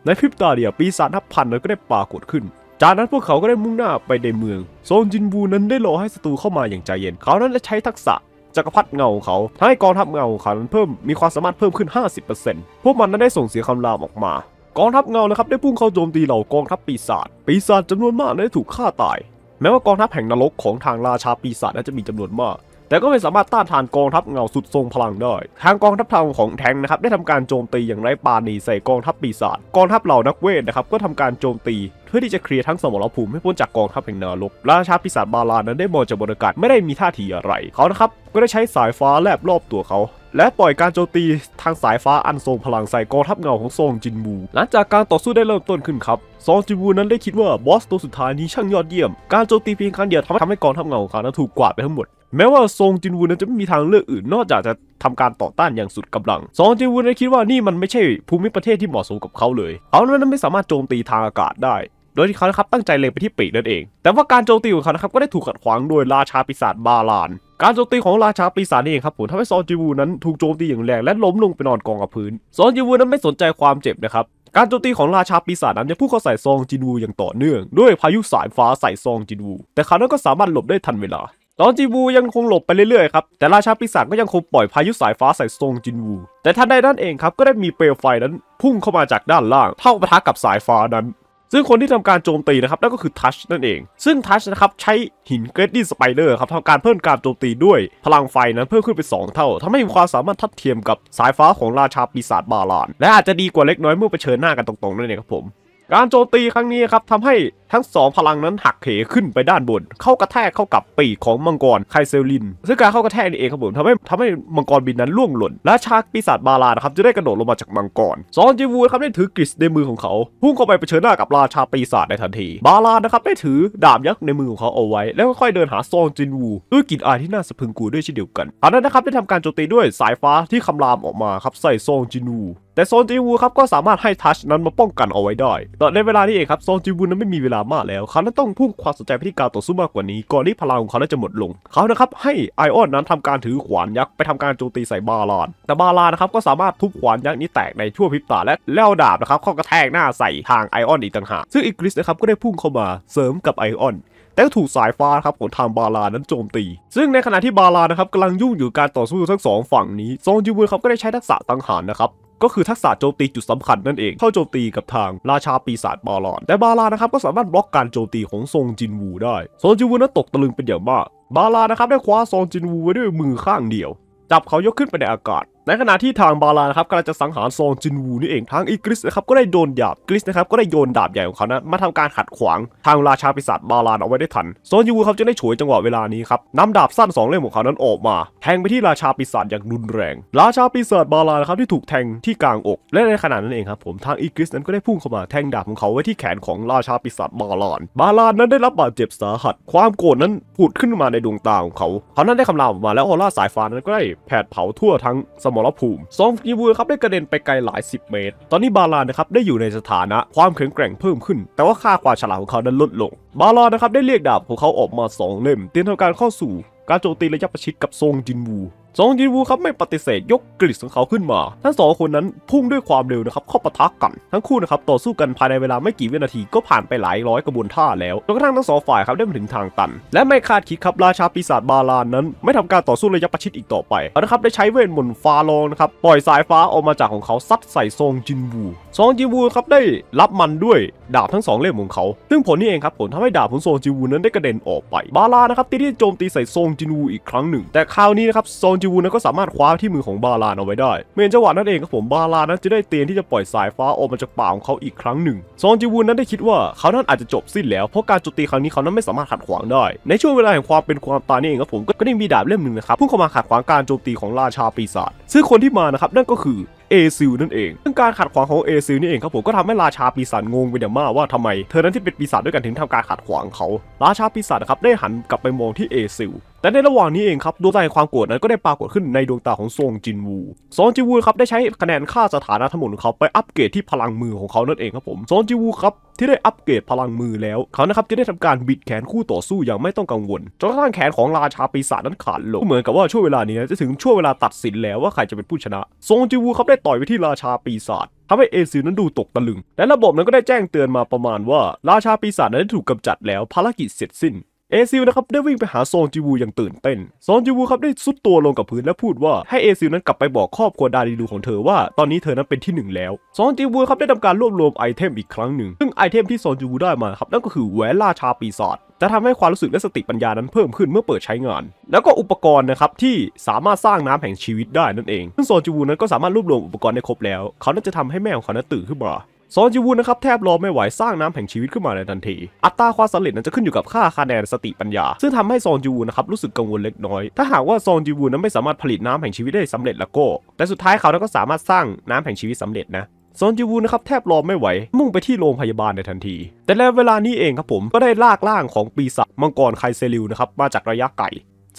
ในพริบตาเดียวปีศาจนับพันนั้นก็ได้ปรากฏขึ้น จากนั้นพวกเขาก็ได้มุ่งหน้าไปในเมืองโซนจินบูนั้นได้รอให้ศัตรูเข้ามาอย่างใจเย็นเขานั้นได้ใช้ทักษะจักรพรรดิเงาเขาทำให้กองทัพเงาขานเขาเพิ่มมีความสามารถเพิ่มขึ้น 50%พวกมันนั้นได้ส่งเสียงคำรามออกมา กองทัพเงานะครับได้พุ่งเข้าโจมตีเหล่ากองทัพปีศาจ ปีศาจจำนวนมากได้ถูกฆ่าตาย แม้ว่ากองทัพแห่งนรกของทางราชาปีศาจนั้นจะมีจำนวนมากแต่ก็ไม่สามารถต้านทานกองทัพเงาสุดทรงพลังได้ ทางกองทัพทางของแทงนะครับ ได้ทำการโจมตีอย่างไร้ปาณีใส่กองทัพปีศาจ กองทัพเหล่านักเวทนะครับ ก็ทำการโจมตีเพื่อที่จะเคลียร์ทั้งสมรภูมิให้พ้นจากกองทัพแห่งนรก ราชาปีศาจบาลานั้นได้มองจากบรรยากาศไม่ได้มีท่าทีอะไร เขานะครับก็ได้ใช้สายฟ้าแลบรอบตัวเขาและปล่อยการโจมตีทางสายฟ้าอันทรงพลังใส่กองทัพเงาของซองจินบูหลังจากการต่อสู้ได้เริ่มต้นขึ้นครับซองจินบูนั้นได้คิดว่าบอสตัวสุดท้ายนี้ช่างยอดเยี่ยม การโจมตีเพียงครั้งเดียวทำให้กองทัพเงาของเขาถูกกวาดไปทั้งหมดแม้ว่าซองจินวูนั้นจะไม่มีทางเลือกอื่น นอกจากจะทำการต่อต้านอย่างสุดกำลังซองจินวูนั้นคิดว่านี่มันไม่ใช่ภูมิประเทศที่เหมาะสมกับเขาเลย เอา้นั้นไม่สามารถโจมตีทางอากาศได้ โดยที่เขาครับตั้งใจเล็งไปที่ปีกนั่นเอง แต่ว่าการโจมตีของเขาครับก็ได้ถูกขัดขวางโดยราชาปีศาจบาลานการโจมตีของราชาปีศาจนี่เองครับผมทำให้ซอนจิวูนั้นถูกโจมตีอย่างแรงและล้มลงไปนอนกองกับพื้น ซอนจิวูนั้นไม่สนใจความเจ็บนะครับ การโจมตีของราชาปีศาจนั้นจะพุ่งเข้าใส่ซองจินวูอย่างต่อเนื่องด้วย พายุสายฟ้าใส่ซองจินวูแต่เขานั้นก็สามารถหลบได้ทันเวลา ซอนจิวูยังคงหลบไปเรื่อยๆครับ แต่ราชาปีศาจก็ยังคงปล่อยพายุสายฟ้าใส่ซองจินวูแต่ทันใดนั่นเองครับก็ได้มีเปลวไฟนั้นพุ่งเข้ามาจากด้านล่างเท่าปะทะกับสายฟ้านั้นซึ่งคนที่ทำการโจมตีนะครับนั่นก็คือทัชนั่นเอง ซึ่งทัชนะครับ ใช้หินเกรดดี้สไปเดอร์ครับทำการเพิ่มการโจมตีด้วย พลังไฟนั้นเพิ่มขึ้นไป 2 เท่า ทำให้มีความสามารถทัดเทียมกับสายฟ้าของราชาปีศาจบาลาน และอาจจะดีกว่าเล็กน้อยเมื่อเผชิญหน้ากันตรงๆนั่นเองครับผมการโจมตีครั้งนี้ครับทำให้ทั้งสองพลังนั้นหักเหขึ้นไปด้านบน เข้ากระแทกเข้ากับปีกของมังกรไคเซลิน ซึ่งการเข้ากระแทกนี่เองครับผมทำให้ทำให้มังกรบินนั้นล่วงหล่นและชากปีศาจบาลานะครับจะได้กระโดดลงมาจากมังกรซอนจิวูนครับได้ถือกริสในมือของเขาพุ่งเข้าไปเผชิญหน้ากับราชาปีศาจในทันทีบาลานะครับได้ถือดาบยักษ์ในมือของเขาเอาไว้ แล้วค่อยๆเดินหาซอนจินวูด้วยกลิ่นอายที่น่าสะพึงกลัวด้วยเช่นเดียวกันอันนั้นนะครับได้ทำการโจมตีด้วยสายฟ้าที่คำรามออกมาครับใส่ซองจินวูแต่โซนจิวูครับ ก็สามารถให้ทัชนั้นมาป้องกันเอาไว้ได้ แต่ในเวลานี้เองครับโซนจิวูนั้นไม่มีเวลามากแล้ว เขาต้องพุ่งความสนใจไปที่การต่อสู้มากกว่านี้ก่อนที่พลังของเขาจะหมดลง เขานะครับให้ไอออนนั้นทำการถือขวานยักษ์ไปทำการโจมตีใส่บาลานแต่บาลานนะครับก็สามารถทุบขวานยักษ์นี้แตกในชั่วพริบตาและเล้วดาบนะครับเข้ากระแทกหน้าใส่ทางไอออนอีกต่างหากซึ่งอีกริสนะครับก็ได้พุ่งเข้ามาเสริมกับไอออนแต่ก็ถูกสายฟ้าครับของทางบาลานั้นโจมตี ซึ่งในขณะที่บาลานะครับกำลังยุ่งอยู่การต่อสู้ทั้งสองฝั่งนี้ซนจิวูครับก็ได้ใช้ทักษะตังหารนะครับก็คือทักษะโจมตีจุดสำคัญนั่นเอง เข้าโจมตีกับทางราชาปีศาจบาลอน แต่บาลานะครับก็สามารถบล็อกการโจมตีของซงจินวูได้ซงจินวูนั้นตกตะลึงเป็นอย่างมาก บาลานะครับได้คว้าซงจินวูไว้ด้วยมือข้างเดียว จับเขายกขึ้นไปในอากาศในขณะที่ทางบาลานะครับกำลังจะสังหารซองจินวูนี่เองทางอีกริสนะครับก็ได้โดนดาบกริสนะครับก็ได้โยนดาบใหญ่ของเขานะมาทำการขัดขวางทางราชาปิศาจบาลานเอาไว้ได้ทันซองจินวูเขาจะได้ฉวยจังหวะเวลานี้ครับนำดาบสั้น2เล่มของเขานั้นออกมาแทงไปที่ราชาปิศาจอย่างรุนแรง ราชาปิศาจบาลานครับที่ถูกแทงที่กลางอกและในขณะนั้นเองครับผมทางอีกริสนั้นก็ได้พุ่งเข้ามาแทงดาบของเขาไว้ที่แขนของราชาปิศาจบาลานบาลานนั้นได้รับบาดเจ็บสาหัส ความโกรธนั้นผุดขึ้นมาในดวงตาของเขาเขานั้นได้คำรามออกมาแล้วออร่าสายฟ้านั้นก็ได้แผดเผาทั่วทั้งสมรภูมิสองกีวูครับได้กระเด็นไปไกลหลาย 10 เมตร ตอนนี้บาลานนะครับได้อยู่ในสถานะความแข็งแกร่งเพิ่มขึ้น แต่ว่าค่าความฉลาดของเขานั้นลดลง บาลานนะครับได้เรียกดาบของเขาออกมา2เล่ม เตรียมทำการเข้าสู่ การโจมตีระยะประชิดกับซงจินวูสองจินวูครับไม่ปฏิเสธยกกริชของเขาขึ้นมา ทั้งสองคนนั้นพุ่งด้วยความเร็วนะครับเข้าปะทะกกันทั้งคู่นะครับ ต่อสู้กันภายในเวลาไม่กี่วินาทีก็ผ่านไปหลายร้อยกระบวนท่าแล้วจนกระทั่งทั้งสองฝ่ายครับ ได้มาถึงทางตัน และไม่คาดคิดครับราชาปีศาจบาลานนั้น ไม่ทำการต่อสู้ระยะประชิดอีกต่อไปนะครับได้ใช้เวทมนต์ฟาลองนะครับปล่อยสายฟ้าออกมาจากของเขาซัดใส่ซองจินวูซองจินวูครับได้รับมันด้วยดาบทั้งสองเล่มของเขาซึ่งผลนี่เองครับผลทำให้ดาบของซองจินวูนั้นได้กระเด็นออกไปบาลานะครับที่โจมตีใส่ซองจินวูอีกครั้งหนึ่ง แต่คราวนี้นะครับซองจิวูนั้นก็สามารถคว้าที่มือของบาลานเอาไว้ได้เมื่อจังหวะนั้นเองครับผมบาลานนั้นจะได้เตียนที่จะปล่อยสายฟ้าออกมาจากปากของเขาอีกครั้งหนึ่งซองจิวูนั้นได้คิดว่าเขานั้นอาจจะจบสิ้นแล้วเพราะการจุตีครั้งนี้เขานั้นไม่สามารถขัดขวางได้ ในช่วงเวลาแห่งความเป็นความตายนี่เองครับผมก็ได้มีดาบเล่มหนึ่งนะครับพุ่งเข้ามาขัดขวางการโจมตีของราชาปีศาจซึ่งคนที่มานะครับนั่นก็คือเอซิลนั่นเอง ซึ่งการขัดขวางของเอซิลนี่เองครับผมก็ทำให้ราชาปีศาจงงไปอย่างมากว่าทำไมเธอนั้นที่เป็นปีศาจด้วยกันถึงทำการขัดขวางเขา ราชาปีศาจนะครับได้หันกลับไปมองที่เอซิล แต่ในระหว่างนี้เองครับดวงตาแห่งความโกรธนั้นก็ได้ปรากฏขึ้นในดวงตาของซงจินวูซงจินวูครับได้ใช้คะแนนค่าสถานะทั้งหมดของเขาไปอัปเกรดที่พลังมือของเขานั่นเองครับผมซงจินวูครับที่ได้อัปเกรดพลังมือแล้วเขานะครับจะได้ทำการบิดแขนคู่ต่อสู้อย่างไม่ต้องกังวลจนกระทั่งแขนของราชาปีศาจนั้นขาดลงเหมือนกับว่า ช่วงเวลานี้จะถึงช่วงเวลาตัดสินแล้วว่าใครจะเป็นผู้ชนะทรงจิวูครับได้ต่อยไปที่ราชาปีศาจทำให้เอซิลนั้นดูตกตะลึงและระบบนั้นก็ได้แจ้งเตือนมาประมาณว่า ราชาปีศาจนั้นถูกกำจัดแล้วภารกิจเสร็จสิ้นเอซิลนะครับได้วิ่งไปหาซองจิวูอย่างตื่นเต้นซองจิวูครับได้ซุดตัวลงกับพื้นและพูดว่าให้เอซิลนั้นกลับไปบอกครอบครัวดาริลูของเธอว่า ตอนนี้เธอนั้นเป็นที่หนึ่งแล้วซองจิวูครับได้ทำการรวบรวมไอเทมอีกครั้งหนึ่งซึ่งไอเทมที่ซองจิวูได้มาครับนั่นก็คือแหวนล่าชาปีศาจจะทำให้ความรู้สึกและสติปัญญานั้นเพิ่มขึ้นเมื่อเปิดใช้งาน แล้วก็อุปกรณ์นะครับที่สามารถสร้างน้ำแห่งชีวิตได้นั่นเอง ซึ่งซองจิวูนั้นก็สามารถรวบรวมอุปกรณ์ได้ครบแล้ว เขานจะทำให้แม่ของเขานั้นตื่นขึ้นมาซอนจิวุนะครับแทบรอไม่ไหวสร้างน้ำแห่งชีวิตขึ้นมาในทันที อัตราความสำเร็จนั้นจะขึ้นอยู่กับค่าคะแนนสติปัญญาซึ่งทำให้ซอนจิวุนะครับรู้สึกกังวลเล็กน้อยถ้าหากว่าซอนจิวุนั้นไม่สามารถผลิตน้ำแห่งชีวิตได้สำเร็จแล้วก็แต่สุดท้ายเขาก็สามารถสร้างน้ำแห่งชีวิตสำเร็จนะซอนจิวูนะครับแทบรอไม่ไหวมุ่งไปที่โรงพยาบาลในทันที แต่แล้วเวลานี้เองครับผมก็ได้ลากล่างของปีศาจมังกรไคเซริวนะครับมาจากระยะไกล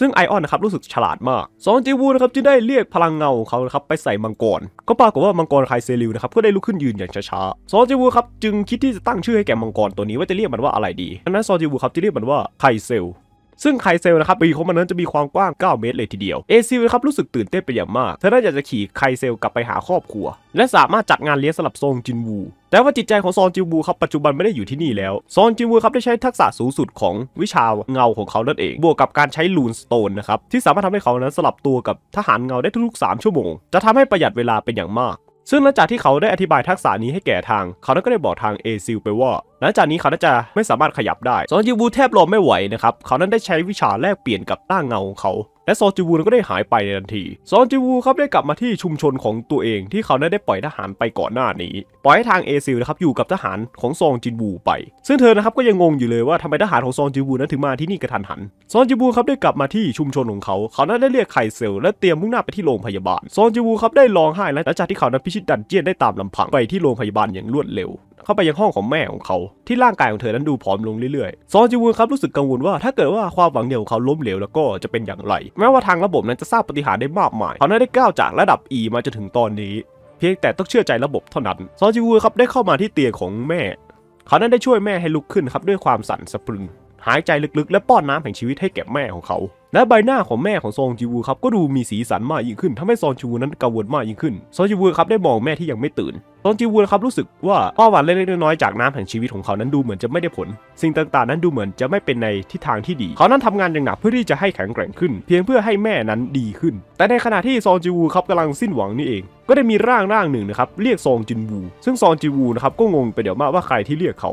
ซึ่งไอออนนะครับรู้สึกฉลาดมาก ซอนจีวูนะครับจึงได้เรียกพลังเงาของเขาครับไปใส่มังกรก็ปรากฏว่า มังกรไคเซริวนะครับก็ได้ลุกขึ้นยืนอย่างช้าๆ ซอนจีวูครับจึงคิดที่จะตั้งชื่อให้แก่มังกรตัวนี้ ว่าจะเรียกมันว่าอะไรดีดังนั้นซอนจีวูครับจะเรียกมันว่าไคเซลซึ่งไคเซลนะครับปีของมันนั้นจะมีความกว้าง 9 เมตรเลยทีเดียวเอซิลนะครับรู้สึกตื่นเต้นเป็นอย่างมาก เธอได้อยากจะขี่ไคเซลกลับไปหาครอบครัว และสามารถจัดงานเลี้ยงสลับซงจินวู แต่ว่าจิตใจของซอนจินวูครับปัจจุบันไม่ได้อยู่ที่นี่แล้ว ซอนจินวูครับได้ใช้ทักษะสูงสุดของวิชาเงาของเขานั่นเอง บวกกับการใช้ลูนสโตนนะครับที่สามารถทำให้เขานั้นสลับตัวกับทหารเงาได้ทุกๆ3ชั่วโมง จะทำให้ประหยัดเวลาเป็นอย่างมากซึ่งหลังจากที่เขาได้อธิบายทักษะนี้ให้แก่ทาง เขานั้นก็ได้บอกทางเอซิลไปว่า หลังจากนี้เขาน่าจะไม่สามารถขยับได้ซอนยูบูแทบลมไม่ไหวนะครับ เขานั้นได้ใช้วิชาแลกเปลี่ยนกับร่างเงาของเขาและซอจิวูก็ได้หายไปในทันที ซอจิวูครับได้กลับมาที่ชุมชนของตัวเองที่เขาได้ปล่อยทหารไปก่อนหน้านี้ ปล่อยให้ทางเอซิลนะครับอยู่กับทหารของซองจินวูไป ซึ่งเธอนะครับก็ยังงงอยู่เลยว่าทำไมทหารของซองจิวูนั้นถึงมาที่นี่กระทันหัน ซองจิวูครับได้กลับมาที่ชุมชนของเขา เขานั้นได้เรียกไคเซล และเตรียมมุ่งหน้าไปที่โรงพยาบาล ซองจิวูครับได้ร้องไห้และหลังจากที่เขานั้นพิชิตดันเจี้ยนได้ตามลำพังไปที่โรงพยาบาลอย่างรวดเร็วเข้าไปยังห้องของแม่ของเขาที่ร่างกายของเธอนั้นดูผอมลงเรื่อยๆซอนจิวูนครับรู้สึกกังวลว่าถ้าเกิดว่าความหวังเดียวของเขาล้มเหลวแล้วก็จะเป็นอย่างไร แม้ว่าทางระบบนั้นจะสร้างปฏิหารได้มากมายเขาได้ก้าวจากระดับ E มาจนถึงตอนนี้เพียงแต่ต้องเชื่อใจระบบเท่านั้นซอนจิวูนครับได้เข้ามาที่เตียงของแม่เขานั้นได้ช่วยแม่ให้ลุกขึ้นครับด้วยความสั่นสะพรึงหายใจลึกๆและป้อนน้ำแห่งชีวิตให้แก่แม่ของเขา และใบหน้าของแม่ของซองจิวูครับก็ดูมีสีสันมากยิ่งขึ้นทำให้ซองจิวูนั้นกังวลมากยิ่งขึ้นซองจิวูครับได้มองแม่ที่ยังไม่ตื่นซองจิวูครับรู้สึกว่าข้อหวานเล็กๆน้อยๆจากน้ำแห่งชีวิตของเขานั้นดูเหมือนจะไม่ได้ผล สิ่งต่างๆ นั้นดูเหมือนจะไม่เป็นในทิศทางที่ดี เขานั้นทำงานอย่างหนักเพื่อที่จะให้แข็งแกร่งขึ้นเพียงเพื่อให้แม่นั้นดีขึ้น แต่ในขณะที่ซองจิวูครับกำลังสิ้นหวังนี่เอง ก็ได้มีร่างร่างหนึ่งนะครับเรียกซองจินวูซึ่งซองจิวูนะครับก็งงไปเดี๋ยวมากว่าใครที่เรียกเขา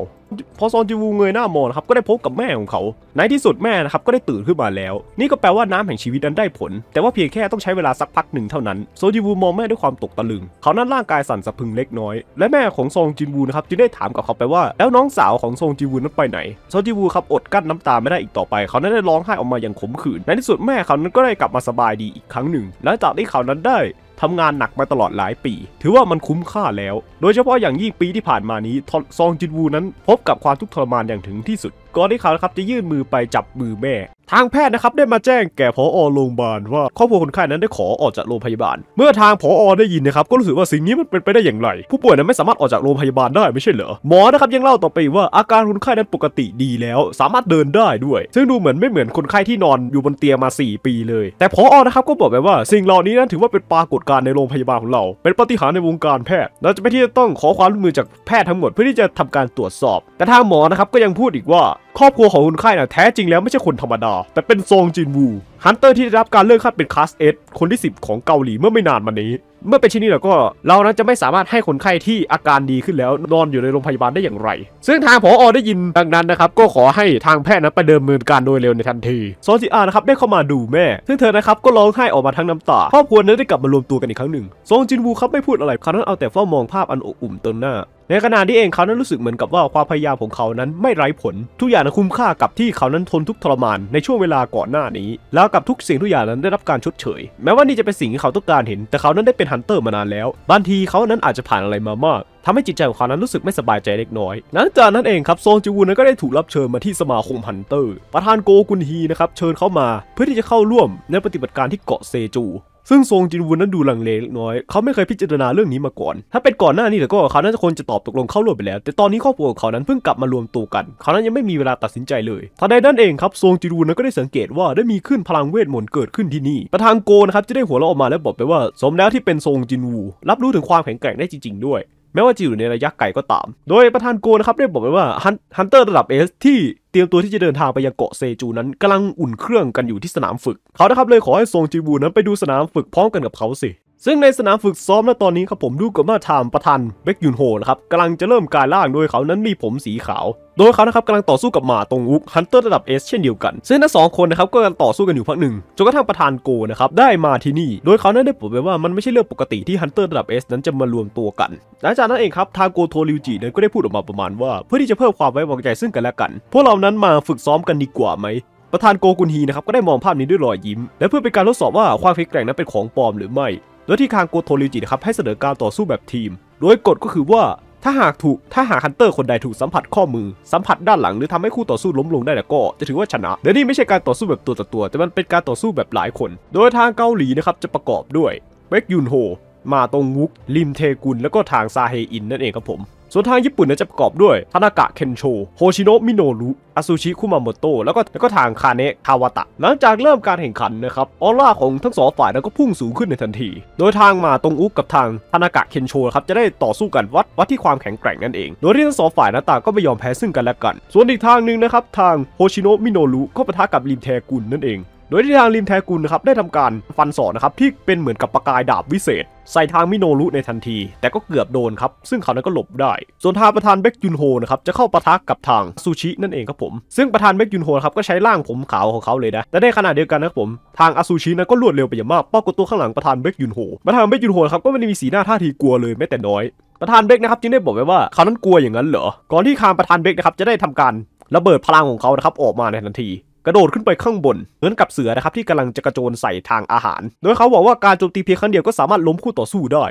พอซอนจิวูเงยหน้ามองครับ ก็ได้พบกับแม่ของเขา ในที่สุดแม่นะครับก็ได้ตื่นขึ้นมาแล้ว นี่ก็แปลว่าน้ำแห่งชีวิตนั้นได้ผล แต่ว่าเพียงแค่ต้องใช้เวลาสักพักหนึ่งเท่านั้นโซจิวูมองแม่ด้วยความตกตะลึง เขานั้นร่างกายสั่นสะพึงเล็กน้อยและแม่ของซองจินวูนะครับจึงได้ถามกับเขาไปว่า แล้วน้องสาวของซองจิวูนั้นไปไหนโซจิวูครับอดกั้นน้ำตาไม่ได้อีกต่อไป เขานั้นได้ร้องไห้ออกมาอย่างขมขื่นในที่สุดแม่เขานั้นก็ได้กลับมาสบายดีอีกครั้งหนึ่งหลังจากที่เขานั้นได้ทำงานหนักมาตลอดหลายปี ถือว่ามันคุ้มค่าแล้ว โดยเฉพาะอย่างยิ่งปีที่ผ่านมานี้ ซองจินวูนั้น พบกับความทุกข์ทรมานอย่างถึงที่สุดก่อนที่เขาครับจะยื่นมือไปจับมือแม่ ทางแพทย์นะครับได้มาแจ้งแก่ผอโรงพยาบาลว่าครอบครัวคนไข้นั้นได้ขอออกจากโรงพยาบาล เมื่อทางผอได้ยินนะครับก็รู้สึกว่าสิ่งนี้มันเป็นไปได้อย่างไร ผู้ป่วยนั้นไม่สามารถออกจากโรงพยาบาลได้ไม่ใช่เหรอหมอนะครับยังเล่าต่อไปว่าอาการคนไข้นั้นปกติดีแล้วสามารถเดินได้ด้วย ซึ่งดูเหมือนไม่เหมือนคนไข้ที่นอนอยู่บนเตียงมา 4 ปีเลย แต่ผอนะครับก็บอกไปว่า สิ่งเหล่านี้นั้นถือว่าเป็นปรากฏการณ์ในโรงพยาบาลของเรา เป็นปฏิหารในวงการแพทย์เราจะไม่ที่จะต้องขอความร่วมมือจากแพทย์ทั้งหมดเพื่อที่จะทำการตรวจสอบแต่ทางหมอนะครับก็ยังพูดอีกว่าครอบครัวของคุณไข่น่ะแท้จริงแล้วไม่ใช่คนธรรมดา แต่เป็นซองจินวูฮันเตอร์ที่ได้รับการเลื่อนขั้นเป็นคลาสเอสคนที่ 10 ของเกาหลีเมื่อไม่นานมานี้ เมื่อเป็นเช่นนี้แล้วก็เรานั้นจะไม่สามารถให้คนไข้ที่อาการดีขึ้นแล้วนอนอยู่ในโรงพยาบาลได้อย่างไร ซึ่งทางผออได้ยินดังนั้นนะครับ ก็ขอให้ทางแพทย์นั้นไปเดิมเนินการโดยเร็วในทันทีซอนจิอานะครับได้เข้ามาดูแม่ ซึ่งเธอนะครับก็ร้องไห้ออกมาทั้งน้ำตาครอบครัวนั้นได้กลับมารวมตัวกันอีกครั้งหนึ่งซองจินวูครับไม่พูดอะไรเขานั้นเอาแต่เฝ้ามองภาพอันอบอุ่นตนหน้าในขณะที่เองเขานั้นรู้สึกเหมือนกับว่าความพยายามของเขานั้นไม่ไร้ผล ทุกอย่างนั้นคุ้มค่ากับที่เขานั้นทนทุกทรมานในช่วงเวลาก่อนหน้านี้ แล้วกับทุกสิ่งทุกอย่างนั้นได้รับการชดเชยแม้ว่านี่จะเป็นสิ่งที่เขาต้องการเห็น แต่เขานั้นได้เป็นฮันเตอร์มานานแล้ว บางทีเขานั้นอาจจะผ่านอะไรมามากทำให้จิตใจของเขานั้นรู้สึกไม่สบายใจเล็กน้อยหลังจากนั้นเองครับโซจิวูนั้นก็ได้ถูกรับเชิญมาที่สมาคมฮันเตอร์ ประธานโกกุนฮีนะครับเชิญเขามาเพื่อที่จะเข้าร่วมในปฏิบัติการที่เกาะเซจูซึ่งทรงจินวุนนั้นดูลังเลเล็กน้อย เขาไม่เคยพิจารณาเรื่องนี้มาก่อน ถ้าเป็นก่อนหน้านี้แต่ก็เขาน่าจะคนจะตอบตกลงเข้าร่วมไปแล้ว แต่ตอนนี้ครอบครัวของเขานั้นเพิ่งกลับมารวมตัวกัน เขานั้นยังไม่มีเวลาตัดสินใจเลยทันใดนั้นเองครับทรงจินวุนนั้นก็ได้สังเกตว่าได้มีขึ้นพลังเวทมนต์เกิดขึ้นที่นี่ ประธานโกนะครับจะได้หัวเราะออกมาแล้วบอกไปว่า สมแล้วที่เป็นทรงจินวู รับรู้ถึงความแข็งแกร่งได้จริง ๆด้วยแม้ว่าจะอยู่ในระยะไกลก็ตาม โดยประธานโกนะครับได้บอกไว้ว่าฮันเตอร์ระดับเอสที่เตรียมตัวที่จะเดินทางไปยังเกาะเซจูนั้นกำลังอุ่นเครื่องกันอยู่ที่สนามฝึก เขานะครับ เลยขอให้รงจีบูนั้นไปดูสนามฝึกพร้อมกันกับเขาสิซึ่งในสนามฝึกซ้อมและตอนนี้ครับผมดูกับมาทาม ประธานเบคยุนโฮนะครับ กำลังจะเริ่มการล่างโดยเขานั้นมีผมสีขาว โดยเขานะครับกำลังต่อสู้กับหมาตรงอุก ฮันเตอร์ระดับเอสเช่นเดียวกัน ซึ่งทั้งสองคนนะครับก็กำลังต่อสู้กันอยู่พักหนึ่ง จนกระทั่งประธานโกนะครับได้มาที่นี่ โดยเขานั้นได้บอกไปว่ามันไม่ใช่เรื่องปกติที่ฮันเตอร์ระดับเอสนั้นจะมารวมตัวกัน หลังจากนั้นเองครับ ทาโกโทริวจินั้นก็ได้พูดออกมาประมาณว่า เพื่อที่จะเพิ่มความไว้วางใจซึ่งกันและกัน พวกเรานั้นมาฝึกซ้อมกันดีกว่าไหมประธานโกกุนฮีนะครับก็ได้มองภาพนี้ด้วยรอยยิ้มและเพื่อเป็นการทดสอบว่าความแข็งแกร่งนั้นเป็นของปลอมหรือไม่โดยที่คางโกโทริจินะครับให้เสนอการต่อสู้แบบทีม โดยกฎก็คือว่าถ้าหากถูกถ้าหากฮันเตอร์คนใดถูกสัมผัสข้อมือ สัมผัสด้านหลังหรือทำให้คู่ต่อสู้ล้มลงได้แล้วก็ จะถือว่าชนะ เดี๋ยวนี้ไม่ใช่การต่อสู้แบบตัวต่อตัวแต่มันเป็นการต่อสู้แบบหลายคน โดยทางเกาหลีนะครับจะประกอบด้วยเบกยุนโฮมาตงมุกลิมเทกุนแล้วก็ทางซาเฮอินนั่นเองครับผมส่วนทางญี่ปุ่นนะจะประกอบด้วยทานากะเคนโชโฮชิโนะมิโนรุอาซูชิคุมาโมโตะแล้วก็แล้วก็ทางคาเนะคาวาตะ หลังจากเริ่มการแข่งขันนะครับออร่าของทั้งสองฝ่ายแล้วก็พุ่งสูงขึ้นในทันที โดยทางมาตรงอุกกับทางทานากะเคนโชครับจะได้ต่อสู้กันวัดวัดที่ความแข็งแกร่งนั่นเอง โดยที่ทั้งสองฝ่ายนะต่างก็ไม่ยอมแพ้ซึ่งกันและกัน ส่วนอีกทางหนึ่งนะครับทางโฮชิโนะมิโนรุก็ปะทะกับริมแทกุนนั่นเองโดยที่ทางริมแทกุลนะครับได้ทำการฟันศอกนะครับที่เป็นเหมือนกับประกายดาบวิเศษ ใส่ทางมิโนรุในทันที แต่ก็เกือบโดนครับ ซึ่งเขานั้นก็หลบได้ ส่วนทางประธานเบคยุนโฮนะครับจะเข้าปะทะกกับทางซูชิ นั่นเองครับผม ซึ่งประธานเบคยุนโฮครับก็ใช้ร่างผมขาวของเขาเลยนะแต่ในขณะเดียวกันนะครับผม ทางอาซูชินั้นก็รวดเร็วไปอย่างมากป้องกันตัวข้างหลังประธานเบคยุนโฮประธานเบคยุนโฮครับก็ไม่ได้มีสีหน้าท่าทีกลัวเลยแม้แต่น้อยประธานเบกนะครับจึงได้บอกไว้ว่าเขานั้นกลัวอย่างนั้นเหรอก่อนที่คางประธานเบกนะครับจะได้ทำการระเบิดพลังของเขานะครับออกมาในทันทีกระโดดขึ้นไปข้างบน เหมือนกับเสือนะครับที่กำลังจะกระโจนใส่ทางอาหารโดยเขาบอกว่าการโจมตีเพียงครั้งเดียวก็สามารถล้มคู่ต่อสู้ได้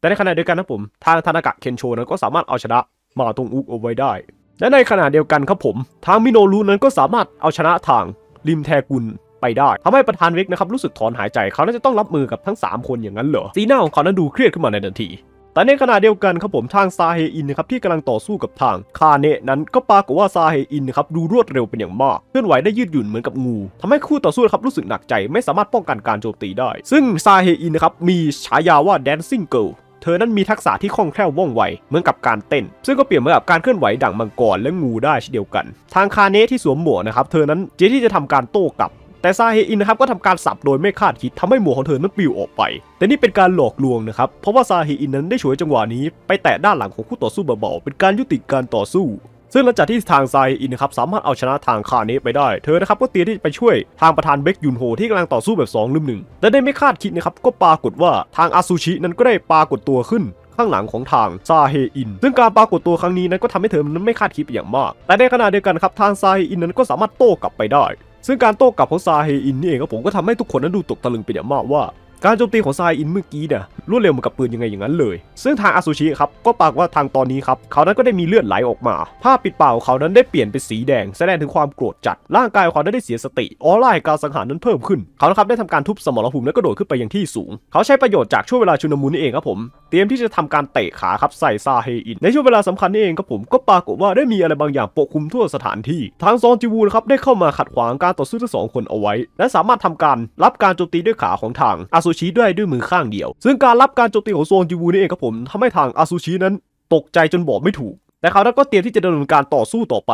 แต่ในขณะเดียวกันนะผม ทางธนากะเคนโชนั้นก็สามารถเอาชนะมาตรงอุกเอาไว้ได้ และในขณะเดียวกันครับผม ทางมิโนรุนั้นก็สามารถเอาชนะทางริมแทกุลไปได้ทำให้ประธานเวกนะครับรู้สึกถอนหายใจเขาน่าจะต้องรับมือกับทั้ง 3 คนอย่างนั้นเหรอสีหน้าของเขานั้นดูเครียดขึ้นมาในทันทีแต่ในขณะเดียวกันครับผมทางซาเฮอินนะครับที่กำลังต่อสู้กับทางคาเนะนั้นก็ปรากฏว่าซาเฮอินนะครับดูรวดเร็วเป็นอย่างมากเคลื่อนไหวได้ยืดหยุ่นเหมือนกับงูทำให้คู่ต่อสู้ครับรู้สึกหนักใจไม่สามารถป้องกันการโจมตีได้ ซึ่งซาเฮอินนะครับมีฉายาว่า Dancing Girl เธอนั้นมีทักษะที่คล่องแคล่วว่องไวเหมือนกับการเต้น ซึ่งก็เปรียบเหมือนกับการเคลื่อนไหวดั่งมังกรและงูได้เช่นเดียวกัน ทางคาเนะที่สวมหมวกนะครับเธอนั้นเจที่จะทำการโต้กลับแต่ซาเฮอินนะครับก็ทำการสับโดยไม่คาดคิดทำให้หมวกของเธอนั้นปลิวออกไป แต่นี่เป็นการหลอกลวงนะครับเพราะว่าซาเฮอินนั้นได้ฉวยจังหวะนี้ไปแตะด้านหลังของคู่ต่อสู้เบาๆเป็นการยุติการต่อสู้ ซึ่งหลังจากที่ทางซาเฮอินนะครับสามารถเอาชนะทางคาเนไปได้เธอนะครับก็เตรียมที่จะไปช่วยทางประธานเบคยุนโฮที่กำลังต่อสู้แบบ2ลืมหนึ่งแต่ได้ไม่คาดคิดนะครับก็ปรากฏว่าทางอาซูชินั้นก็ได้ปรากฏตัวขึ้นข้างหลังของทางซาเฮอินซึ่งการปรากฏตัวครั้งนี้นั้นก็ทำให้เธอนั้นไม่คาดคิดไปอย่างมาก แต่ในขณะเดียวกันครับทางซาเฮอินนั้นก็สามารถโต้กลับไปได้ซึ่งการโต้กลับของซาเฮอินนี่เองครับผมก็ทำให้ทุกคนนั้นดูตกตะลึงเป็นอย่างมากว่าการโจมตีของไซอินเมื่อกี้เนี่ยรวดเร็วเหมือนกับปืนยังไงอย่างนั้นเลย ซึ่งทางอาซูชิครับ ก็ปากว่าทางตอนนี้ครับ เขานั้นก็ได้มีเลือดไหลออกมา ผ้าปิดปากของเขานั้นได้เปลี่ยนเป็นสีแดง แสดงถึงความโกรธจัด ร่างกายของเขา้ได้เสียสติ ออร่าการสังหารนั้นเพิ่มขึ้น เขานะครับได้ทำการทุบสมรภูมิและกระโดดขึ้นไปยังที่สูง เขาใช้ประโยชน์จากช่วงเวลาชุนมุนนี่เองครับผม เตรียมที่จะทำการเตะขาครับใส่ซาเฮอิน ในช่วงเวลาสำคัญนี่เองครับผมก็ปรากฏว่าได้มีอะไรบางอย่างปกคลุมทั่วสถานที่ ทางซอนจิวูนะครับได้เข้ามาขัดขวางการต่อสู้ทั้งสองคนเอาไว้ และสามารถทำการรับการโจมตีด้วยขาของทางอาซซูชิได้ด้วยมือข้างเดียว ซึ่งการรับการโจมตีของโซนจิวูนี่เองครับผมทำให้ทางอาซูชินั้นตกใจจนบอกไม่ถูก แต่เขา้ก็เตรียมที่จะดำเนินการต่อสู้ต่อไป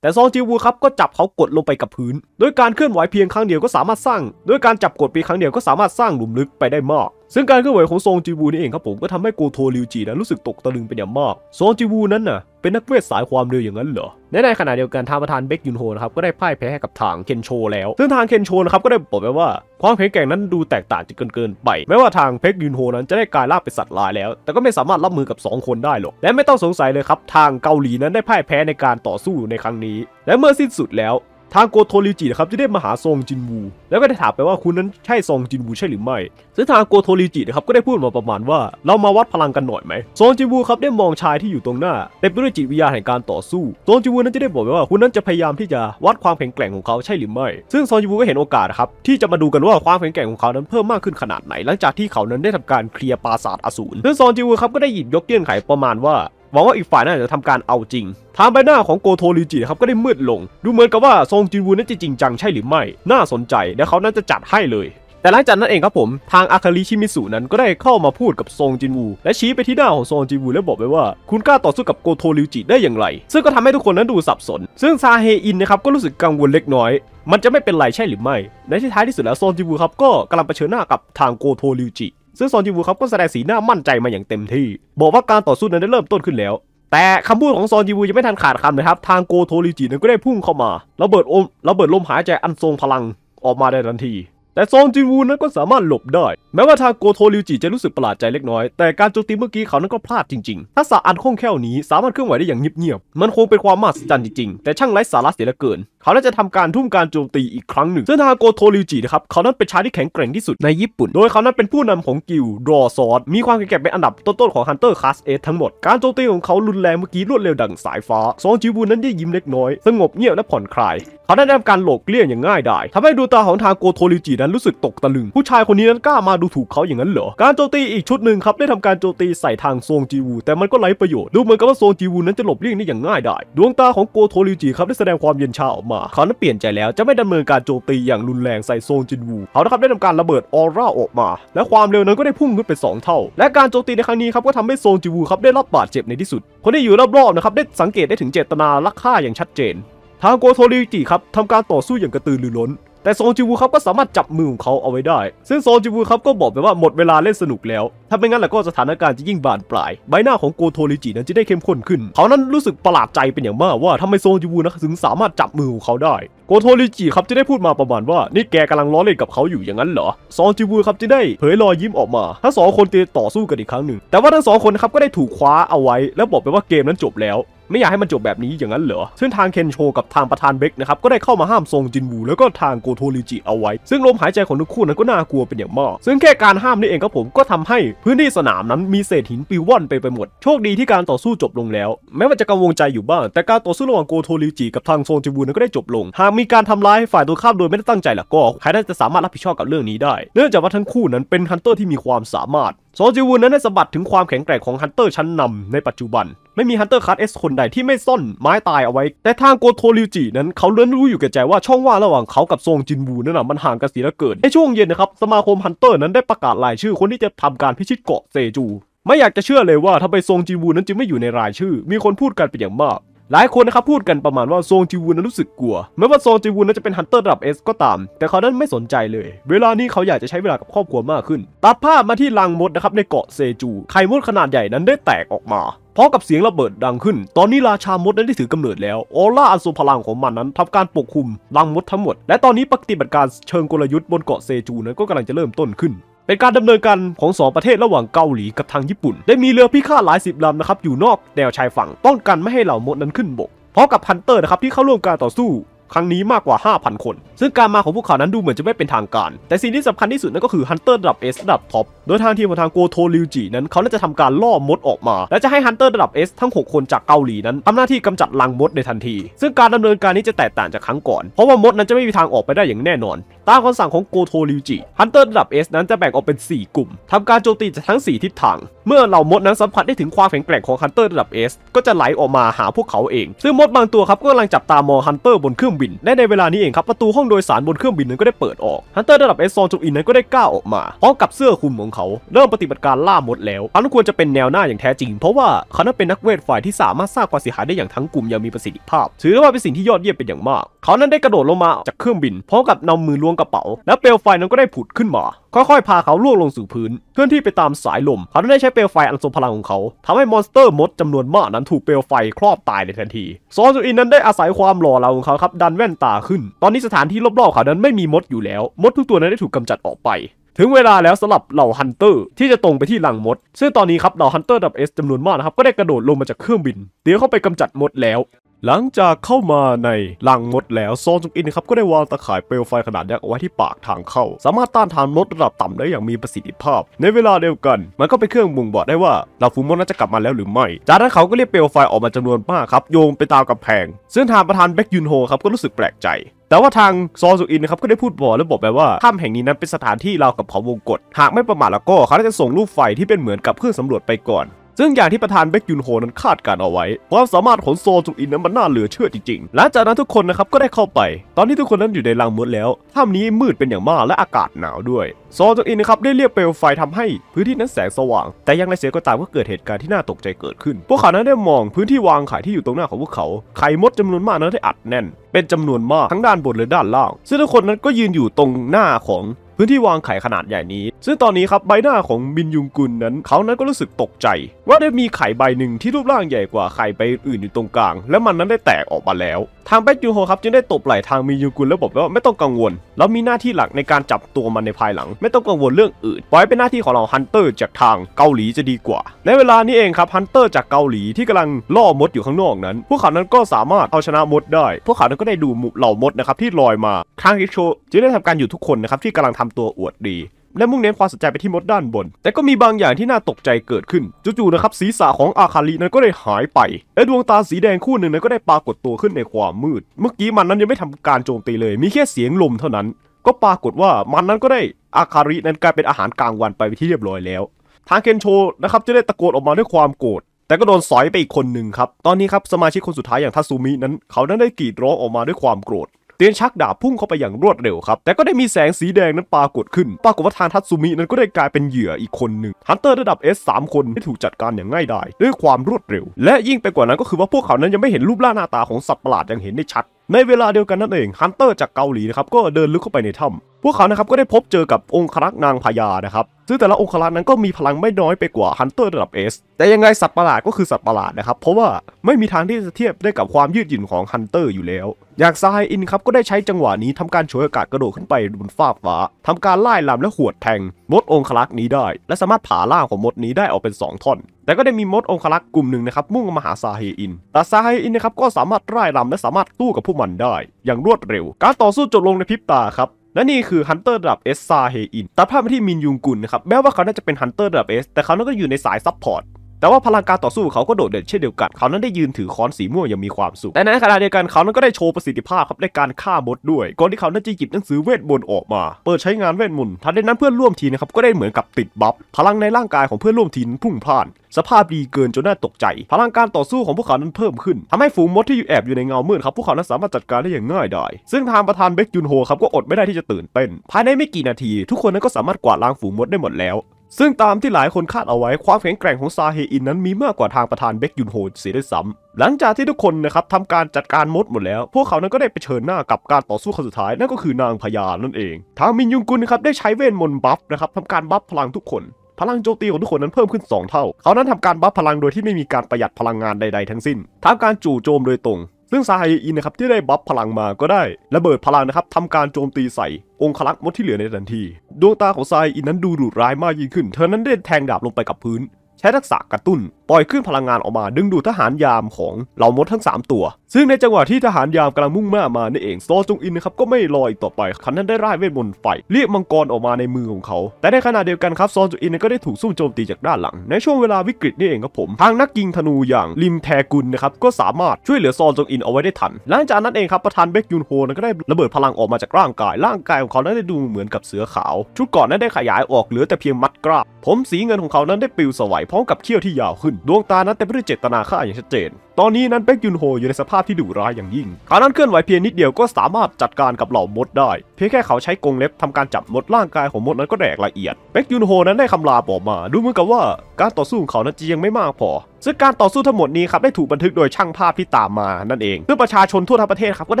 แต่ซองจิวูครับก็จับเขากดลงไปกับพื้น โดยการเคลื่อนไหวเพียงครั้งเดียวก็สามารถสร้าง โดยการจับกดเพียงครั้งเดียวก็สามารถสร้างหลุมลึกไปได้มากซึ่งการเคลื่อนไหวของซองจีวูนี่เองครับผมก็ทำให้โกโทริวจินั้นรู้สึกตกตะลึงเป็นอย่างมากซองจีวูนั้นน่ะ เป็นนักเวทสายความเร็วอย่างนั้นเหรอ ในขณะเดียวกันทางประธานเบคยุนโฮนะครับ ก็ได้พ่ายแพ้ให้กับทางเคนโชแล้ว ซึ่งทางเคนโชนะครับ ก็ได้บอกไปว่า ความแข็งแกร่งนั้นดูแตกต่างจนเกินเกินไป แม้ว่าทางเพคยุนโฮนั้นจะได้กลายร่างเป็นสัตว์ลายแล้ว แต่ก็ไม่สามารถรับมือกับ2คนได้หรอก และไม่ต้องสงสัยเลยครับทางเกาหลีนั้นได้พ่ายแพ้ในการต่อสู้ในครั้งนี้ และเมื่อสิ้นสุดแล้วทางโกโทริจินะครับจะได้มาหาซองจินวูแล้วก็ได้ถามไปว่าคุณนั้นใช่ซองจินวูใช่หรือไม่ซึ่งทางโกโทริจินะครับก็ได้พูดมาประมาณว่าเรามาวัดพลังกันหน่อยไหมซองจินวูครับได้มองชายที่อยู่ตรงหน้าเต็มไปด้วยจิตวิญญาณแห่งการต่อสู้ซองจินวูนั้นจะได้บอกไปว่าคุณนั้นจะพยายามที่จะวัดความแข็งแกร่งของเขาใช่หรือไม่ซึ่งซองจินวูก็เห็นโอกาสครับที่จะมาดูกันว่าความแข็งแกร่งของเขานั้นเพิ่มมากขึ้นขนาดไหน หลังจากที่เขานั้นได้ทำการเคลียร์ปราสาทอสูรซึ่งซองจินวูครับก็ได้หยิบยกเกี้ยนไขประมาณว่าหวังว่าอีกฝ่ายน่าจะทำการเอาจริงทางใบหน้าของโกโทริจิครับก็ได้มืดลง ดูเหมือนกับว่าซงจินวูนั้นจะจริงจังใช่หรือไม่น่าสนใจและเขานั้นจะจัดให้เลย แต่หลังจากนั้นเองครับผม ทางอาคาริชิมิสุนั้นก็ได้เข้ามาพูดกับซงจินวู และชี้ไปที่หน้าของซงจินวูและบอกไปว่าคุณกล้าต่อสู้กับโกโทริจิได้อย่างไรซึ่งก็ทำให้ทุกคนนั้นดูสับสน ซึ่งซาเฮอินนะครับก็รู้สึกกังวลเล็กน้อยมันจะไม่เป็นไรใช่หรือไม่ในที่ท้ายที่สุดแล้วซงจินวูครับก็กำลังเผชิญหน้ากับทางโกโทริจิซึ่งซอนจิวูครับก็แสดงสีหน้ามั่นใจมาอย่างเต็มที่ บอกว่าการต่อสู้นั้นได้เริ่มต้นขึ้นแล้ว แต่คำพูดของซอนจิวูยังไม่ทันขาดคำนะครับทางโกโทริจินั้นก็ได้พุ่งเข้ามาระเบิดอมระเบิดลมหายใจอันทรงพลังออกมาได้ทันทีแต่ซองจินวูนั้นก็สามารถหลบได้ แม้ว่าทางโกโทริวจิจะรู้สึกประหลาดใจเล็กน้อยแต่การโจมตีเมื่อกี้เขานั้นก็พลาดจริงๆทักษะอันคล่องแคล่วนี้สามารถเคลื่อนไหวได้อย่างเงียบๆมันคงเป็นความมหัศจรรย์จริงๆแต่ช่างไร้สาระเสียเหลือเกินเขาน่าจะทำการทุ่มการโจมตีอีกครั้งหนึ่งซึ่งทางโกโทริจินะครับ เขานั้นเป็นชายที่แข็งแกร่งที่สุดในญี่ปุ่นโดยเขานั้นเป็นผู้นำของกิลดรอซอดมีความแข็งแกร่งเป็นอันดับต้นๆของฮันเตอร์คลาสเอทั้งหมด การโจมตีของเขารุนแรงเมื่อกี้รวดเร็วดังสายฟ้า ซองจิวูนั้นได้ยิ้มเล็กน้อย สงบเงียบและผ่อนคลายเขาได้ทำการหลบเลี่ยงอย่างง่ายดายทำให้ดูตาของทางโกโทริจินั้นรู้สึกตกตะลึงผู้ชายคนนี้นั้นกล้ามาดูถูกเขาอย่างนั้นเหรอการโจมตีอีกชุดหนึ่งครับได้ทำการโจมตีใส่ทางซองจิวูแต่มันก็ไร้ประโยชน์ดูเหมือนกับว่าซองจิวูนั้นจะหลบเลี่ยงได้อย่างง่ายดายดวงตาของโกโทริจิครับได้แสดงความเย็นชาออกมาเขานั้นเปลี่ยนใจแล้วจะไม่ดำเนินการโจมตีอย่างรุนแรงใส่โซนจินวูเขานะครับได้ทำการระเบิดออร่าออกมาและความเร็วนั้นก็ได้พุ่งขึ้นไป 2 เท่าและการโจมตีในครั้งนี้ครับก็ทำให้โซนจินวูครับได้รับบาดเจ็บในที่สุด คนที่อยู่รอบๆนะครับได้สังเกตได้ถึงเจตนาลักฆ่าอย่างชัดเจนทางโกโทริจิครับทำการต่อสู้อย่างกระตือรือร้นแต่โซจิวูครับก็สามารถจับมือของเขาเอาไว้ได้ซึ่งโซจิวูครับก็บอกไปว่าหมดเวลาเล่นสนุกแล้วถ้าไม่งั้นแล้วก็สถานการณ์จะยิ่งบานปลายใบหน้าของโกโทริจินั้นจะได้เข้มข้นขึ้นเขานั้นรู้สึกประหลาดใจเป็นอย่างมากว่าทำไมโซจิวูนะถึงสามารถจับมือของเขาได้โกโทริจิครับจะได้พูดมาประมาณว่านี่แกกำลังล้อเล่นกับเขาอยู่อย่างนั้นเหรอโซจิวูครับจะได้เผยรอยยิ้มออกมาทั้งสองคนจะต่อสู้กันอีกครั้งหนึ่ง แต่ว่าทั้งสองคนครับก็ได้ถูกคว้าเอาไว้แล้วบอกไปว่าเกมนั้นจบแล้วไม่อยากให้มันจบแบบนี้อย่างนั้นเหรอ ซึ่งทางเคนโช กับทางประธานเบกนะครับ ก็ได้เข้ามาห้ามซงจินวู แล้วก็ทางโกโทริจิเอาไว้ ซึ่งลมหายใจของทั้งคู่นั้นก็น่ากลัวเป็นอย่างมาก ซึ่งแค่การห้ามนี่เองครับผมก็ทำให้ พื้นที่สนามนั้นมีเศษหินปิวว่อนไปไปหมด โชคดีที่การต่อสู้จบลงแล้ว แม้ว่าจะกังวลใจอยู่บ้าง แต่การต่อสู้ระหว่างโกโทริจิกับทางซงจินวูนั้นก็ได้จบลง หากมีการทำร้ายฝ่ายตัวข้ามโดยไม่ได้ตั้งใจล่ะก็ใครน่าจะสามารถรับผิดชอบกับเรื่องนี้ได้ เนื่องจากว่าทั้งคู่นั้นเป็นฮันเตอร์ที่มีความสามารถโซจิวูนนั้นได้สะบัดถึงความแข็งแกร่งของฮันเตอร์ชั้นนำในปัจจุบัน ไม่มีฮันเตอร์คัสเอสคนใดที่ไม่ซ่อนไม้ตายเอาไว้ แต่ทางโกโทริวจินั้นเขาเลื่อนรู้อยู่แก่ใจว่าช่องว่างระหว่างเขากับซงจินบูนั้นมันห่างกันเสียละเกินในช่วงเย็นนะครับ สมาคมฮันเตอร์นั้นได้ประกาศรายชื่อคนที่จะทำการพิชิตเกาะเซจูไม่อยากจะเชื่อเลยว่าทำไมซงจินบูนั้นจึงไม่อยู่ในรายชื่อ มีคนพูดกันเป็นอย่างมากหลายคนนะครับพูดกันประมาณว่าซงจีวุนนั้นรู้สึกกลัวแม้ว่าซงจีวุนนั้นจะเป็นฮันเตอร์ระดับเอสก็ตาม แต่เขานั้นไม่สนใจเลย เวลานี้เขาอยากจะใช้เวลากับครอบครัวมากขึ้นตัดภาพมาที่ลังมดนะครับในเกาะเซจูไข่มดขนาดใหญ่นั้นได้แตกออกมาพร้อมกับเสียงระเบิดดังขึ้น ตอนนี้ราชามดนั้นได้ถือกำเนิด แล้วออร่าอันทรงพลังของมันนั้น ทำการปกคลุมลังมดทั้งหมดและตอนนี้ปฏิบัติการเชิงกลยุทธ์บนเกาะเซจู นั้นก็กำลังจะเริ่มต้นขึ้นเป็นการดำเนินการของ2ประเทศระหว่างเกาหลีกับทางญี่ปุ่น ได้มีเรือพิฆาตหลายสิบลำนะครับ อยู่นอกแนวชายฝั่งป้องกันไม่ให้เหล่ามดนั้นขึ้นบกพร้อมกับพันเตอร์นะครับ ที่เข้าร่วมการต่อสู้ ครั้งนี้มากกว่า 5,000 คน ซึ่งการมาของพวกเขานั้นดูเหมือนจะไม่เป็นทางการ แต่สิ่งที่สำคัญที่สุดนั่นก็คือฮันเตอร์ระดับเอสระดับท็อปโดยทางทีมของทางโกโทริวจินั้น เขาจะทำการล่อมดออกมา และจะให้ฮันเตอร์ระดับเอสทั้ง 6 คนจากเกาหลี นั้นทำหน้าที่กำจัดลังมดในทันที ซึ่งการดำเนินการนี้จะแตกต่างจากครั้งก่อนเพราะว่ามดนั้นจะไม่มีทางออกไปได้อย่างแน่นอนตามคำสั่งของโกโทริวจิฮันเตอร์ระดับ S นั้นจะแบ่งออกเป็น 4 กลุ่ม ทำการโจมตีจากทั้ง 4 ทิศทาง เมื่อเหล่ามดนั้นสัมผัสได้ถึงความแข็งแกร่งของฮันเตอร์ระดับ S ก็จะไหลออกมาหาพวกเขาเอง ซึ่งมดบางตัวครับก็กำลังจับตามองฮันเตอร์บนเครื่องบิน และในเวลานี้เองครับประตูห้องโดยสารบนเครื่องบินนั้นก็ได้เปิดออกฮันเตอร์ระดับ S ซอนจูอินนั้นก็ได้ก้าวออกมาพร้อมกับเสื้อคลุมของเขาเริ่มปฏิบัติการล่ามดแล้วเขาควรจะเป็นแนวหน้าอย่างแท้จริง เพราะว่าเขานั้นเป็นนักเวทฝ่ายที่สามารถสร้างความเสียหายได้อย่างทั้งกลุ่มยังมีประสิทธิภาพถือว่าเป็นสิ่งที่ยอดเยี่ยมเป็นอย่างมาก เขานั้นได้กระโดดลงมาจากเครื่องบินพร้อมกับนำมือล้วงกระเป๋าและเปลวไฟนั้นก็ได้ผุดขึ้นมา ค่อยๆ พาเขาล่วงลงสู่พื้นเคลื่อนที่ไปตามสายลมเขาได้ใช้เปลวไฟอันทรงพลังของเขาทำให้มอนสเตอร์มดจำนวนมากนั้น ถูกเปลวไฟครอบตายในทันทีซอนซูอินนั้นได้อาศัยความหล่อเราของเขาครับ ดันแว่นตาขึ้น ตอนนี้สถานที่รอบๆเขานั้นไม่มีมดอยู่แล้วมดทุกตัวนั้นได้ถูกกำจัดออกไป ถึงเวลาแล้วสำหรับเหล่าฮันเตอร์ที่จะตรงไปที่หลังมดซึ่งตอนนี้ครับเหล่าฮันเตอร์ดับเอสจำนวนมากนะครับก็ได้กระโดดลงมาจากเครื่องบิน เดี๋ยวเข้าไปกำจัดมดแล้วหลังจากเข้ามาในลังมดแล้วซอนจุกอินครับก็ได้วางตะข่ายเปลวไฟขนาดยักษ์เอาไว้ที่ปากทางเข้า สามารถต้านทานมดระดับต่ำได้อย่างมีประสิทธิภาพ ในเวลาเดียวกันมันก็เป็นเครื่องบ่งบอกได้ว่าลาฟูมอนน่าจะกลับมาแล้วหรือไม่ จากนั้นเขาก็เรียกเปลวไฟออกมาจำนวนมากครับ โยงไปตามกับแพงซึ่งทางประธานแบกยุนโฮครับก็รู้สึกแปลกใจแต่ว่าทางซอสุอินนะครับก็ได้พูดบอกและบอกไปว่าถ้ำแห่งนี้นั้นเป็นสถานที่เรากับเขาวงกฏหากไม่ประมาทแล้วก็เขาจะส่งลูกไฟที่เป็นเหมือนกับเครื่องสำรวจไปก่อนซึ่งอย่างที่ประธานเบคยุนโฮนั้นคาดการเอาไว้ความสามารถของโซจุอินนั้นมันน่าเหลือเชื่อจริงๆ และจากนั้นทุกคนนะครับก็ได้เข้าไป ตอนที่ทุกคนนั้นอยู่ในรังมดแล้ว ถ้ำนี้มืดเป็นอย่างมากและอากาศหนาวด้วยโซจุอินนะครับได้เรียกเปลวไฟทำให้ พื้นที่นั้นแสงสว่าง แต่ยังไรเสียก็ตามก็เกิดเหตุการณ์ที่น่าตกใจเกิดขึ้น พวกเขานั้นได้มองพื้นที่วางไข่ที่อยู่ตรงหน้าของพวกเขาไข่มด จำนวนมากนั้นได้อัดแน่นเป็นจำนวนมากทั้งด้านบนและด้านล่างซึ่งทุกคนนั้นก็ยืนอยู่ตรงหน้าของพื้นที่วางไข่ขนาดใหญ่นี้ ซึ่งตอนนี้ครับใบหน้าของมินยุงกุลนั้น เขานั้นก็รู้สึกตกใจ ว่าได้มีไข่ใบหนึ่งที่รูปร่างใหญ่กว่า ไข่ใบอื่นอยู่ตรงกลาง และมันนั้นได้แตกออกมาแล้ว ทางแบทจูโฮครับจึงได้ตบไหล่ทางมินยุงกุลแล้วบอกว่าไม่ต้องกังวล เรามีหน้าที่หลักในการจับตัวมันในภายหลัง ไม่ต้องกังวลเรื่องอื่นปล่อยเป็นหน้าที่ของเราฮันเตอร์จากทางเกาหลีจะดีกว่าในเวลานี้เองครับฮันเตอร์จากเกาหลีที่กำลังล่อมดอยู่ข้างนอกนั้น พวกเขานั้นก็สามารถเอาชนะมดได้ พวกเขานั้นก็ได้ดูเหล่ามดนะครับที่ลอยมาทางฮิโชจึงได้ทำการหยุดทุกคนนะครับที่กำลังทำตัวอวดดี และมุ่งเน้นความสนใจไปที่มดด้านบน แต่ก็มีบางอย่างที่น่าตกใจเกิดขึ้นจู่ๆนะครับศีรษะของอาคาลีนั้นก็ได้หายไปและดวงตาสีแดงคู่หนึ่งนั้นก็ได้ปรากฏตัวขึ้นในความมืด เมื่อกี้มันนั้นยังไม่ทำการโจมตีเลย มีแค่เสียงลมเท่านั้น ก็ปรากฏว่ามันนั้นก็ได้อาคาลีนั้นกลายเป็นอาหารกลางวันไปที่เรียบร้อยแล้ว ทางเคนโชนะครับจะได้ตะโกนออกมาด้วยความโกรธแต่ก็โดนสอยไปอีกคนหนึ่งครับตอนนี้ครับสมาชิกคนสุดท้ายอย่างทัตซูมินั้นเขานั้นได้กรีดร้องออกมาด้วยความโกรธเตียนชักดาบพุ่งเข้าไปอย่างรวดเร็วครับ แต่ก็ได้มีแสงสีแดงนั้นปรากฏขึ้นปรากฏว่าทานทัตซูมินั้นก็ได้กลายเป็นเหยื่ออีกคนหนึ่ง ฮันเตอร์ระดับ S 3คนได้ถูกจัดการอย่างง่ายดายด้วยความรวดเร็ว และยิ่งไปกว่านั้นก็คือว่าพวกเขานั้นยังไม่เห็นรูปร่างหน้าตาของสัตว์ประหลาดยังเห็นได้ชัดในเวลาเดียวกันนั่นเองฮันเตอร์จากเกาหลีนะครับก็เดินลึกเข้าไปในถ้ำพวกเขานะครับก็ได้พบเจอกับองครักษ์นางพญานะครับ ซึ่งแต่ละองครักษ์นั้นก็มีพลังไม่น้อยไปกว่าฮันเตอร์ระดับเอส แต่ยังไง สัตว์ประหลาดก็คือสัตว์ประหลาดนะครับ เพราะว่าไม่มีทางที่จะเทียบได้กับความยืดหยุ่นของฮันเตอร์อยู่แล้ว อย่างซายอินครับก็ได้ใช้จังหวะนี้ทำการฉวยโอกาสกระโดดขึ้นไปบนฟากฟ้า ทำการไล่ลำและหวดแทง มดองครักษ์นี้ได้ และสามารถผ่าล่างของมดนี้ได้ออกเป็น 2ท่อนแต่ก็ได้มีมดองคลักษ์กลุ่มหนึ่งนะครับ มุ่งมาหาซาเฮอิน แต่ซาเฮอินนะครับ ก็สามารถไล่ลำและสามารถตู้กับพวกมันได้ อย่างรวดเร็ว การต่อสู้จบลงในพริบตาครับและนี่คือฮันเตอร์รดับเอสซาเฮอินตัดภาพที่มินยุงกุลนะครับแม้ว่าเขาน่าจะเป็นฮันเตอร์รดับเอสแต่เขานั้นก็อยู่ในสายซับพอร์ตแต่ว่าพลังการต่อสู้ เขาก็โดดเด่นเช่นเดียวกัน เขานั้นได้ยืนถือค้อนสีม่วงอย่างมีความสุข แต่ในขณะเดียวกันเขานั้นก็ได้โชว์ประสิทธิภาพครับ ในการฆ่ามดด้วย ก่อนที่เขานั้นจะหยิบหนังสือเวทมนต์ออกมา เปิดใช้งานเวทมนต์ทันใดนั้นเพื่อนร่วมทีมนะครับก็ได้เหมือนกับติดบัฟพลังในร่างกายของเพื่อนร่วมทีมพุ่งพล่าน สภาพดีเกินจนน่าตกใจ พลังการต่อสู้ของพวกเขานั้นเพิ่มขึ้นทำให้ฝูงมดที่อยู่แอบอยู่ในเงามืดครับพวกเขานั้นสามารถจัดการได้อย่างง่ายดาย ซึ่งทางประธานเบคยุนโฮครับก็อดไม่ได้ที่จะตื่นเต้นภายในไม่กี่นาที ทุกคนนั้นก็สามารถกวาดล้างฝูงมดได้หมดแล้วซึ่งตามที่หลายคนคาดเอาไว้ความแข็งแกร่งของซาเฮอินนั้นมีมากกว่าทางประธานเบคยุนโฮเสียด้วยซ้ำหลังจากที่ทุกคนนะครับทำการจัดการมดหมดแล้ว พวกเขานั้นก็ได้ไปเชิญหน้ากับการต่อสู้ครั้งสุดท้ายนั่นก็คือนางพญานนั่นเอง ทางมินยุงกุนนะครับได้ใช้เวนมนบัฟนะครับทำการบัฟพลังทุกคน พลังโจมตีของทุกคนนั้นเพิ่มขึ้น 2 เท่า เขานั้นทำการบัฟพลังโดยที่ไม่มีการประหยัดพลังงานใด ๆทั้งสิ้นทำการจู่โจมโดยตรงซึ่งซาไฮอินนะครับ ที่ได้บัฟพลังมาก็ได้ระเบิดพลังนะครับทำการโจมตีใส่องค์ลักมดที่เหลือในทันที ดวงตาของซาไฮอินนั้นดูดุร้ายมากยิ่งขึ้น เธอนั้นได้แทงดาบลงไปกับพื้น ใช้ทักษะกระตุ้นปล่อยขึ้นพลังงานออกมาดึงดูดทหารยามของเหล่ามดทั้ง 3 ตัว ซึ่งในจังหวะที่ทหารยามกำลังมุ่งหน้ามาในเองซอจงอินนะครับก็ไม่ลอยต่อไปคันนั้นได้ร่ายเวทมนต์ไฟเรียกมังกรออกมาในมือของเขา แต่ในขณะเดียวกันครับซอจงอินก็ได้ถูกซุ่มโจมตีจากด้านหลัง ในช่วงเวลาวิกฤตนี่เองครับผม ทางนักยิงธนูอย่าง ริมแทกุนนะครับก็สามารถช่วยเหลือซอจงอินเอาไว้ได้ทัน หลังจากนั้นเองครับประธานเบกยุนโฮนก็ได้ระเบิดพลังออกมาจากร่างกาย ร่างกายของเขานั้นได้ดูเหมือนกับเสือขาวชุดก่อนนั้นได้ขยายออกเหลือแต่เพียงมัดกราบผมสีเงินของเขานั้นได้ปลิวสวัยพร้อมกับเขี้ยวที่ยาวขึ้นดวงตานั้นเต็มไปด้วยเจตนาฆ่าอย่างชัดเจนตอนนี้ นั้นเป็กยุนโฮอยู่ในสภาพที่ดุร้ายอย่างยิ่งเขานั้นเคลื่อนไหวเพียงนิดเดียวก็สามารถจัดการกับเหล่ามดได้เพียงแค่เขาใช้กรงเล็บทำการจับมดร่างกายของมดนั้นก็แตกละเอียดเป็กยุนโฮนั้นได้คำลาบอกมา ดูเหมือนกับว่าการต่อสู้ของเขานั้นจะยังไม่มากพอ ซึ่งการต่อสู้ทั้งหมดนี้ครับได้ถูกบันทึกโดยช่างภาพที่ตามมา นั่นเองซึ่งประชาชนทั่วทั้งประเทศครับก็ไ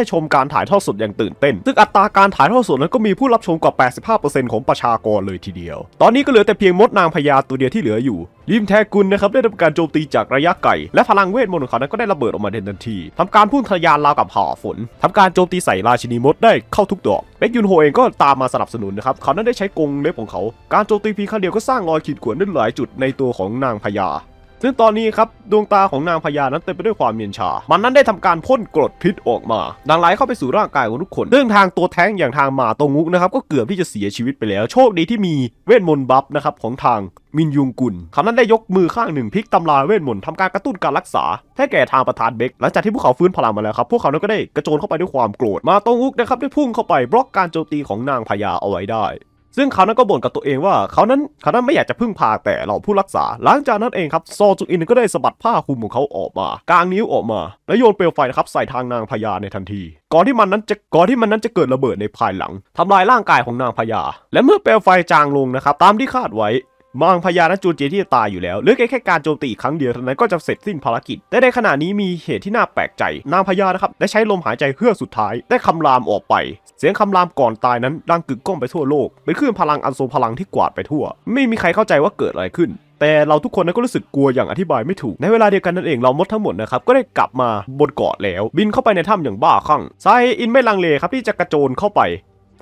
ด้ชมการถ่ายทอดสดอย่างตื่นเต้นซึ่งอัตราการถ่ายทอดสดนั้นก็มีผู้รับชมกว่า85%ของประชากรเลยทีเดียว ตอนนี้ก็เหลือแต่เพียงมดนางพญาตัวเดียวที่เหลืออยู่ริมแทกุลนะครับได้ทำการโจมตีจากระยะไกลและพลังเวทมนต์ของเขาก็ได้ระเบิดออกมานทันทีทำการพุ่งทะยานราวกับห่อฝน ทำการโจมตีใส่ราชินีมดได้เข้าทุกดอก เบคกยุนโฮเองก็ตามมาสนับสนุนนะครับ เขานั้นได้ใช้กงเล็บของเขา การโจมตีพีครั้เดียวก็สร้างรอยขีดข่วนได้หลายจุดในตัวของนางพญาซึ่งตอนนี้ครับดวงตาของนางพญานั้นเต็มไปด้วยความเมียนชา มันนั้นได้ทำการพ่นกรดพิษออกมา ดังไหลเข้าไปสู่ร่างกายของทุกคนเรื่องทางตัวแท้งอย่างทางมาตงุกนะครับก็เกือบที่จะเสียชีวิตไปแล้ว โชคดีที่มีเวทมนต์บัฟนะครับของทางมินยุงกุลคำนั้นได้ยกมือข้างหนึ่งพลิกตำราเวทมนต์ทำการกระตุ้นการรักษาให้แก่ทางประธานเบกหลังจากที่พวกเขาฟื้นพลังมาแล้วครับพวกเขานั้นก็ได้กระโจนเข้าไปด้วยความโกรธมาตงุกนะครับได้พุ่งเข้าไปบล็อกการโจมตีของนางพญาเอาไว้ได้ซึ่งเขานั้นก็บ่นกับตัวเองว่า เขานั้นเขานั้นไม่อยากจะพึ่งพาแต่เราผู้รักษา หลังจากนั้นเองครับซอจุอินก็ได้สะบัดผ้าคลุมของเขาออกมากางนิ้วออกมาและโยนเปลวไฟนะครับใส่ทางนางพญาในทันที ก่อนที่มันนั้นจะก่อนที่มันนั้นจะเกิดระเบิดในภายหลัง ทำลายร่างกายของนางพญาและเมื่อเปลวไฟจางลงนะครับตามที่คาดไว้มังพญาณจูนเจที่จะตายอยู่แล้วหรือแค่แค่การโจมตีอีกครั้งเดียวเท่านั้นก็จะเสร็จสิ้นภารกิจ แต่ในขณะนี้มีเหตุที่น่าแปลกใจ นางพญานะครับ ได้ใช้ลมหายใจเพื่อสุดท้าย ได้คำรามออกไป เสียงคำรามก่อนตายนั้นดังกึกก้องไปทั่วโลก เป็นคลื่นพลังอันทรงพลังที่กวาดไปทั่ว ไม่มีใครเข้าใจว่าเกิดอะไรขึ้น แต่เราทุกคนนั้นก็รู้สึกกลัวอย่างอธิบายไม่ถูกในเวลาเดียวกันนั่นเองเรามดทั้งหมดนะครับก็ได้กลับมาบนเกาะแล้ว บินเข้าไปในถ้ำอย่างบ้าคลั่งไซอินไม่ลังเลครับที่จะกระโจนเข้าไป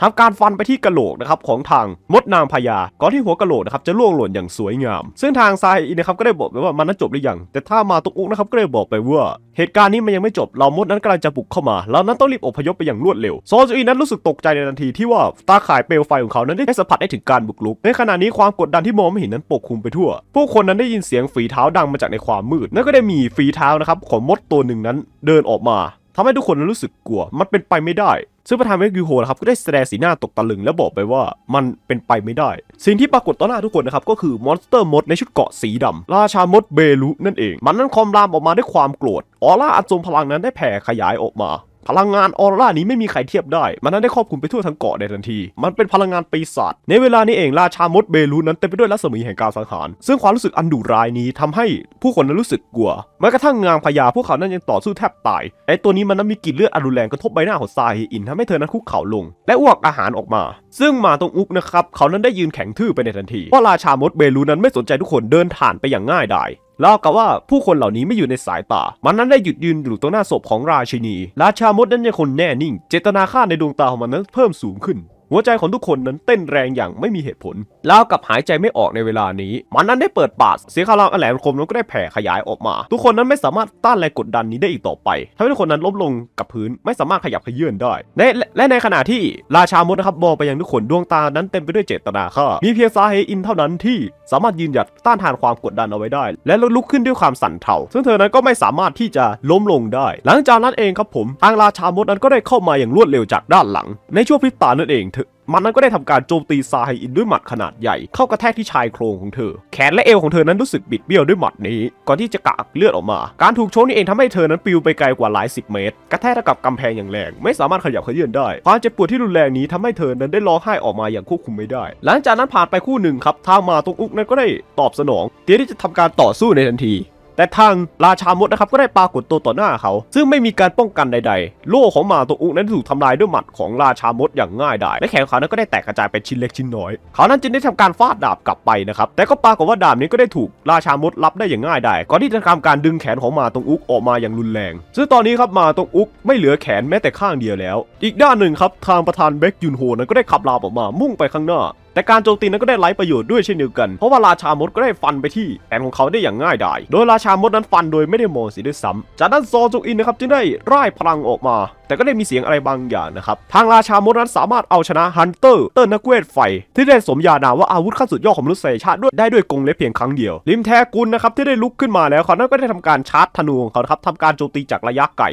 ทำการฟันไปที่กระโหลกนะครับของทางมดนางพญาก่อนที่หัวกระโหลกนะครับจะล่วงหล่นอย่างสวยงาม ซึ่งทางไซอินนะครับก็ได้บอกไปว่ามันนั้นจบหรือยังแต่ถ้ามาตุกอุกนะครับก็ได้บอกไปว่า เหตุการณ์นี้มันยังไม่จบเรามดนั้นกำลังจะบุกเข้ามาเรานั้นต้องรีบอพยพไปอย่างรวดเร็วโซจูอินนั้นรู้สึกตกใจในทันทีที่ว่าตาข่ายเปลวไฟของเขานั้นได้สัมผัสได้ถึงการบุกรุกในขณะนี้ความกดดันที่มองไม่เห็นนั้นปกคลุมไปทั่ว ผู้คนนั้นได้ยินเสียงฝีเท้าดังมาจากในความมืด นั่นก็ได้มีฝีเท้านะครับของมดตัวหนึ่งนั้นเดินออกมาทำให้ทุกคนรู้สึกกลัวมันเป็นไปไม่ได้ซึ่งประธานเวกิโฮนะครับก็ได้แสดงสีหน้าตกตะลึง และบอกไปว่ามันเป็นไปไม่ได้ สิ่งที่ปรากฏต่อหน้าทุกคนนะครับ ก็คือมอนสเตอร์มดในชุดเกาะสีดำ ราชามดเบลุนั่นเอง มันนั้นคอมรามออกมาด้วยความโกรธออร่าอันทรงพลังนั้นได้แผ่ขยายออกมาพลังงานออร่านี้ไม่มีใครเทียบได้ มันนั้นได้ครอบคุมไปทั่วทั้งเกาะในทันที มันเป็นพลังงานปีศาจในเวลานี้เองราชามดเบลูนั้นเต็มไปด้วยรัศมีแห่งการสังหาร ซึ่งความรู้สึกอันดุร้ายนี้ทำให้ผู้คนนั้นรู้สึกกลัว แม้กระทั่งงางพญาพวกเขานั้นยังต่อสู้แทบตาย ไอตัวนี้มันนั้นมีกลิ่นเลือดอันรุนแรงกระทบใบหน้าของซาฮีอินทำให้เธอนั้นคุกเข่าลง และอ้วกอาหารออกมา ซึ่งมาตรงอุกนะครับเขานั้นได้ยืนแข็งทื่อไปในทันที เพราะราชามดเบลูนั้นไม่สนใจทุกคนเดินผ่านไปอย่างง่ายดายเล่วกับว่าผู้คนเหล่านี้ไม่อยู่ในสายตา มันนั้นได้หยุดยืนอยู่ตรงหน้าศพของราชินี ราชามดนั้นยังคงแน่นิ่ง เจตนาฆ่าในดวงตาของมันนั้นเพิ่มสูงขึ้นหัวใจของทุกคนนั้นเต้นแรงอย่างไม่มีเหตุผล แล้วกับหายใจไม่ออกในเวลานี้ มันนั้นได้เปิดปากเสียงคารามอันแหลมคมนั้นก็ได้แผ่ขยายออกมา ทุกคนนั้นไม่สามารถต้านแรงกดดันนี้ได้อีกต่อไปทำให้ทุกคนนั้นล้มลงกับพื้นไม่สามารถขยับขยื่นได้และและในขณะที่ราชามดนะครับมองไปยังทุกคนดวงตานั้นเต็มไปด้วยเจตนาฆ่ามีเพียงซาเฮอินเท่านั้นที่สามารถยืนหยัดต้านทานความกดดันเอาไว้ได้ และลุกขึ้นด้วยความสั่นเทา ซึ่งเธอนั้นก็ไม่สามารถที่จะล้มลงได้ หลังจากนั้นเองครับผมทางราชามดนั้นก็ได้เข้ามาอย่างรวดเร็วจากด้านหลังในช่วงพริบตานั่นเองมันนั้นก็ได้ทำการโจมตีซาไฮอินด้วยหมัดขนาดใหญ่ เข้ากระแทกที่ชายโครงของเธอ แขนและเอวของเธอนั้นรู้สึกบิดเบี้ยวด้วยหมัดนี้ ก่อนที่จะกากเลือดออกมาการถูกชกนี่เองทำให้เธอนั้นปิวไปไกลกว่าหลายสิบเมตร กระแทกกับกำแพงอย่างแรง ไม่สามารถขยับเขยื่อนได้ความเจ็บปวดที่รุนแรงนี้ทำให้เธอนั้นได้ร้องไห้ออกมาอย่างควบคุมไม่ได้ หลังจากนั้นผ่านไปคู่หนึ่งครับทางมาตรงอุกนั้นก็ได้ตอบสนองเตรียที่จะทำการต่อสู้ในทันทีแต่ทางราชามดนะครับก็ได้ปรากฏตัวต่อหน้าเขา ซึ่งไม่มีการป้องกันใดๆโล่ของหมาตัวอุกนั้นถูกทำลายด้วยหมัดของราชามดอย่างง่ายดายและแขนขานั้นก็ได้แตกกระจายเป็นชิ้นเล็กชิ้นน้อยเขานั้นจึงได้ทำการฟาดดาบกลับไปนะครับแต่ก็ปรากฏว่าดาบนี้ก็ได้ถูก ราชามดรับได้อย่างง่ายดายก่อนที่จะทำการดึงแขนของมาตังอุกออกมาอย่างรุนแรงซึ่งตอนนี้ครับมาตังอุกไม่เหลือแขนแม้แต่ข้างเดียวแล้ว อีกด้านหนึ่งครับทางประธานเบกยุนโฮนั้นก็ได้ขับลาบออกมามุ่งไปข้างหน้าแต่การโจมตีนั้นก็ได้ไร้ประโยชน์ด้วยเช่นเดียวกัน เพราะว่าราชามดก็ได้ฟันไปที่แขนของเขาได้อย่างง่ายดาย โดยราชามดนั้นฟันโดยไม่ได้มองสีด้วยซ้ำ จากนั้นซอจุอินนะครับจึงได้ร่ายพลังออกมา แต่ก็ได้มีเสียงอะไรบางอย่างนะครับ ทางราชามดนั้นสามารถเอาชนะฮันเตอร์เตอร์นักเวทไฟ ที่ได้สมญานามว่าอาวุธขั้นสุดยอดของมนุษยชาติด้วยได้ด้วยกงเล็บเพียงครั้งเดียวลิมแทกุลนะครับที่ได้ลุกขึ้นมาแล้วเขานันก็ได้ทำการชาร์จธนูของเขาครับทำการโจมตีจากระยะไกล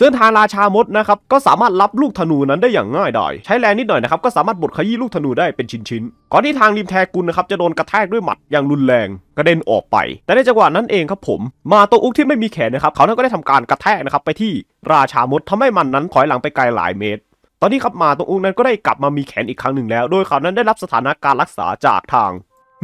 ซึ่งทางราชามดนะครับก็สามารถรับลูกธนูนั้นได้อย่างง่ายดายใช้แรงนิดหน่อยนะครับก็สามารถบดขยี้ลูกธนูได้เป็นชิ้นๆก่อนที่ทางริมแทกุลนะครับจะโดนกระแทกด้วยหมัดอย่างรุนแรง กระเด็นออกไป แต่ในจังหวะนั้นเองครับผมมาโตอุกที่ไม่มีแขนนะครับเขานั้นก็ได้ทำการกระแทกนะครับไปที่ราชามดทำให้มันนั้นถอยหลังไปไกลหลายเมตร ตอนนี้ครับมาตรงอุกนั้นก็ได้กลับมามีแขนอีกครั้งหนึ่งแล้ว โดยเขานั้นได้รับสถานการรักษาจากทาง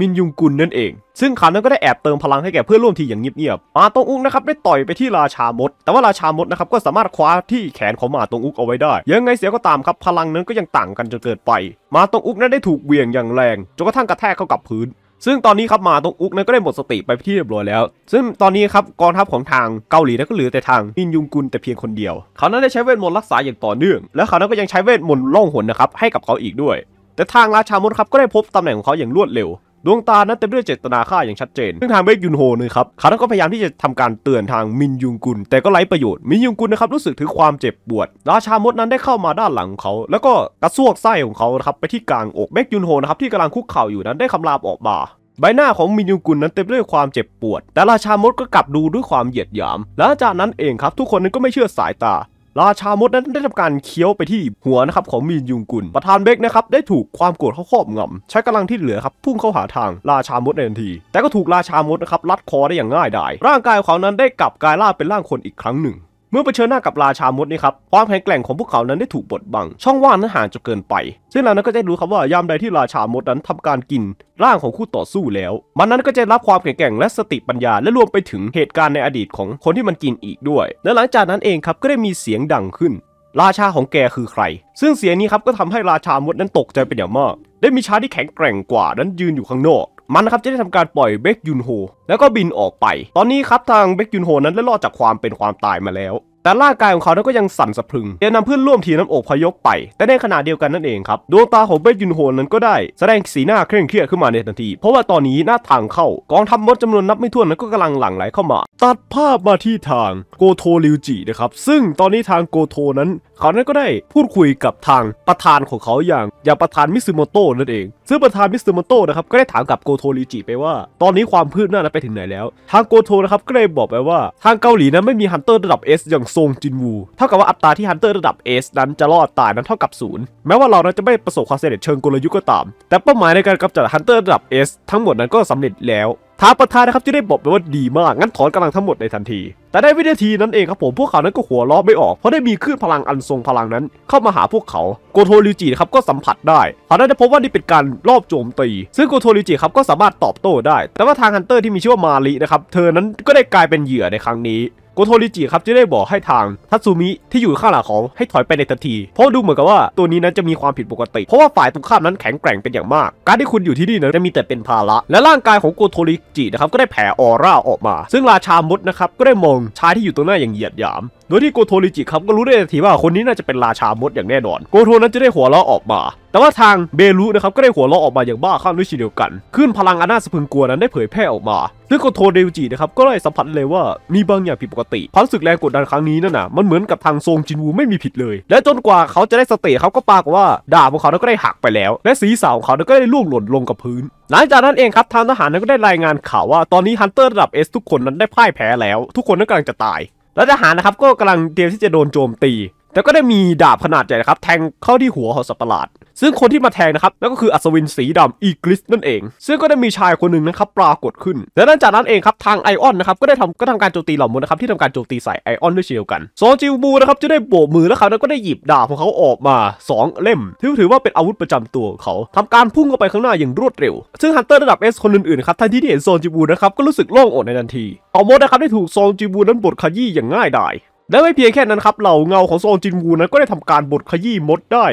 มินยุงกุลนั่นเอง ซึ่งขานั้นก็ได้แอบเติมพลังให้แก่เพื่อนร่วมทีอย่างเงียบๆมาตงอุกนะครับได้ต่อยไปที่ราชามด แต่ว่าราชามดนะครับก็สามารถคว้าที่แขนของมาตงอุกเอาไว้ได้ ยังไงเสียก็ตามครับพลังนั้นก็ยังต่างกันจนเกิดไป มาตงอุกนั้นได้ถูกเวียงอย่างแรงจนกระทั่งกระแทกเข้ากับพื้น ซึ่งตอนนี้ครับมาตงอุกนั้นก็ได้หมดสติไปที่เรียบร้อยแล้ว ซึ่งตอนนี้ครับกองทัพของทางเกาหลีนั้นก็เหลือแต่ทางมินยุงกุลแต่เพียงคนเดียว เขานั้นได้ใช้เวทมนต์รักษาอย่างต่อเนื่องและเขานั้นก็ยังใช้เวทมนต์ล่องหนนะครับให้กับเขาอีกด้วย แต่ทางราชามดครับก็ได้พบตำแหน่งของเขาอย่างรวดเร็วดวงตา นั้นเต็มด้วยเจตนาฆ่าอย่างชัดเจน ซึ่งทางเบคยุนโฮนะครับเขาก็พยายามที่จะทำการเตือนทางมินยุงกุล แต่ก็ไร้ประโยชน์ มินยุงกุลนะครับรู้สึกถึงความเจ็บปวด ราชามดนั้นได้เข้ามาด้านหลังเขา แล้วก็กระซวกไส้ของเขาครับไปที่กลางอก เบคยุนโฮนะครับที่กำลังคุกเข่าอยู่นั้นได้คำรามออกมา ใบหน้าของมินยุงกุลนั้นเต็มด้วยความเจ็บปวด แต่ราชามดก็กลับดูด้วยความเหยียดหยามและจากนั้นเองครับ ทุกคนนั้นก็ไม่เชื่อสายตาราชามดนั้นได้ทำการเคี้ยวไปที่หัวนะครับของมีนยุงกุลประธานเบกนะครับได้ถูกความโกรธเขาครอบงำใช้กำลังที่เหลือครับพุ่งเข้าหาทางราชามดในทันทีแต่ก็ถูกราชามดนะครับลัดคอได้อย่างง่ายดายร่างกายของเขานั้นได้กลับกลายร่างเป็นร่างคนอีกครั้งหนึ่งมื่อเผชิญหน้ากับราชามดนี่ครับ ความแข็งแกร่งของพวกเขานั้นได้ถูกบดบัง ช่องว่างนั้นห่างจนเกินไป ซึ่งเรานั้นก็จะรู้ครับว่ายามใดที่ราชามดนั้นทำการกินร่างของคู่ต่อสู้แล้ว มันนั้นก็จะรับความแข็งแกร่ง และสติปัญญา และรวมไปถึงเหตุการณ์ในอดีตของคนที่มันกินอีกด้วย และหลังจากนั้นเองครับก็ได้มีเสียงดังขึ้น ราชาของแกคือใคร ซึ่งเสียงนี้ครับก็ทำให้ราชามดนั้นตกใจเป็นอย่างมาก ได้มีชายที่แข็งแกร่งกว่านั้นยืนอยู่ข้างนอกมันครับจะได้ทำการปล่อยเบคยุนโฮแล้วก็บินออกไป ตอนนี้ครับทางเบคยุนโฮนั้นได้รอดจากความเป็นความตายมาแล้ว แต่ร่างกายของเขานั้นก็ยังสั่นสะพรึงจะนำเพื่อนร่วมทีมนั้นอกพยพไป แต่ในขณะเดียวกันนั่นเองครับดวงตาของเบคยุนโฮนั้นก็ได้แสดงสีหน้าเคร่งเครียดขึ้นมาในทันที เพราะว่าตอนนี้หน้าทางเข้ากองทัพมดจำนวนนับไม่ถ้วนนั้นก็กำลังหลั่งไหลเข้ามา ตัดภาพมาที่ทางโกโทริวจินะครับซึ่งตอนนี้ทางโกโทนั้นเขานั้นก็ได้พูดคุยกับทางประธานของเขาอย่างอย่างประธานมิซูโมโตะนั่นเอง ซึ่งประธานมิซูโมโตะนะครับ ก็ได้ถามกับโกโทริจิไปว่า ตอนนี้ความพืบหน้านะไปถึงไหนแล้ว ทางโกโทนะครับ ก็เลยบอกไปว่าทางเกาหลีนั้นไม่มีฮันเตอร์ระดับ S อย่างซงจินวู เท่ากับว่า อัตราที่ฮันเตอร์ระดับ S นั้นจะรอดตายนั้นเท่ากับศูนย์ แม้ว่าเรานัจะไม่ประสบความสำเร็จเชิงกลยุทธ์ก็ตาม แต่เป้าหมายในการกำจัดฮันเตอร์ระดับ S ทั้งหมดนั้นก็สำเร็จแล้วทางประธานนะครับจะได้บอกไปว่าดีมาก งั้นถอนกำลังทั้งหมดในทันที แต่ได้วินาทีนั้นเองครับผมพวกเขานั้นก็หัวล้อไม่ออก เพราะได้มีคลื่นพลังอันทรงพลังนั้น เข้ามาหาพวกเขาโกโทริจิครับก็สัมผัสได้เขาได้พบว่านี่เป็นการรอบโจมตี ซึ่งโกโทริจิครับก็สามารถตอบโต้ได้ แต่ว่าทางฮันเตอร์ที่มีชื่อว่ามาลีนะครับเธอนั้นก็ได้กลายเป็นเหยื่อในครั้งนี้โกโทริจิครับจะได้บอกให้ทางทัตซูมิ ที่อยู่ข้างหลังเขาให้ถอยไปในทันที เพราะดูเหมือนกับว่าตัวนี้นั้นจะมีความผิดปกติ เพราะว่าฝ่ายตรงข้ามนั้นแข็งแกร่งเป็นอย่างมาก การที่คุณอยู่ที่นี่นั้นจะมีแต่เป็นภาระ และ ร่างกายของโกโทริจินะครับก็ได้แผ่ออร่าออกมา ซึ่งราชามดนะครับก็ได้มองชายที่อยู่ตรงหน้าอย่างเหยียดหยามโดยที่โกโทริจิครับก็รู้ได้ทันทีว่าคนนี้น่าจะเป็นราชามดอย่างแน่นอนโกโทนั้นจะได้หัวเราะออกมา แต่ว่าทางเบรุนะครับก็ได้หัวเราะออกมาอย่างบ้าคลั่งด้วยเช่นเดียวกันขึ้นพลังอนาสะพึงกลัวนั้นได้เผยแพร่ออกมาซึ่งโกโทเดลจินะครับก็ได้สัมผัสเลยว่ามีบางอย่างผิดปกติความสึกแรงกดดันครั้งนี้นั่นน่ะมันเหมือนกับทางทรงจินวูไม่มีผิดเลยและจนกว่าเขาจะได้สเตจเขาก็ปากว่าดาบของเขาก็ได้หักไปแล้วและสีสาวของเขาก็ได้ล่วงหล่นลงกับพื้นหลังจากนั้นเองครับทางทหารนั้นก็ได้รายงานข่าวว่าตอนนี้ฮันเตอร์ระดับเอสทุกคนนั้นได้พ่ายแพ้แล้วทุกคนนั้นกำลังจะตายแล้วทหารนะครับก็กำลังเตรียมที่จะโดนโจมตี แต่ก็ได้มีดาบขนาดใหญ่นะครับ แทงเข้าที่หัวของสัตว์ประหลาดซึ่งคนที่มาแทงนะครับนั่นก็คืออัศวินสีดำอีกริสนั่นเอง ซึ่งก็ได้มีชายคนหนึ่งนะครับปรากฏขึ้น และหลังจากนั้นเองครับ ทางไอออนนะครับก็ได้ทำก็ทำการโจมตีเหล่ามดนะครับ ที่ทำการโจมตีใส่ไอออน ด้วยเช่นกันโซจิวบูนะครับจะได้โบกมือแล้วเขาก็ได้หยิบดาบของเขาออกมา 2 เล่ม ที่ถือว่าเป็นอาวุธประจำตัวเขาทำการพุ่งเข้าไปข้างหน้าอย่างรวดเร็วซึ่งฮันเตอร์ระดับเอสคนอื่นๆครับทันทีที่เห็นโซจิบูนะครับก็รู้สึกโล่งอกในทันทีเอามดนะครับได้ถูกโซจิบูนั้นบดขยี้อย่างง่ายดายและไม่เพียงแค่นั้นครับเหล่าเงาของโซจินบูนั้น ก็ได้ทำการบดขยี้มดได้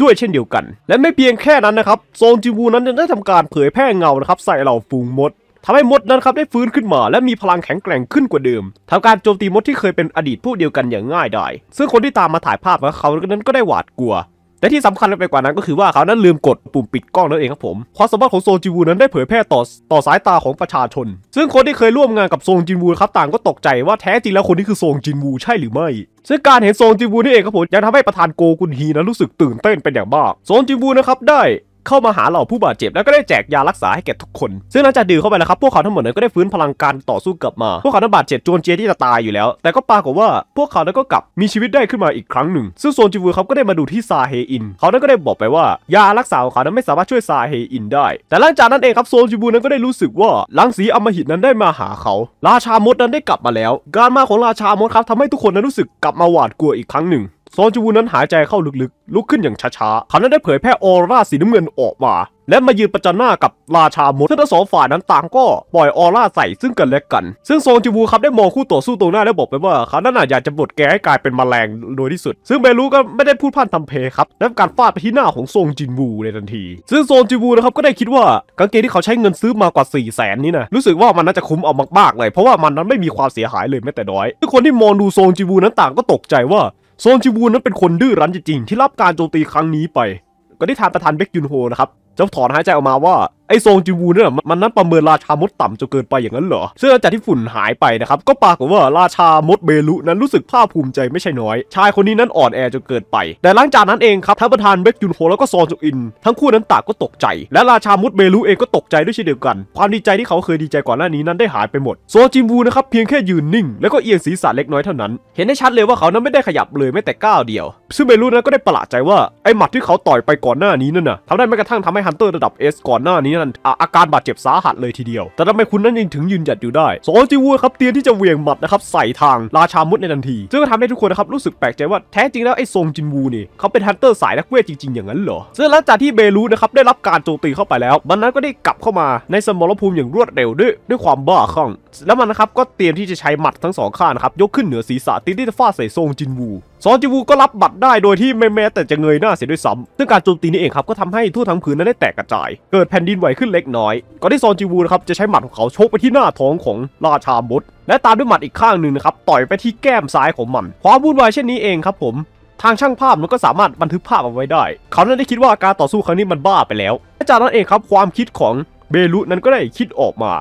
ด้วยเช่นเดียวกัน และไม่เพียงแค่นั้นนะครับโซนงจิวู นั้นได้ทำการเผยแพร่เงานะครับ ใส่เหล่าฝูงมด ทำให้มดนั้นครับได้ฟื้นขึ้นมา และมีพลังแข็งแกร่งขึ้นกว่าเดิมทำการโจมตีมดที่เคยเป็นอดีตผู้เดียวกันอย่างง่ายดาย ซึ่งคนที่ตามมาถ่ายภาพของเขานั้นก็ได้หวาดกลัวและที่สำคัญไปกว่านั้นก็คือว่าเขานั้นลืมกดปุ่มปิดกล้องนั่นเองครับผม ความสามารถของโซจินวูนั้นได้เผยแพร่ต่อต่อสายตาของประชาชน ซึ่งคนที่เคยร่วมงานกับโซจินวูครับ ต่างก็ตกใจว่าแท้จริงแล้วคนนี้คือโซจินวูใช่หรือไม่ซึ่งการเห็นโซจินวูนี่เองครับผมยังทำให้ประธานโกกุนฮีนั้นรู้สึกตื่นเต้นเป็นอย่างมากโซจินวูนะครับได้เข้ามาหาเหล่าผู้บาดเจ็บแล้วก็ได้แจกยารักษาให้แก่ทุกคน ซึ่งหลังจากดื่มเข้าไปแล้วครับพวกเขาทั้งหมดนั้นก็ได้ฟื้นพลังการต่อสู้กลับมาพวกเขาทั้งบาดเจ็บจวนเจียที่จะตายอยู่แล้ว แต่ก็ปรากฏว่า พวกเขานั้นก็กลับมีชีวิตได้ขึ้นมาอีกครั้งหนึ่ง ซึ่งโซนจิวูเขาก็ได้มาดูที่ซาเฮอิน เขานั้นก็ได้บอกไปว่ายารักษาของเขานั้นไม่สามารถช่วยซาเฮอินได้ แต่หลังจากนั้นเองครับโซนจิวูนั้นก็ได้รู้สึกว่าลังสีอมหิตนั้นได้มาหาเขา ราชามดนั้นได้กลับมาแล้ว การมาของราชามดครับทำให้ทุกคนนั้นรู้สึกกลับมาหวาดกลัวอีกครั้งหนึ่งซอนจูวูนั้นหายใจเข้าลึกๆ ลุกขึ้นอย่างช้าๆเขานั้นได้เผยแพร่ออร่าสีน้ำเงินออกมา และมายืนประจันหน้ากับราชามดทั้งสองฝ่ายนั้นต่างก็ปล่อยออร่าใส่ซึ่งกันและกัน ซึ่งซอนจูวูครับได้มองคู่ต่อสู้ตรงหน้าและบอกไปว่าเขานั้นอยากจะบดแกให้กลายเป็นแมลงโดยที่สุด ซึ่งเบรูก็ไม่ได้พูดพันทำเพครับและการฟาดไปที่หน้าของซงจินวูในทันที ซึ่งซงจิวูนะครับก็ได้คิดว่ากางเกงที่เขาใช้เงินซื้อมากว่า4ี่แสนนี้นะรู้สึกว่ามันน่าจะคุ้มเอามากๆเลย เพราะว่ามันนั้นไม่มีความเสียหายเลยแม้แต่น้อยทุกคนที่มองดูซงจิวูนั้นต่างก็ตกใจว่าโซนจิวูนนั้นเป็นคนดื้อรั้นจริงๆ ที่รับการโจมตีครั้งนี้ไป ก็ได้ทานประธานเบกยุนโฮนะครับ เจ้าถอนหายใจออกมาว่าไอซงจิวูเนี่ยมันนั้นประเมินราชามดต่ำจนเกินไปอย่างนั้นเหรอซึ่งหลังจากที่ฝุ่นหายไปนะครับก็ปากว่าราชามดเบลุนั้นรู้สึกภาคภูมิใจไม่ใช่น้อยชายคนนี้นั้นอ่อนแอจนเกินไป แต่หลังจากนั้นเองครับท่านประธานเบคยุนโฮแล้วก็ซองจุอิน ทั้งคู่นั้นต่างก็ตกใจ และราชามดเบลุเองก็ตกใจด้วยเช่นเดียวกันความดีใจที่เขาเคยดีใจก่อนหน้านี้นั้นได้หายไปหมดโซจิวูนะครับเพียงแค่ยืนนิ่งแล้วก็เอียงศีรษะเล็กน้อยเท่านั้นเห็นได้ชัดเลยว่าเขานั้นไม่ได้ขยับเลยแม้แต่ก้าวเดียว ซึ่งเบลุนั้นก็ได้ประหลาดใจว่าไอหมัดที่เขาต่อยไปก่อนหน้านี้นั่นน่ะทำได้แม้กระทั่งทำให้ฮันเตอร์ระดับเอสก่อนหน้านี้นั้นอาการบาดเจ็บสาหัสเลยทีเดียว แต่ทำไมคุณนั้นยังถึงยืนหยัดอยู่ได้สองจิวูครับเตียนที่จะเวียงหมัดนะครับใส่ทางราชามุดในทันที ซึ่งก็ทำให้ทุกคนนะครับรู้สึกแปลกใจว่าแท้จริงแล้วไอ้ซงจินวูนี่เขาเป็นฮันเตอร์สายนักเวทจริงๆอย่างนั้นเหรอ ซึ่งหลังจากที่เบรูนะครับได้รับการโจมตีเข้าไปแล้วมันนั้นก็ได้กลับเข้ามาในสมรภูมิอย่างรวดเร็ว ด้วยด้วยความบ้าคลั่ง แล้วมันนะครับก็เตรียมที่จะใช้หมัดทั้งสองข้างนะครับยกขึ้นเหนือศีรษะตีที่จะฟาดใส่ซงจินวูซอนจิวูก็รับบัตรได้โดยที่ไม่แม้แต่จะเงยหน้าเสียด้วยซ้ำซึ่งการโจมตีนี้เองครับก็ทำให้ทั่วทั้งผืนนั้นได้แตกกระจาย เกิดแผ่นดินไหวขึ้นเล็กน้อยก่อนที่ซอนจิวูนะครับจะใช้หมัดของเขาชกไปที่หน้าท้องของราชามดและตามด้วยหมัดอีกข้างหนึ่งนะครับ ต่อยไปที่แก้มซ้ายของมัน ความวุ่นวายเช่นนี้เองครับ ผม ทางช่างภาพมันก็สามารถบันทึกภาพเอาไว้ได้ เขานั้นได้คิดว่าการต่อสู้ครั้งนี้มันบ้าไปแล้วจากนั้นเองครับ ความคิดของเบลุนั้นก็ได้คิดออกมา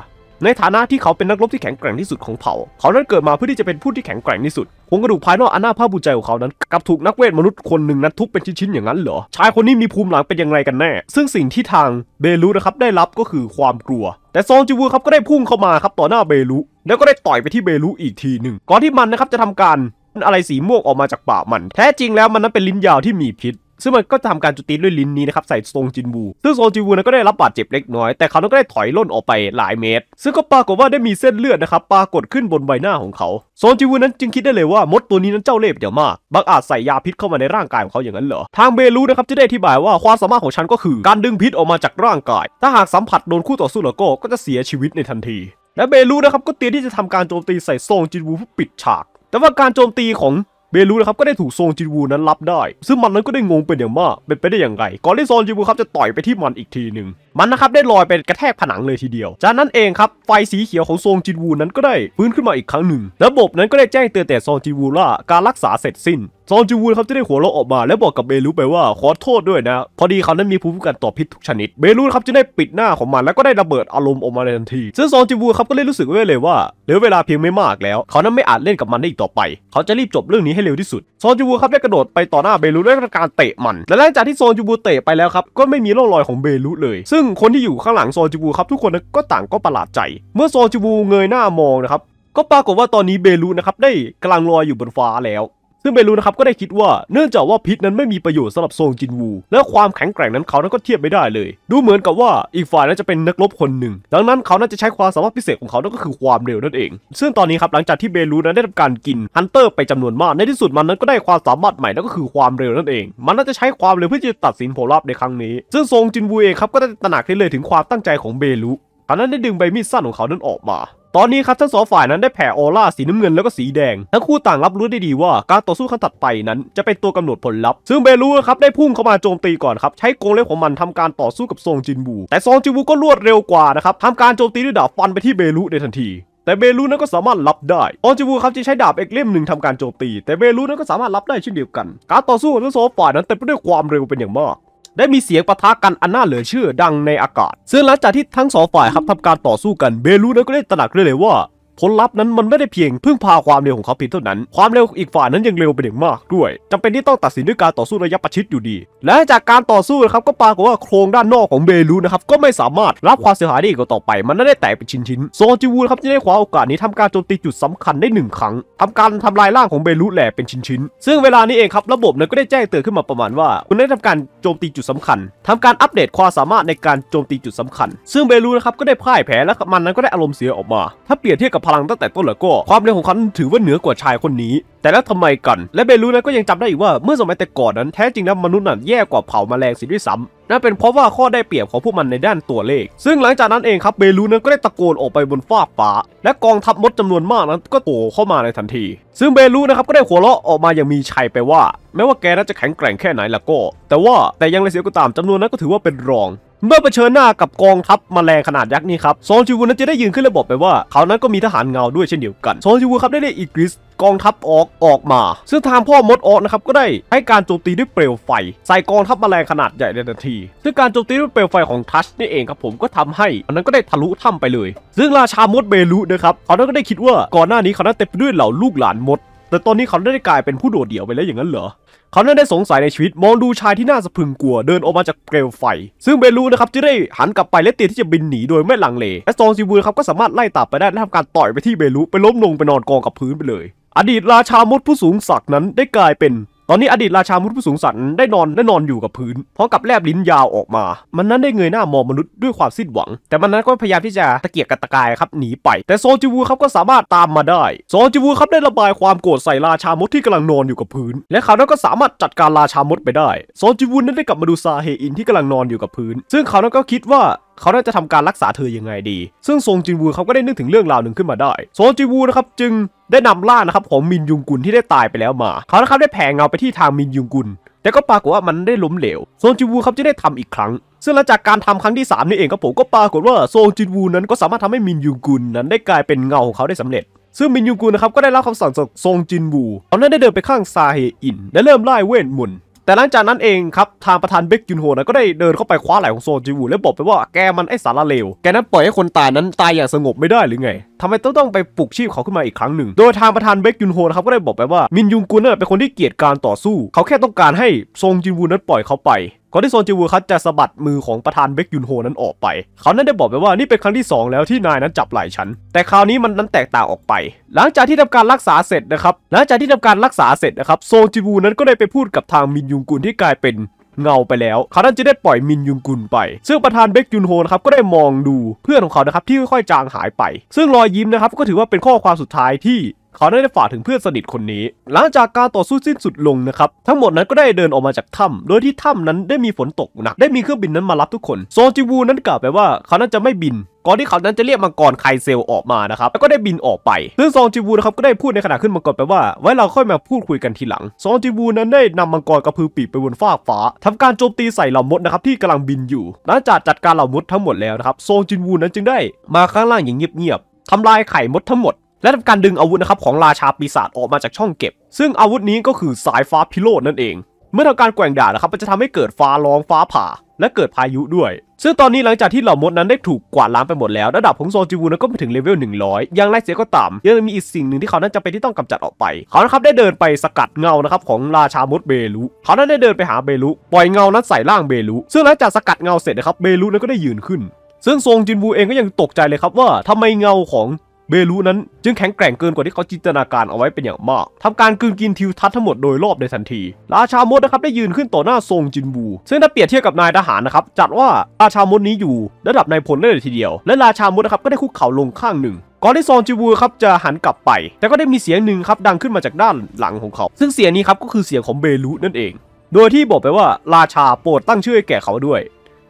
ในฐานะที่เขาเป็นนักรบที่แข็งแกร่งที่สุดของเผ่าเขานั้นเกิดมาเพื่อที่จะเป็นผู้ที่แข็งแกร่งที่สุดโครงกระดูกภายนอกอันน่าภาคภูมิใจของเขานั้น กับถูกนักเวทมนุษย์คนหนึ่งนั้นทุบเป็นชิ้นๆอย่างนั้นเหรอชายคนนี้มีภูมิหลังเป็นยังไงกันแน่ซึ่งสิ่งที่ทางเบลูนะครับได้รับก็คือความกลัว แต่ซองจิวูครับก็ได้พุ่งเข้ามาครับต่อหน้าเบลูแล้วก็ได้ต่อยไปที่เบลูอีกทีหนึ่งก่อนที่มันนะครับจะทำการอะไรสีม่วงออกมาจากปากมัน แท้จริงแล้วมันนั้นเป็นลิ้นยาวที่มีพิษซึ่งมันก็ทำการจุตีด้วยลินนี้นะครับใส่ทรงจินบูซึ่งทรงจินบูนั้นก็ได้รับบาดเจ็บเล็กน้อย แต่เขาก็ได้ถอยล่นออกไปหลายเมตร ซึ่งก็ปรากฏว่าได้มีเส้นเลือดนะครับปรากฏขึ้นบนใบหน้าของเขาทรงจินบูนั้นจึงคิดได้เลยว่า มดตัวนี้นั้นเจ้าเล่ห์เดี๋ยวมากบังอาจใส่ยาพิษเข้ามาในร่างกายของเขาอย่างนั้นเหรอ ทางเบลูนะครับจะได้อธิบายว่าความสามารถของฉันก็คือ การดึงพิษออกมาจากร่างกาย ถ้าหากสัมผัสโดนคู่ต่อสู้แล้วก็ก็จะเสียชีวิตในทันที และเบลูนะครับก็เตรียมที่จะทำการโจมตีใส่ทรงจินบูเพื่อปิดฉาก แต่ว่าการโจมตีของเบรูนะครับ ก็ได้ถูกซองจินวูนั้นรับได้ ซึ่งมันนั้นก็ได้งงเป็นอย่างมาก เป็นไปได้อย่างไร ก่อนที่ซองจินวูครับจะต่อยไปที่มันอีกทีหนึ่ง มันนะครับได้ลอยไปกระแทกผนังเลยทีเดียว จากนั้นเองครับ ไฟสีเขียวของซองจินวูนั้นก็ได้ฟื้นขึ้นมาอีกครั้งหนึ่ง ระบบนั้นก็ได้แจ้งเตือนแต่ซองจินวูว่าการรักษาเสร็จสิ้นซอนจูวูนครับจะได้หัวเราะออกมาและบอกกับเบลูไปว่า ขอโทษด้วยนะ พอดีเขานั้นมีภูมิคุ้มกันต่อพิษทุกชนิด เบลูครับจะได้ปิดหน้าของมัน แล้วก็ได้ระเบิดอารมณ์ออกมาในทันทีซึ่งซอนจูวูนครับก็เลยรู้สึกไว้เลยว่าเหลือเวลาเพียงไม่มากแล้ว เขานั้นไม่อาจเล่นกับมันได้อีกต่อไป เขาจะรีบจบเรื่องนี้ให้เร็วที่สุดซอนจูวูนครับได้กระโดดไปต่อหน้าเบลูด้วยการเตะมัน และหลังจากที่ซอนจูวูนเตะไปแล้วครับก็ไม่มีร่องรอยของเบลูเลย ซึ่งคนที่อยู่ข้างหลังซอนจูวูครับทุกคนก็ต่างก็ประหลาดใจเมื่อซอนจูวูเงยหน้ามองนะครับก็ปรากฏว่าตอนนี้เบลูนะครับได้กำลังลอยอยู่บนฟ้าแล้วซึ่งเบลูนะครับก็ได้คิดว่าเนื่องจากว่าพิษนั้นไม่มีประโยชน์สำหรับโซงจินวูและความแข็งแกร่งนั้นเขานั้นก็เทียบไม่ได้เลย ดูเหมือนกับว่าอีกฝ่ายนั้นจะเป็นนักรบคนหนึ่ง ดังนั้นเขานั้นจะใช้ความสามารถพิเศษของเขานั่นก็คือความเร็วนั่นเอง ซึ่งตอนนี้ครับหลังจากที่เบลูนั้นได้ทำการกินฮันเตอร์ไปจำนวนมากในที่สุดมันนั้นก็ได้ความสามารถใหม่นั่นก็คือความเร็วนั่นเองมันน่าจะใช้ความเร็วเพื่อจะตัดสินผลลัพธ์ในครั้งนี้ ซึ่งโซงจินวูเองครับก็ได้ตระหนักได้เลยถึงความตั้งใจของเบลูเขานั้นได้ดึงใบมีดสั้นของเขานั้นออกมาตอนนี้ครับทั้งสองฝ่ายนั้น ได้แผ่ออร่า สีน้ำเงินแล้วก็สีแดง ทั้งคู่ต่างรับรู้ได้ดีว่าการต่อสู้ครั้งถัดไปนั้นจะเป็นตัวกำหนดผลลัพธ์ซึ่งเบลูครับ ได้พุ่งเข้ามาโจมตีก่อนครับ ใช้โกงเล็บของมันทำการต่อสู้กับซองจินบู แต่ซองจินบูก็รวดเร็วกว่านะครับทำการโจมตีด้วยดาบฟันไปที่เบลูในทันทีแต่เบลูนั้นก็สามารถรับได้ออนจินบูครับจะใช้ดาบเอกเล่มหนึ่งทำการโจมตี แต่เบลูนั้นก็สามารถรับได้เช่นเดียวกัน การต่อสู้ของทั้งสองฝ่ายนั้นเต็มไปด้วยความเร็วเป็นอย่างมากได้มีเสียงปะทะกันอันน่าเหลือเชื่อดังในอากาศ ซึ่งหลังจากที่ทั้งสองฝ่ายครับทำการต่อสู้กันเบลูนั้นก็ได้ตระหนักเลยเลยว่าผลลัพธ์นั้นมันไม่ได้เพียงพึ่งพาความเร็วของเขาเพียงเท่านั้น ความเร็วอีกฝ่ายนั้นยังเร็วไปอย่างมากด้วย จำเป็นที่ต้องตัดสินด้วยการต่อสู้ระยะประชิดอยู่ดี และจากการต่อสู้นะครับก็ปรากฏว่าโครงด้านนอกของเบลูนะครับก็ไม่สามารถรับความเสียหายได้อีกต่อไป มันได้แตกเป็นชิ้นๆ โซจิวูนะครับจะได้คว้าโอกาสนี้ทำการโจมตีจุดสำคัญได้1ครั้ง ทำการทำลายร่างของเบลูแหลกเป็นชิ้นๆ ซึ่งเวลานี้เองครับระบบนั้นก็ได้แจ้งเตือนขึ้นมาประมาณว่า คุณได้ทำการโจมตีจุดสำคัญ ทำการอัปเดตความสามารถในการโจมตีจุดสำคัญ ซึ่งเบลูนะครับก็ได้พ่ายแพ้และมันนั้นก็ได้อารมณ์เสียออกมาถ้าเปรียบเทียบกับพลังตั้งแต่ต้นแล้วก็ความเร็วของเขาถือว่าเหนือกว่าชายคนนี้ แต่แล้วทำไมกันและเบลูนั้นก็ยังจำได้อีกว่าเมื่อสมัยแต่ก่อนนั้นแท้จริงแล้วมนุษย์นั้นแย่กว่าเผ่าแมลงสิด้วยซ้ำนั่นเป็นเพราะว่าข้อได้เปรียบของพวกมันในด้านตัวเลข ซึ่งหลังจากนั้นเองครับเบลูนั้นก็ได้ตะโกนออกไปบนฟ้าฟ้า และกองทัพมดจำนวนมากนั้นก็โผล่เข้ามาในทันที ซึ่งเบลูนะครับก็ได้หัวเราะออกมาอย่างมีชัยไปว่าแม้ว่าแกนั้นจะแข็งแกร่งแค่ไหนล่ะก็แต่ว่าแต่ยังไรเสียก็ตามจำนวนนั้นก็ถือว่าเป็นรองเมื่อเผชิญหน้ากับกองทัพแมลงขนาดยักษ์นี่ครับซอจิวูนั้นจะได้ยืนขึ้นและบอกไปว่าเขานั้นก็มีทหารเงาด้วยเช่นเดียวกันซอจิวูครับได้เรียกอีกริสกองทัพออกออกมา ซึ่งทางพ่อมดออกนะครับก็ได้ให้การโจมตีด้วยเปลวไฟใส่กองทัพแมลงขนาดใหญ่ในทันทีซึ่งการโจมตีด้วยเปลวไฟของทัชนี่เองครับผมก็ทำให้อันนั้นก็ได้ทะลุถ้าไปเลย ซึ่งราชามดเบลุนะครับเขานั้นก็ได้คิดว่าก่อนหน้านี้เขานั้นเต็มไปด้วยเหล่าลูกหลานมด แต่ตอนนี้เขาได้กลายเป็นผู้โดดเดี่ยวไปแล้วอย่างนั้นเหรอเขานั้นได้สงสัยในชีวิตมองดูชายที่น่าสะพึงกลัวเดินออกมาจากเปลวไฟ ซึ่งเบลูนะครับจะได้หันกลับไปและเตรียมที่จะบินหนีโดยไม่ลังเลและซองซิบูครับก็สามารถไล่ตามไปได้ และทำการต่อยไปที่เบลูไปล้มลงไปนอนกองกับพื้นไปเลย อดีตราชามดผู้สูงศักดิ์นั้นได้กลายเป็นตอนนี้อดีตราชา มุดผู้สูงสันได้นอนได้นอนอยู่กับพื้นพร้อมกับแลบลิ้นยาวออกมา มันนั้นได้เงยหน้ามองมนุษย์ด้วยความสิ้นหวัง แต่มันนั้นก็พยายามที่จะตะเกียกกตะกายครับหนีไป แต่โซจิวูครับก็สามารถตามมาได้โซจิวูครับได้ระบายความโกรธใส่ราชามดที่กำลังนอนอยู่กับพื้น และเขานั้นก็สามารถจัดการราชามดไปได้โซจิวูนั้นได้กลับมาดูซาเฮอินที่กำลังนอนอยู่กับพื้น ซึ่งเขานั้นก็คิดว่าเขาน่าจะทำการรักษาเธออยังไงดี ซึ่งซงจินวูเขาก็ได้นึกถึงเรื่องราวหนึ่งขึ้นมาได้โซงจินวูนะครับจึงได้นำล่านะครับของมินยุงกุนที่ได้ตายไปแล้วมา เขานะครับได้แผ่เงาไปที่ทางมินยุงกุน แต่ก็ปรากฏว่ามันได้ล้มเหลวโซงจินวูเขาจะได้ทำอีกครั้ง ซึ่งหลังจากการทำครั้งที่3นี่เองครับผมก็ปรากฏว่าโซงจินวูนั้นก็สามารถทำให้มินยุงกุนนั้นได้กลายเป็นเงาของเขาได้สำเร็จ ซึ่งมินยุงกุนนะครับก็ได้รับคำสั่งจากโซงจินวู เขานั้ได้เดินไปข้างซาเฮอิน และเริ่มไล่เวทมนต์แต่หลังจากนั้นเองครับทางประธานเบกยุนโฮนะก็ได้เดินเข้าไปคว้าไหล่ของโซจิวูและบอกไปว่าแกมันไอสารเลวแกนั้นปล่อยให้คนตายนั้นตายอย่างสงบไม่ได้หรือไงทำไมต้องต้องไปปลุกชีพเขาขึ้นมาอีกครั้งหนึ่งโดยทางประธานเบกยุนโฮนะครับก็ได้บอกไปว่ามินยุงกุนเน์เป็นคนที่เกลียดการต่อสู้ เขาแค่ต้องการให้ซงจินวูนั้นปล่อยเขาไปก่อนที่โซนจิวูคัตจะสะบัดมือของประธานเบคยุนโฮนั้นออกไป เขานั้นได้บอกไปว่านี่เป็นครั้งที่ 2 แล้วที่นายนั้นจับไหล่ฉัน แต่คราวนี้มันนั้นแตกต่างออกไป หลังจากที่ทำการรักษาเสร็จนะครับ หลังจากที่ทำการรักษาเสร็จนะครับ โซนจิวูนั้นก็ได้ไปพูดกับทางมินยุงกุนที่กลายเป็น เงาไปแล้ว เขานั้นจะได้ปล่อยมินยุงกุนไป ซึ่งประธานเบคยุนโฮนะครับก็ได้มองดูเพื่อนของเขานะครับที่ค่อยๆจางหายไป ซึ่งรอยยิ้มนะครับก็ถือว่าเป็นข้อความสุดท้ายที่เขาได้ฝากถึงเพื่อนสนิทคนนี้ หลังจากการต่อสู้สิ้นสุดลงนะครับ ทั้งหมดนั้นก็ได้เดินออกมาจากถ้ำ โดยที่ถ้ำนั้นได้มีฝนตกหนัก ได้มีเครื่องบินนั้นมารับทุกคนโซจิวูนั้นกล่าวไปว่าเขานั้นจะไม่บิน ก่อนที่เขานั้นจะเรียกมังกรไคเซลออกมานะครับ แล้วก็ได้บินออกไป ซึ่งซองจิวูนะครับก็ได้พูดในขณะขึ้นมังกรไปว่าไว้เราค่อยมาพูดคุยกันทีหลัง ซองจิวูนั้นได้นำมังกรกระพือปีกไปบนฟากฟ้าทำการโจมตีใส่เหล่ามดนะครับที่กำลังบินอยู่ หลังจากจัดการเหล่ามดทั้งหมดแล้วนะครับซองจิวูนั้นจึงได้มาข้างล่างอย่างเงียบๆทาลายไข่มดทั้งหมดและทำการดึงอาวุธนะครับของราชาปีศาจออกมาจากช่องเก็บ ซึ่งอาวุธนี้ก็คือสายฟ้าพิโรดนั่นเอง เมื่อทำการแกว่งด่านะครับมันจะทำให้เกิดฟ้าร้องฟ้าผ่าและเกิดพายุด้วย ซึ่งตอนนี้หลังจากที่เหล่ามดนั้นได้ถูกกวาดล้างไปหมดแล้วระดับของโซจิวูนก็ไปถึงเลเวล 100ยังไรเสียก็ต่ำยังมีอีกสิ่งหนึ่งที่เขานั้นจะไปที่ต้องกำจัดออกไปเขานะครับได้เดินไปสกัดเงานะครับของราชามดเบลุเขานั้นได้เดินไปหาเบลุปล่อยเงานั้นใส่ร่างเบลุซึ่งหลังจากสกัดเงาเสร็จนะครับเบลุนั้นก็ได้ยืนขึ้น ซึ่งซจินวูเองก็ยังตกใจเลยครับว่าทำไมเงาของเบลูนั้นจึงแข็งแกร่งเกินกว่าที่เขาจินตนาการเอาไว้เป็นอย่างมาก ทำการกืนกินทิวทัศน์ทั้งหมดโดยรอบในทันที ราชามดนะครับได้ยืนขึ้นต่อหน้าทรงจินบูซึ่งถ้าเปรียบเทียบกับนายทหารนะครับจัดว่าราชามดนี้อยู่ระดับนายพลเลยทีเดียว และราชามดนะครับก็ได้คุกเข่าลงข้างหนึ่ง ก่อนที่ซองจิบูครับจะหันกลับไป แต่ก็ได้มีเสียงหนึ่งครับดังขึ้นมาจากด้านหลังของเขา ซึ่งเสียงนี้ครับก็คือเสียงของเบลูนั่นเอง โดยที่บอกไปว่า ราชาโปรดตั้งชื่อให้แก่เขาด้วย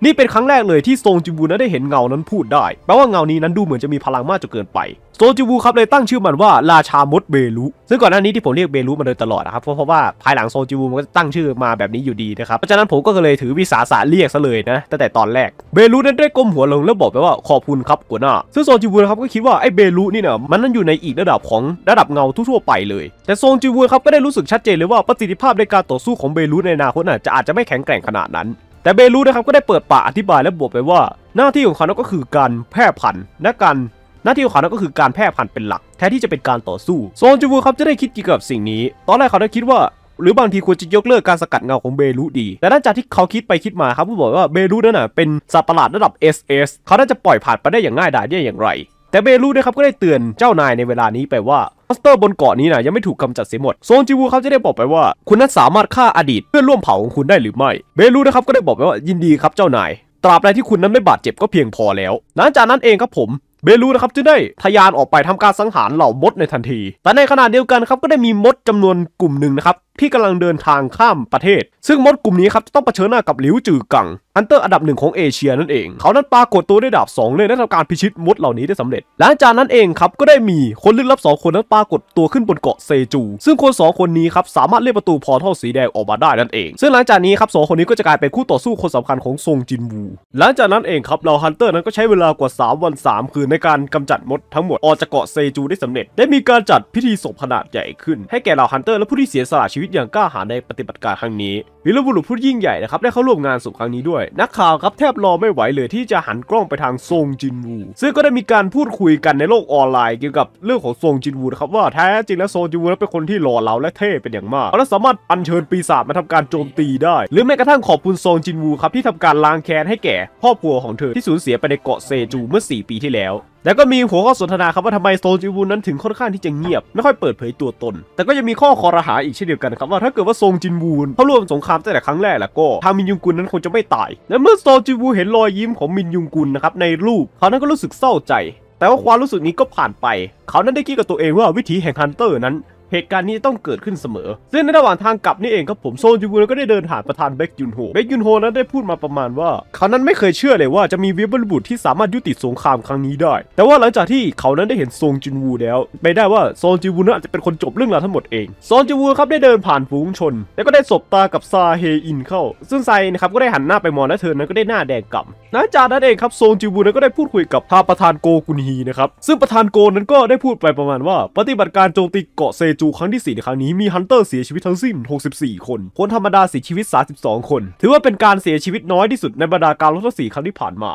นี่เป็นครั้งแรกเลยที่โซงจิวูนั้นได้เห็นเงานั้นพูดได้ แปลว่าเงานี้นั้นดูเหมือนจะมีพลังมากจนเกินไป โซจิวูครับเลยตั้งชื่อมันว่าราชามดเบลุซึ่งก่อนหน้านี้ที่ผมเรียกเบลุมาโดยตลอดนะครับเพราะเพราะว่าภายหลังโซจิวูมันก็ตั้งชื่อมาแบบนี้อยู่ดีนะครับเพราะฉะนั้นผมก็เลยถือวิสาสะเรียกซะเลยนะตั้งแต่ตอนแรกเบลุนั้นได้ก้มหัวลงแล้วบอกไปว่าขอบคุณครับกัวหน้าซึ่งโซจิวูนะครับก็คิดว่าไอ้เบลุนี่เนี่ยมันนั้นอยู่ในอีกระดับของระดับเงาทั่วไปเลยแต่โซจิวูครับก็ได้รู้สึกชัดเจนเลยว่าประสิทธิภาพในการต่อสู้ของเบลุในอนาคตน่ะจะอาจจะไม่แข็งแกร่งขนาดนั้นแต่เบลูนะครับก็ได้เปิดปากอธิบายและบวกไปว่า หน้าที่ของเขาก็คือการแพร่พันธุ์และการหน้าที่ของเขาก็คือการแพร่พันธุ์เป็นหลักแทนที่จะเป็นการต่อสู้โซนจูวูครับจะได้คิดเกี่ยวกับสิ่งนี้ตอนแรกเขาได้คิดว่า หรือบางทีควรจะยกเลิกการสกัดเงาของเบรูดี แต่หลังจากที่เขาคิดไปคิดมาครับเขาบอกว่าเบรูนั่นน่ะเป็นสัตว์ประหลาดระดับ SS เขาน่าจะปล่อยผ่านไปได้อย่างง่ายดายได้อย่างไรแต่เบรูนะครับก็ได้เตือนเจ้านายในเวลานี้ไปว่ามอนสเตอร์บนเกาะนี้นะยังไม่ถูกกำจัดเสียหมดโซนจิวูเขาจะได้บอกไปว่าคุณนั้นสามารถฆ่าอดีตเพื่อนร่วมเผาของคุณได้หรือไม่เบรูนะครับก็ได้บอกไปว่ายินดีครับเจ้านายตราบใดที่คุณนั้นไม่บาดเจ็บก็เพียงพอแล้ว หลังจากนั้นเองครับผมเบลูนะครับจึงได้ทยานออกไปทำการสังหารเหล่ามดในทันที แต่ในขณะเดียวกันครับก็ได้มีมดจำนวนกลุ่มหนึ่งนะครับที่กำลังเดินทางข้ามประเทศ ซึ่งมดกลุ่มนี้ครับจะต้องเผชิญหน้ากับหลิวจือกัง อันเตอร์อันดับหนึ่งของเอเชียนั่นเอง เขานั้นปรากฏตัวได้ดาบ 2 เล่มและทำการพิชิตมดเหล่านี้ได้สำเร็จ หลังจากนั้นเองครับก็ได้มีคนลึกลับ 2 คนนั้นปรากฏตัวขึ้นบนเกาะเซจู ซึ่งคน 2 คนนี้ครับสามารถเลื่อนประตูพอท่อสีแดงออกมาได้นั่นเอง ซึ่งหลังจากนี้ครับสคนนี้ก็จะกลายเป็นคู่ต่อสู้คนสำคัญของซงจินวู หลังจากนั้นเองครับเราฮันเตอร์นั้นก็ใช้เวลากว่า3วัน3คืนในการกำจัดมดทั้งหมดออกจากเกาะเซจูได้สำเร็จได้มีการจัดพิธีศพขนาดใหญ่ขึ้นให้แก่เราฮันเตอร์และผู้ที่เสียสละชีวิตวิตอย่างกล้าหาญในปฏิบัติการครั้งนี้วีรบุรุษผู้ยิ่งใหญ่นะครับ ได้เข้าร่วมงานศพครั้งนี้ด้วย นักข่าวครับแทบรอไม่ไหวเลยที่จะหันกล้องไปทางซงจินวู ซึ่งก็ได้มีการพูดคุยกันในโลกออนไลน์เกี่ยวกับเรื่องของซงจินวูนะครับว่าแท้จริงแล้วซงจินวูเป็นคนที่หล่อเหลาและเท่เป็นอย่างมาก และสามารถอัญเชิญปีศาจมาทำการโจมตีได้ หรือแม้กระทั่งขอบคุณซงจินวูครับที่ทำการล้างแค้นให้แก่ พ่อบรัวของเธอที่สูญเสียไปในเกาะเซจูเมื่อ 4 ปีที่แล้วแล้วก็มีหัวข้อสนทนาครับว่าทำไมโซจิวูนั้นถึงค่อนข้างที่จะเงียบ ไม่ค่อยเปิดเผยตัวตน แต่ก็ยังมีข้อคอรหาอีกเช่นเดียวกันครับ ว่าถ้าเกิดว่าโซงจินวูนเขาร่วมสงครามตั้งแต่ครั้งแรกแล้วก็ทางมินยุงกุนนั้นคงจะไม่ตาย และเมื่อโซจิวูเห็นรอยยิ้มของมินยุงกุนนะครับในรูป เขานั้นก็รู้สึกเศร้าใจ แต่ว่าความรู้สึกนี้ก็ผ่านไป เขานั้นได้คิดกับตัวเองว่าวิถีแห่งฮันเตอร์นั้นเหตุการณ์นี้ต้องเกิดขึ้นเสมอ ซึ่งในระหว่างทางกลับนี่เองครับผมโซนจูวูนก็ได้เดินผ่านประธานเบคยุนโฮ เบคยุนโฮนั้นได้พูดมาประมาณว่าเขานั้นไม่เคยเชื่อเลยว่า จะมีเวเบิลบุตรที่สามารถยุติสงครามครั้งนี้ได้ แต่ว่าหลังจากที่เขานั้นได้เห็นโซนจุนวูแล้ว ไปได้ว่าโซนจูวูนอาจจะเป็นคนจบเรื่องราวทั้งหมดเองโซนจูวูครับได้เดินผ่านฝูงชนแล้วก็ได้สบตากับซาเฮอินเข้า ซึ่งไซนะครับก็ได้หันหน้าไปมองและเธอนั้นก็ได้หน้าแดงก่ำหลังจากนั้นเองครับโซนจูวูนั้นก็ได้พูดคุยกับทาประธานโกกุนฮีนะครับซึ่งประธานโกนั้นก็ได้พูดไปประมาณว่า ปฏิบัติการโจมตีเกาะเซจู่ครั้งที่4ในครั้งนี้มีฮันเตอร์เสียชีวิตทั้งสิ้น64 คน คนธรรมดา เสียชีวิต 32 คน ถือว่าเป็นการเสียชีวิตน้อยที่สุด ในบรรดาการลดทั้งครั้งที่ผ่านมา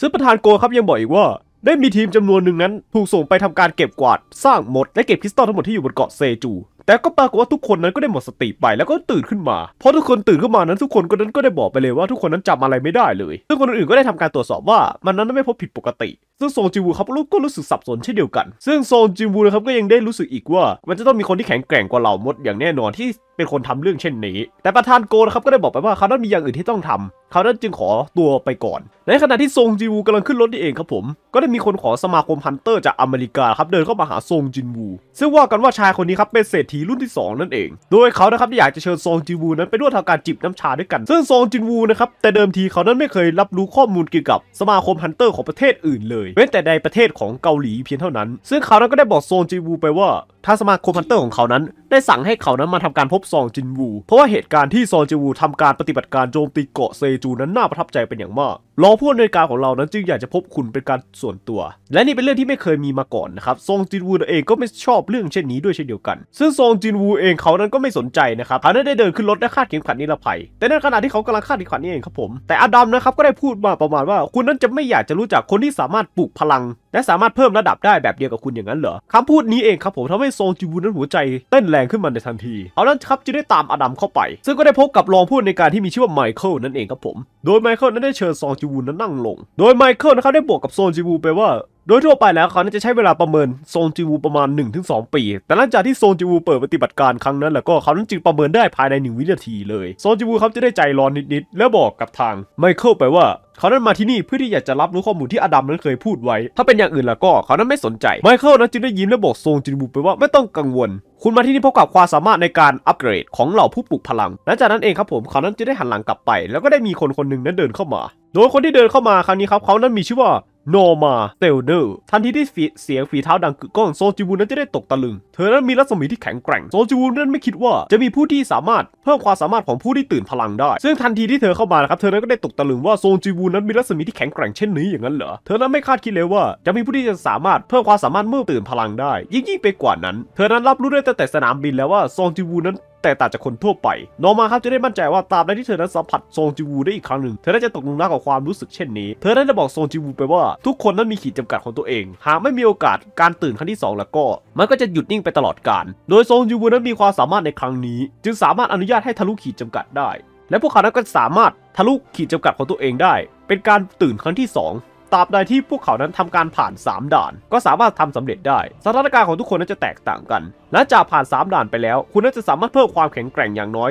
ซึ่งประธานโกครับยังบอกอีกว่า ได้มีทีมจำนวนหนึ่งนั้น ถูกส่งไปทำการเก็บกวาดสร้างหมด และเก็บคริสตัลทั้งหมดที่อยู่บนเกาะเซจูแต่ก็ปรากฏว่าทุกคนนั้นก็ได้หมดสติไปแล้วก็ตื่นขึ้นมาเพราะทุกคนตื่นขึ้นมานั้น ทุกคนก็นั้นก็ได้บอกไปเลยว่า ทุกคนนั้นจำอะไรไม่ได้เลย ซึ่งคนอื่นก็ได้ทำการตรวจสอบว่ามันนั้นไม่พบผิดปกติ ซึ่งโซจิวูครับลูกก็รู้สึกสับสนเช่นเดียวกัน ซึ่งโซจิวูนะครับก็ยังได้รู้สึกอีกว่ามันจะต้องมีคนที่แข็งแกร่งกว่าเรามดอย่างแน่นอนที่เป็นคนทำเรื่องเช่นนี้ แต่ประธานโกนะครับก็ได้บอกไปว่าเขาต้องมีอย่างอื่นที่ต้องทำเขานั้นจึงขอตัวไปก่อน ในขณะที่ซงจินวูกำลังขึ้นรถนี่เองครับผม ก็ได้มีคนขอสมาคมฮันเตอร์จากอเมริกาครับ เดินเข้ามาหาซงจินวู ซึ่งว่ากันว่าชายคนนี้ครับ เป็นเศรษฐีรุ่นที่ 2 นั่นเอง โดยเขานะครับอยากจะเชิญซงจินวูนั้นไปร่วมทำการจิบน้ำชาด้วยกัน ซึ่งซงจินวูนะครับแต่เดิมทีเขานั้นไม่เคยรับรู้ข้อมูลเกี่ยวกับสมาคมฮันเตอร์ของประเทศอื่นเลย เว้นแต่ในประเทศของเกาหลีเพียงเท่านั้น ซึ่งเขานั้นก็ได้บอกซงจินวูไปว่า ถ้าสมาคมฮันเตอร์ของเขานั้น ได้สั่งให้เขานั้นมาทำการพบซงจินวู เพราะว่าเหตุการณ์ที่ซงจินวูทำการปฏิบัติการโจมตีเกาะเซจูนั้นน่าประทับใจเป็นอย่างมากรองผู้อำนวยการของเรานั้นจึงอยากจะพบคุณเป็นการส่วนตัวและนี่เป็นเรื่องที่ไม่เคยมีมาก่อนนะครับซงจินวูเองก็ไม่ชอบเรื่องเช่นนี้ด้วยเช่นเดียวกัน ซึ่งซงจินวูเองเขานั้นก็ไม่สนใจนะครับเขาได้เดินขึ้นรถและคาดเข็มขัดนิรภัย แต่ในขณะที่เขากำลังคาดเข็มขัดนี่เองครับผม แต่อดัมนะครับก็ได้พูดมาประมาณว่าคุณนั้นจะไม่อยากจะรู้จักคนที่สามารถปลูกพลังและสามารถเพิ่มระดับได้แบบเดียวกับคุณอย่างนั้นเหรอคำพูดนี้เองครับผมทำให้ซงจินวูนั้นหัวใจเต้นแรงขึ้นมาในทันที เอานั้นครับจึงได้ตามอดัมเข้าไป ซึ่งก็ได้พบกับรองผู้ในการที่มีชื่อว่าไมเคิลนั่นเองครับผม โดยไมเคิลนั้นได้เชิญซองจจิวูนั้นนั่งลง โดยไมเคิลนะครับ ได้บวกกับโซนจิวูไปว่า โดยทั่วไปแล้วเขาจะใช้เวลาประเมินโซนจิวู ประมาณ1-2ปี แต่หลังจากที่โซนจิวูเปิดปฏิบัติการครั้งนั้นแล้วก็เขานั้นจึงประเมินได้ภายใน 1วินาทีเลย โซนจิวูเขาจะได้ใจร้อนนิดๆ แล้วบอกกับทางไมเคิลไปว่า เขานั้นมาที่นี่เพื่อที่อยากจะรับรู้ข้อมูลที่อดัมนั้นเคยพูดไว้ ถ้าเป็นอย่างอื่นแล้วก็เขานั้นไม่สนใจ ไมเคิลนั้นจึงได้ยิ้มและบอกโซงจินบูไปว่าไม่ต้องกังวล คุณมาที่นี่พบกับความสามารถในการอัปเกรดของเหล่าผู้ปลุกพลังหลังจากนั้นเองครับผมเขานั้นจึงได้หันหลังกลับไป แล้วก็ได้มีคนคนหนึ่งนั้นเดินเข้ามาโดยคนที่เดินเข้ามาครั้งนี้ครับ เขานั้นมีชื่อว่าโนมาเตลเนอร์ทันทีที่เสียงฝีเท้าดังกึกก้องโซจิวูนั้นจะได้ตกตะลึงเธอนั้นมีรัศมีที่แข็งแกร่งโซจิวูนั้นไม่คิดว่าจะมีผู้ที่สามารถเพิ่มความสามารถของผู้ที่ตื่นพลังได้ ซึ่งทันทีที่เธอเข้ามาครับเธอนั้นก็ได้ตกตะลึงว่าโซจิวูนั้นมีรัศมีที่แข็งแกร่งเช่นนี้อย่างนั้นเหรอเธอนั้นไม่คาดคิดเลยว่าจะมีผู้ที่จะสามารถเพิ่มความสามารถเมื่อตื่นพลังได้ ยิ่งยิ่งไปกว่านั้น เธอนั้นรับรู้ได้ตั้งแต่สนามบินแล้วว่าโซจิวูนั้นแตกต่างจากคนทั่วไปโนมาครับจะได้มั่นใจว่าตามใดที่เธอนั้นสัมผัสโซงจิวูได้อีกครั้งหนึ่ง เธอได้จะตกลงนักกับความรู้สึกเช่นนี้เธอได้บอกโซงจิวูไปว่า ทุกคนนั้นมีขีดจำกัดของตัวเอง หากไม่มีโอกาสการตื่นครั้งที่ 2 แล้วก็มันก็จะหยุดนิ่งไปตลอดกาลโดยโซงจิวูนั้นมีความสามารถในครั้งนี้ จึงสามารถอนุญาตให้ทะลุขีดจำกัดได้ และพวกเขานั้นก็สามารถทะลุขีดจำกัดของตัวเองได้ เป็นการตื่นครั้งที่ 2ตราบใดที่พวกเขานั้นทำการผ่าน 3 ด่านก็สามารถทำสำเร็จได้ สถานการณ์ของทุกคนนั้นจะแตกต่างกัน และจากผ่าน 3 ด่านไปแล้วคุณน่าจะสามารถเพิ่มความแข็งแกร่งอย่างน้อย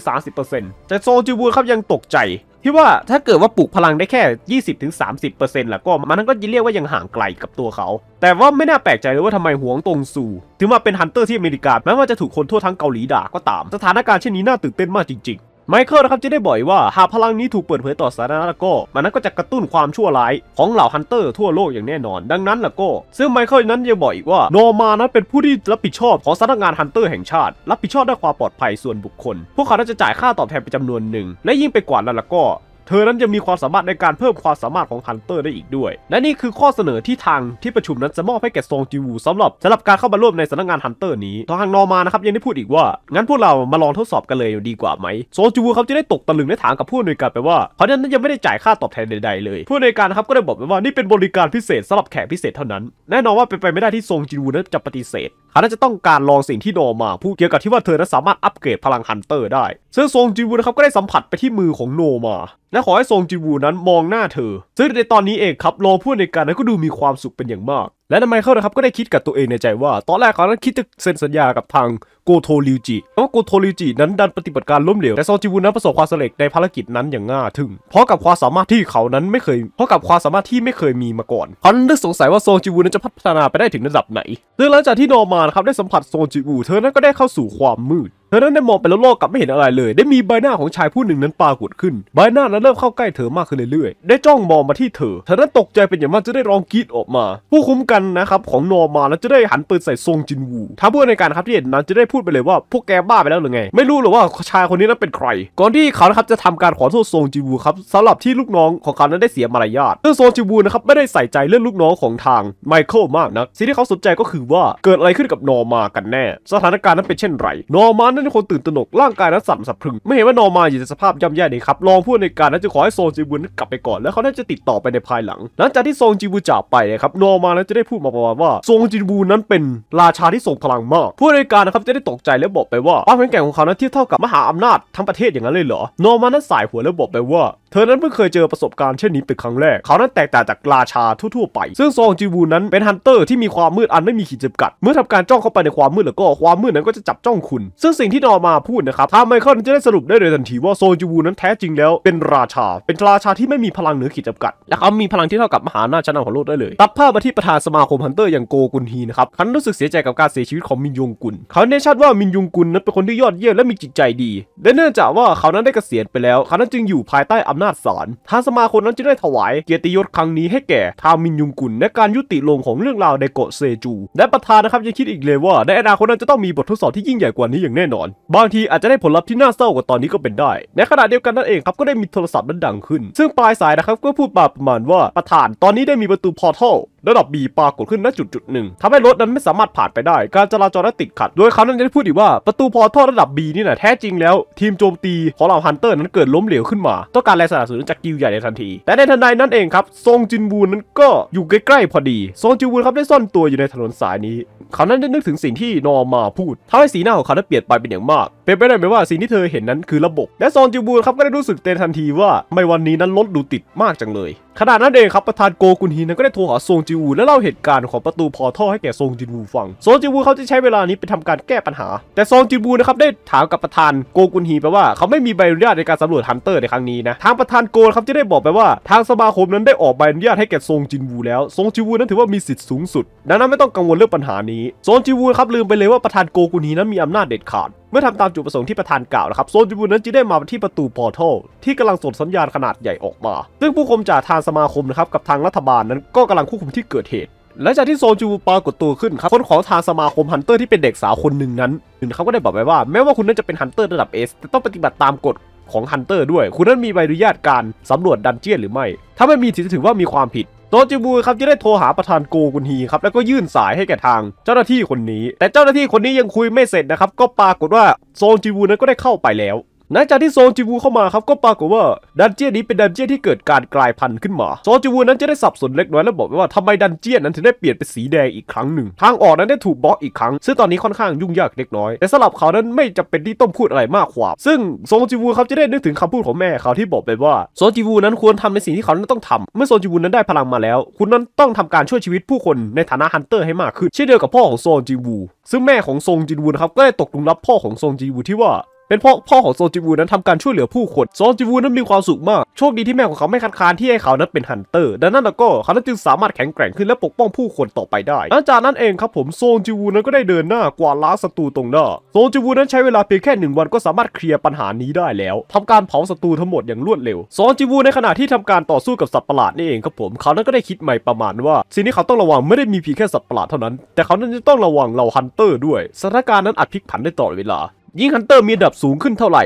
20-30%แต่โซจิวูครับยังตกใจที่ว่าถ้าเกิดว่าปลูกพลังได้แค่ 20-30%ล่ะก็มันก็เรียกว่ายังห่างไกลกับตัวเขา แต่ว่าไม่น่าแปลกใจเลยว่าทำไมหวงตรงซูถึงมาเป็นฮันเตอร์ที่อเมริกาแม้ว่าจะถูกคนทั่วทั้งเกาหลีด่าก็ตาม สถานการณ์เช่นนี้น่าตื่นเต้นมากจริงไมเคิลนะครับจะได้บ่อยว่าหากพลังนี้ถูกเปิดเผยต่อสาธารณะก็มันนั้นก็จะกระตุ้นความชั่วร้ายของเหล่าฮันเตอร์ทั่วโลกอย่างแน่นอน ดังนั้นล่ะก็ซึ่งไมเคิลนั้นจะบ่อยว่าโนมานั้นเป็นผู้ที่รับผิดชอบ ของสำนักงานฮันเตอร์แห่งชาติ รับผิดชอบด้านความปลอดภัยส่วนบุคคล พวกเขาจะจ่ายค่าตอบแทนเป็นจำนวนหนึ่ง และยิ่งไปกว่านั้นล่ะก็เธอนั้นจะมีความสามารถในการเพิ่มความสามารถของฮันเตอร์ได้อีกด้วย และนี่คือข้อเสนอที่ทางที่ประชุมนั้นจะมอบให้แก่ซองจีวูสำหรับสำหรับการเข้ามาร่วมในสำนักงานฮันเตอร์นี้ ทางนอมานะครับยังได้พูดอีกว่า งั้นพวกเรามาลองทดสอบกันเลยดีกว่าไหมองจีวูเขาจะได้ตกตะลึงในถามกับผู้อำนวยการไปว่าเขานั้นยังไม่ได้จ่ายค่าตอบแทนใดๆเลยผู้อำนวยการครับก็ได้บอกไปว่านี่เป็นบริการพิเศษสำหรับแขกพิเศษเท่านั้น แน่นอนว่าเป็นไปไม่ได้ที่ซงจีวูนั้นจะปฏิเสธเขาจะต้องการลองสิ่งที่นอมาพูดเกี่ยวกับที่ว่าเธอนั้นสามารถอัปเกรดพลังฮันเตอร์ได้ซึ่งซงจีวูนะครับก็ได้สัมผัสไปที่มือของโนมาและขอให้ซงจินวูนั้นมองหน้าเธอ ซึ่งในตอนนี้เองครับรองผู้ในการนั้นก็ดูมีความสุขเป็นอย่างมาก และทำไมเขานะครับก็ได้คิดกับตัวเองในใจว่า ตอนแรกเขานั้นคิดจะเซ็นสัญญากับทางโกโทริวจิ แต่ว่าโกโทริวจินั้นดันปฏิบัติการล้มเหลว แต่ซงจิวูนั้นประสบความสำเร็จในภารกิจนั้นอย่างง่าทึ่งเพราะกับความสามารถที่เขานั้นไม่เคย เพราะกับความสามารถที่ไม่เคยมีมาก่อนเขานึกสงสัยว่าซงจิวูนั้นจะพัฒนาไปได้ถึงระดับไหน ซึ่งหลังจากที่โนมานครับได้สัมผัสซงจิวูเธอนั้นก็ได้เข้าสู่ความมืดเธอนั้นได้มองไปรอบๆกลับไม่เห็นอะไรเลย ได้มีใบหน้าของชายผู้หนึ่งนั้นปรากฏขึ้นใบหน้านั้นเริ่มเข้าใกล้เธอมากขึ้นเรื่อย ๆ ได้จ้องมองมาที่เธอเธอนั้นตกใจเป็นอย่างมากจะได้ร้องกรีดออกมา ผู้คุ้มกันนะครับของนอมาแล้วจะได้หันปืนใส่ซงจินวูท้าพู่นในการครับที่เห็นนั้นจะได้พูดไปเลยว่าพวกแกบ้าไปแล้วหรือไง ไม่รู้หรอว่าชายคนนี้นั้นเป็นใคร ก่อนที่เขานะครับจะทำการขอโทษซงจินวูครับสำหรับที่ลูกน้องของเขานั้นได้เสียมารยาทซึ่งงซงจินวูนะครับไม่ได้ใส่ใจเรื่องลูกน้องของทางไมเคิลมากนะสิ่งที่เขาสนใจก็คือว่าเกิดอะไรขึ้นกับนอมากันแน่ สถานการณ์นั้นเป็นเช่นไรนอมานั้นที่คนตื่นตระหนกร่างกายนั้นสั่นสะพรึงไม่เห็นว่านอมาอยู่ในสภาพย่ำแย่นียครับรองผู้ในการนั้นจะขอให้โซนจีบุนกลับไปก่อนแล้วเขาน่าจะติดต่อไปในภายหลัง หลังจากที่โซนจีบุจากไปนะครับนอมานั้นจะได้พูดมาประมาณว่าโซนจีบูนั้นเป็น ราชาที่ทรงพลังมาก ผู้ในการนะครับจะได้ตกใจและบอกไปว่าความแข็งแกร่งของเขานั้นเทียบเท่ากับมหาอำนาจทั้งประเทศอย่างนั้นเลยเหรอนอมานั้นสายหัวแล้วบอกไปว่าเธอนั้นเพิ่งเคยเจอ ประสบการณ์เช่นนี้เป็นครั้งแรก เขานั้นแตกต่างจากราชาทั่วๆ ไป ซึ่งซองจีวูนั้นเป็นฮันเตอร์ที่มีความมืดอันไม่มีขีดจำกัด เมื่อทำการจ้องเข้าไปในความมืดแล้วก็ความมืดนั้นก็จะจับจ้องคุณ ซึ่งสิ่งที่นอมาพูดนะครับทำไมเขาจะได้สรุปได้เลยทันทีว่าซองจีวูนั้นแท้จริงแล้วเป็นราชา เป็นราชาที่ไม่มีพลังเหนือขีดจำกัด และเขามีพลังที่เท่ากับมหานาชนำของโลกได้เลยตัดภาพมาที่ประธานสมาคมฮันเตอร์อย่างโกกุนฮีนะครับเขารู้สึกเสียใจกับการเสียชีวิตของมินยงกุนเขาแน่ชัดว่ามินยงกุนนั้นเป็นคนที่ยอดเยี่ยมและมีจิตใจดี และเนื่องจากว่าเขานั้นได้เกษียณไปแล้วเขานั้นจึงอยู่ภายใต้อำำนาจศาลทางสมาคมนั้นจึงได้ถวาย เกียรติยศครั้งนี้ให้แก่ ทามินยุงกุลในการยุติลงของเรื่องราวในเกาะเซจู และประธานนะครับยังคิดอีกเลยว่า ในอนาคตนั้นจะต้องมีบททดสอบที่ยิ่งใหญ่กว่านี้อย่างแน่นอน บางทีอาจจะได้ผลลัพธ์ที่น่าเศร้ากว่าตอนนี้ก็เป็นได้ ในขณะเดียวกันนั่นเองครับก็ได้มีโทรศัพท์ดังขึ้น ซึ่งปลายสายนะครับก็พูดมาประมาณว่าประธานตอนนี้ได้มีประตูพอร์ทัลระดับ B ปรากฏขึ้นณจุดจุดหนึ่งทำให้รถนั้นไม่สามารถผ่านไปได้ การจราจรติดขัดโดยเขานั้นได้พูดอีกว่าประตูพอท่อระดับ B นี่นะแท้จริงแล้ว ทีมโจมตีของเหล่าฮันเตอร์นั้นเกิดล้มเหลวขึ้นมา ต้องการแรงสนับสนุนจากกิวใหญ่ในทันที แต่ในทันใดนั้นเองครับซงจินวูนนั้นก็อยู่ใกล้ๆพอดีซงจินวูนครับได้ซ่อนตัวอยู่ในถนนสายนี้เขานั้นได้นึกถึงสิ่งที่นอมาพูดทำให้สีหน้าของเขา้เปลี่ยนไปเป็นอย่างมากเป็นไปได้ไหมว่าสิ่งที่เธอเห็นนั้นคือระบบ และซอนจิวบูครับก็ได้รู้สึกเตือนทันทีว่าไม่วันนี้นั้นรถดูติดมากจังเลยขณะนั้นเองครับประธานโกกุนฮีนั้นก็ได้โทรหาซงจิวูและเล่าเหตุการณ์ของประตูพอท่อให้แก่ซงจิวูฟังซงจิวูเขาจะใช้เวลานี้ไปทำการแก้ปัญหา แต่ซงจิวูนะครับได้ถามกับประธานโกกุนฮีไปว่า เขาไม่มีใบอนุญาตในการสำรวจฮันเตอร์ในครั้งนี้นะทางประธานโกครับจะได้บอกไปว่า ทางสมาคมนั้นได้ออกใบอนุญาตให้แก่ซงจิวูแล้วซงจิวูนั้นถือว่ามีสิทธิ์สูงสุดดังนั้นไม่ต้องกังวลเรื่องปัญหานี้ซงจิวูครับลืมไปเลยว่าประธานโกกุนฮีนั้น มีอานาจเด็ดขาดเมื่อทำตามจุดประสงค์ที่ประธานกล่าวนะครับโซนจูบุนั้นจึงได้มาที่ประตูพอร์ทัลที่กำลังส่งสัญญาณขนาดใหญ่ออกมา ซึ่งผู้คุมจากทางสมาคมนะครับกับทางรัฐบาลนั้นก็กำลังควบคุมที่เกิดเหตุหลังจากที่โซนจูบปรากฏตัวขึ้นครับ คนของทางสมาคมฮันเตอร์ที่เป็นเด็กสาวคนหนึ่งนั้น่นเขาก็ได้บอกไว้ว่า แม้ว่าคุณนั้นจะเป็นฮันเตอร์ระดับเอสแต่ต้องปฏิบัติตามกฎของฮันเตอร์ด้วย คุณนั้นมีใบอนุญาตการสำรวจดันเจี้ยนหรือไม่ถ้าไม่มีถือว่ามีความผิดโตจิบูครับจะได้โทรหาประธานโกกุนฮีครับ แล้วก็ยื่นสายให้แก่ทาง เจ้าหน้าที่คนนี้ แต่เจ้าหน้าที่คนนี้ยังคุยไม่เสร็จนะครับ ก็ปรากฏว่าโซนจิบูนั้นก็ได้เข้าไปแล้วหลังจากที่โซจิวูเข้ามาครับก็ปรากฏว่าดันเจี้ยนนี้เป็นดันเจี้ยนที่เกิดการกลายพันธุ์ขึ้นมาโซจิวูนั้นจะได้สับสนเล็กน้อยแล้วบอกว่าทำไมดันเจี้ยนนั้นถึงได้เปลี่ยนเป็นสีแดงอีกครั้งหนึ่งทางออกนั้นได้ถูกบล็อกอีกครั้งซึ่งตอนนี้ค่อนข้างยุ่งยากเล็กน้อยแต่สำหรับเขานั้นไม่จำเป็นที่ต้องพูดอะไรมากกว่าซึ่งโซจิวูครับจะได้นึกถึงคำพูดของแม่เขาที่บอกไปว่าโซจิวูนั้นควรทำในสิ่งที่เขานั้นต้องทำเมื่อโซจิวูนั้นได้พลังมาแล้ว คุณนั้นต้องทำการช่วยชีวิตผู้คนในฐานะฮันเตอร์ให้มากขึ้นเช่นเดียวกับพ่อของโซจิวูซึ่งแม่ของซจิวูครับก็ได้ตกลรับพ่อของซจิวูที่ว่าเป็นเพราะพ่อของโซจิวูนั้นทำการช่วยเหลือผู้คน โซจิวูนั้นมีความสุขมาก โชคดีที่แม่ของเขา ไม่คัดค้าน ที่ให้เขานั้นเป็นฮันเตอร์ ดังนั้นแล้วก็เขาจึงสามารถแข็งแกร่งขึ้นและปกป้องผู้คนต่อไปได้ หลังจากนั้นเองครับผม โซจิวูนั้นก็ได้เดินหน้ากวาดล้างศัตรูตรงหน้า โซจิวูนั้นใช้เวลาเพียงแค่หนึ่งวันก็สามารถเคลียร์ปัญหานี้ได้แล้ว ทำการเผาศัตรูทั้งหมดอย่างรวดเร็ว โซจิวูในขณะที่ทำการต่อสู้กับสัตว์ประหลาดนี่เองครับผม เขานั้นก็ได้คิดใหม่ประมาณว่า สิ่งที่เขาต้องระวังไม่ได้มีเพียงแค่สัตว์ประหลาดเท่านั้น แต่เขานั้นจะต้องระวังเหล่าฮันเตอร์ด้วยสถานการณ์นั้นอาจพลิกผันได้ตลอดเวลายิ่งฮันเตอร์มีดับสูงขึ้นเท่าไหร่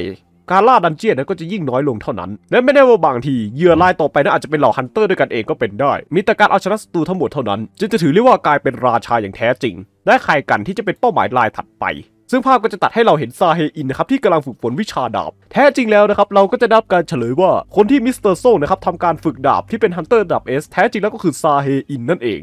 การล่าดันเจียนก็จะยิ่งน้อยลงเท่านั้น และไม่แน่ว่าบางทีเหยื่อรายต่อไปนั้นอาจจะเป็นเหล่าฮันเตอร์ด้วยกันเองก็เป็นได้ มีแต่การเอาชนะศัตรูทั้งหมดเท่านั้นจึงจะถือเรียกว่ากลายเป็นราชาอย่างแท้จริงและใครกันที่จะเป็นเป้าหมายลายถัดไป ซึ่งภาพก็จะตัดให้เราเห็นซาเฮอินนะครับที่กำลังฝึกฝนวิชาดาบ แท้จริงแล้วนะครับเราก็จะได้รับการเฉลยว่าคนที่มิสเตอร์โซ่นะครับทำการฝึกดาบที่เป็นฮันเตอร์ดาบเอสแท้จริงแล้วก็คือซาเฮอินนั่นเอง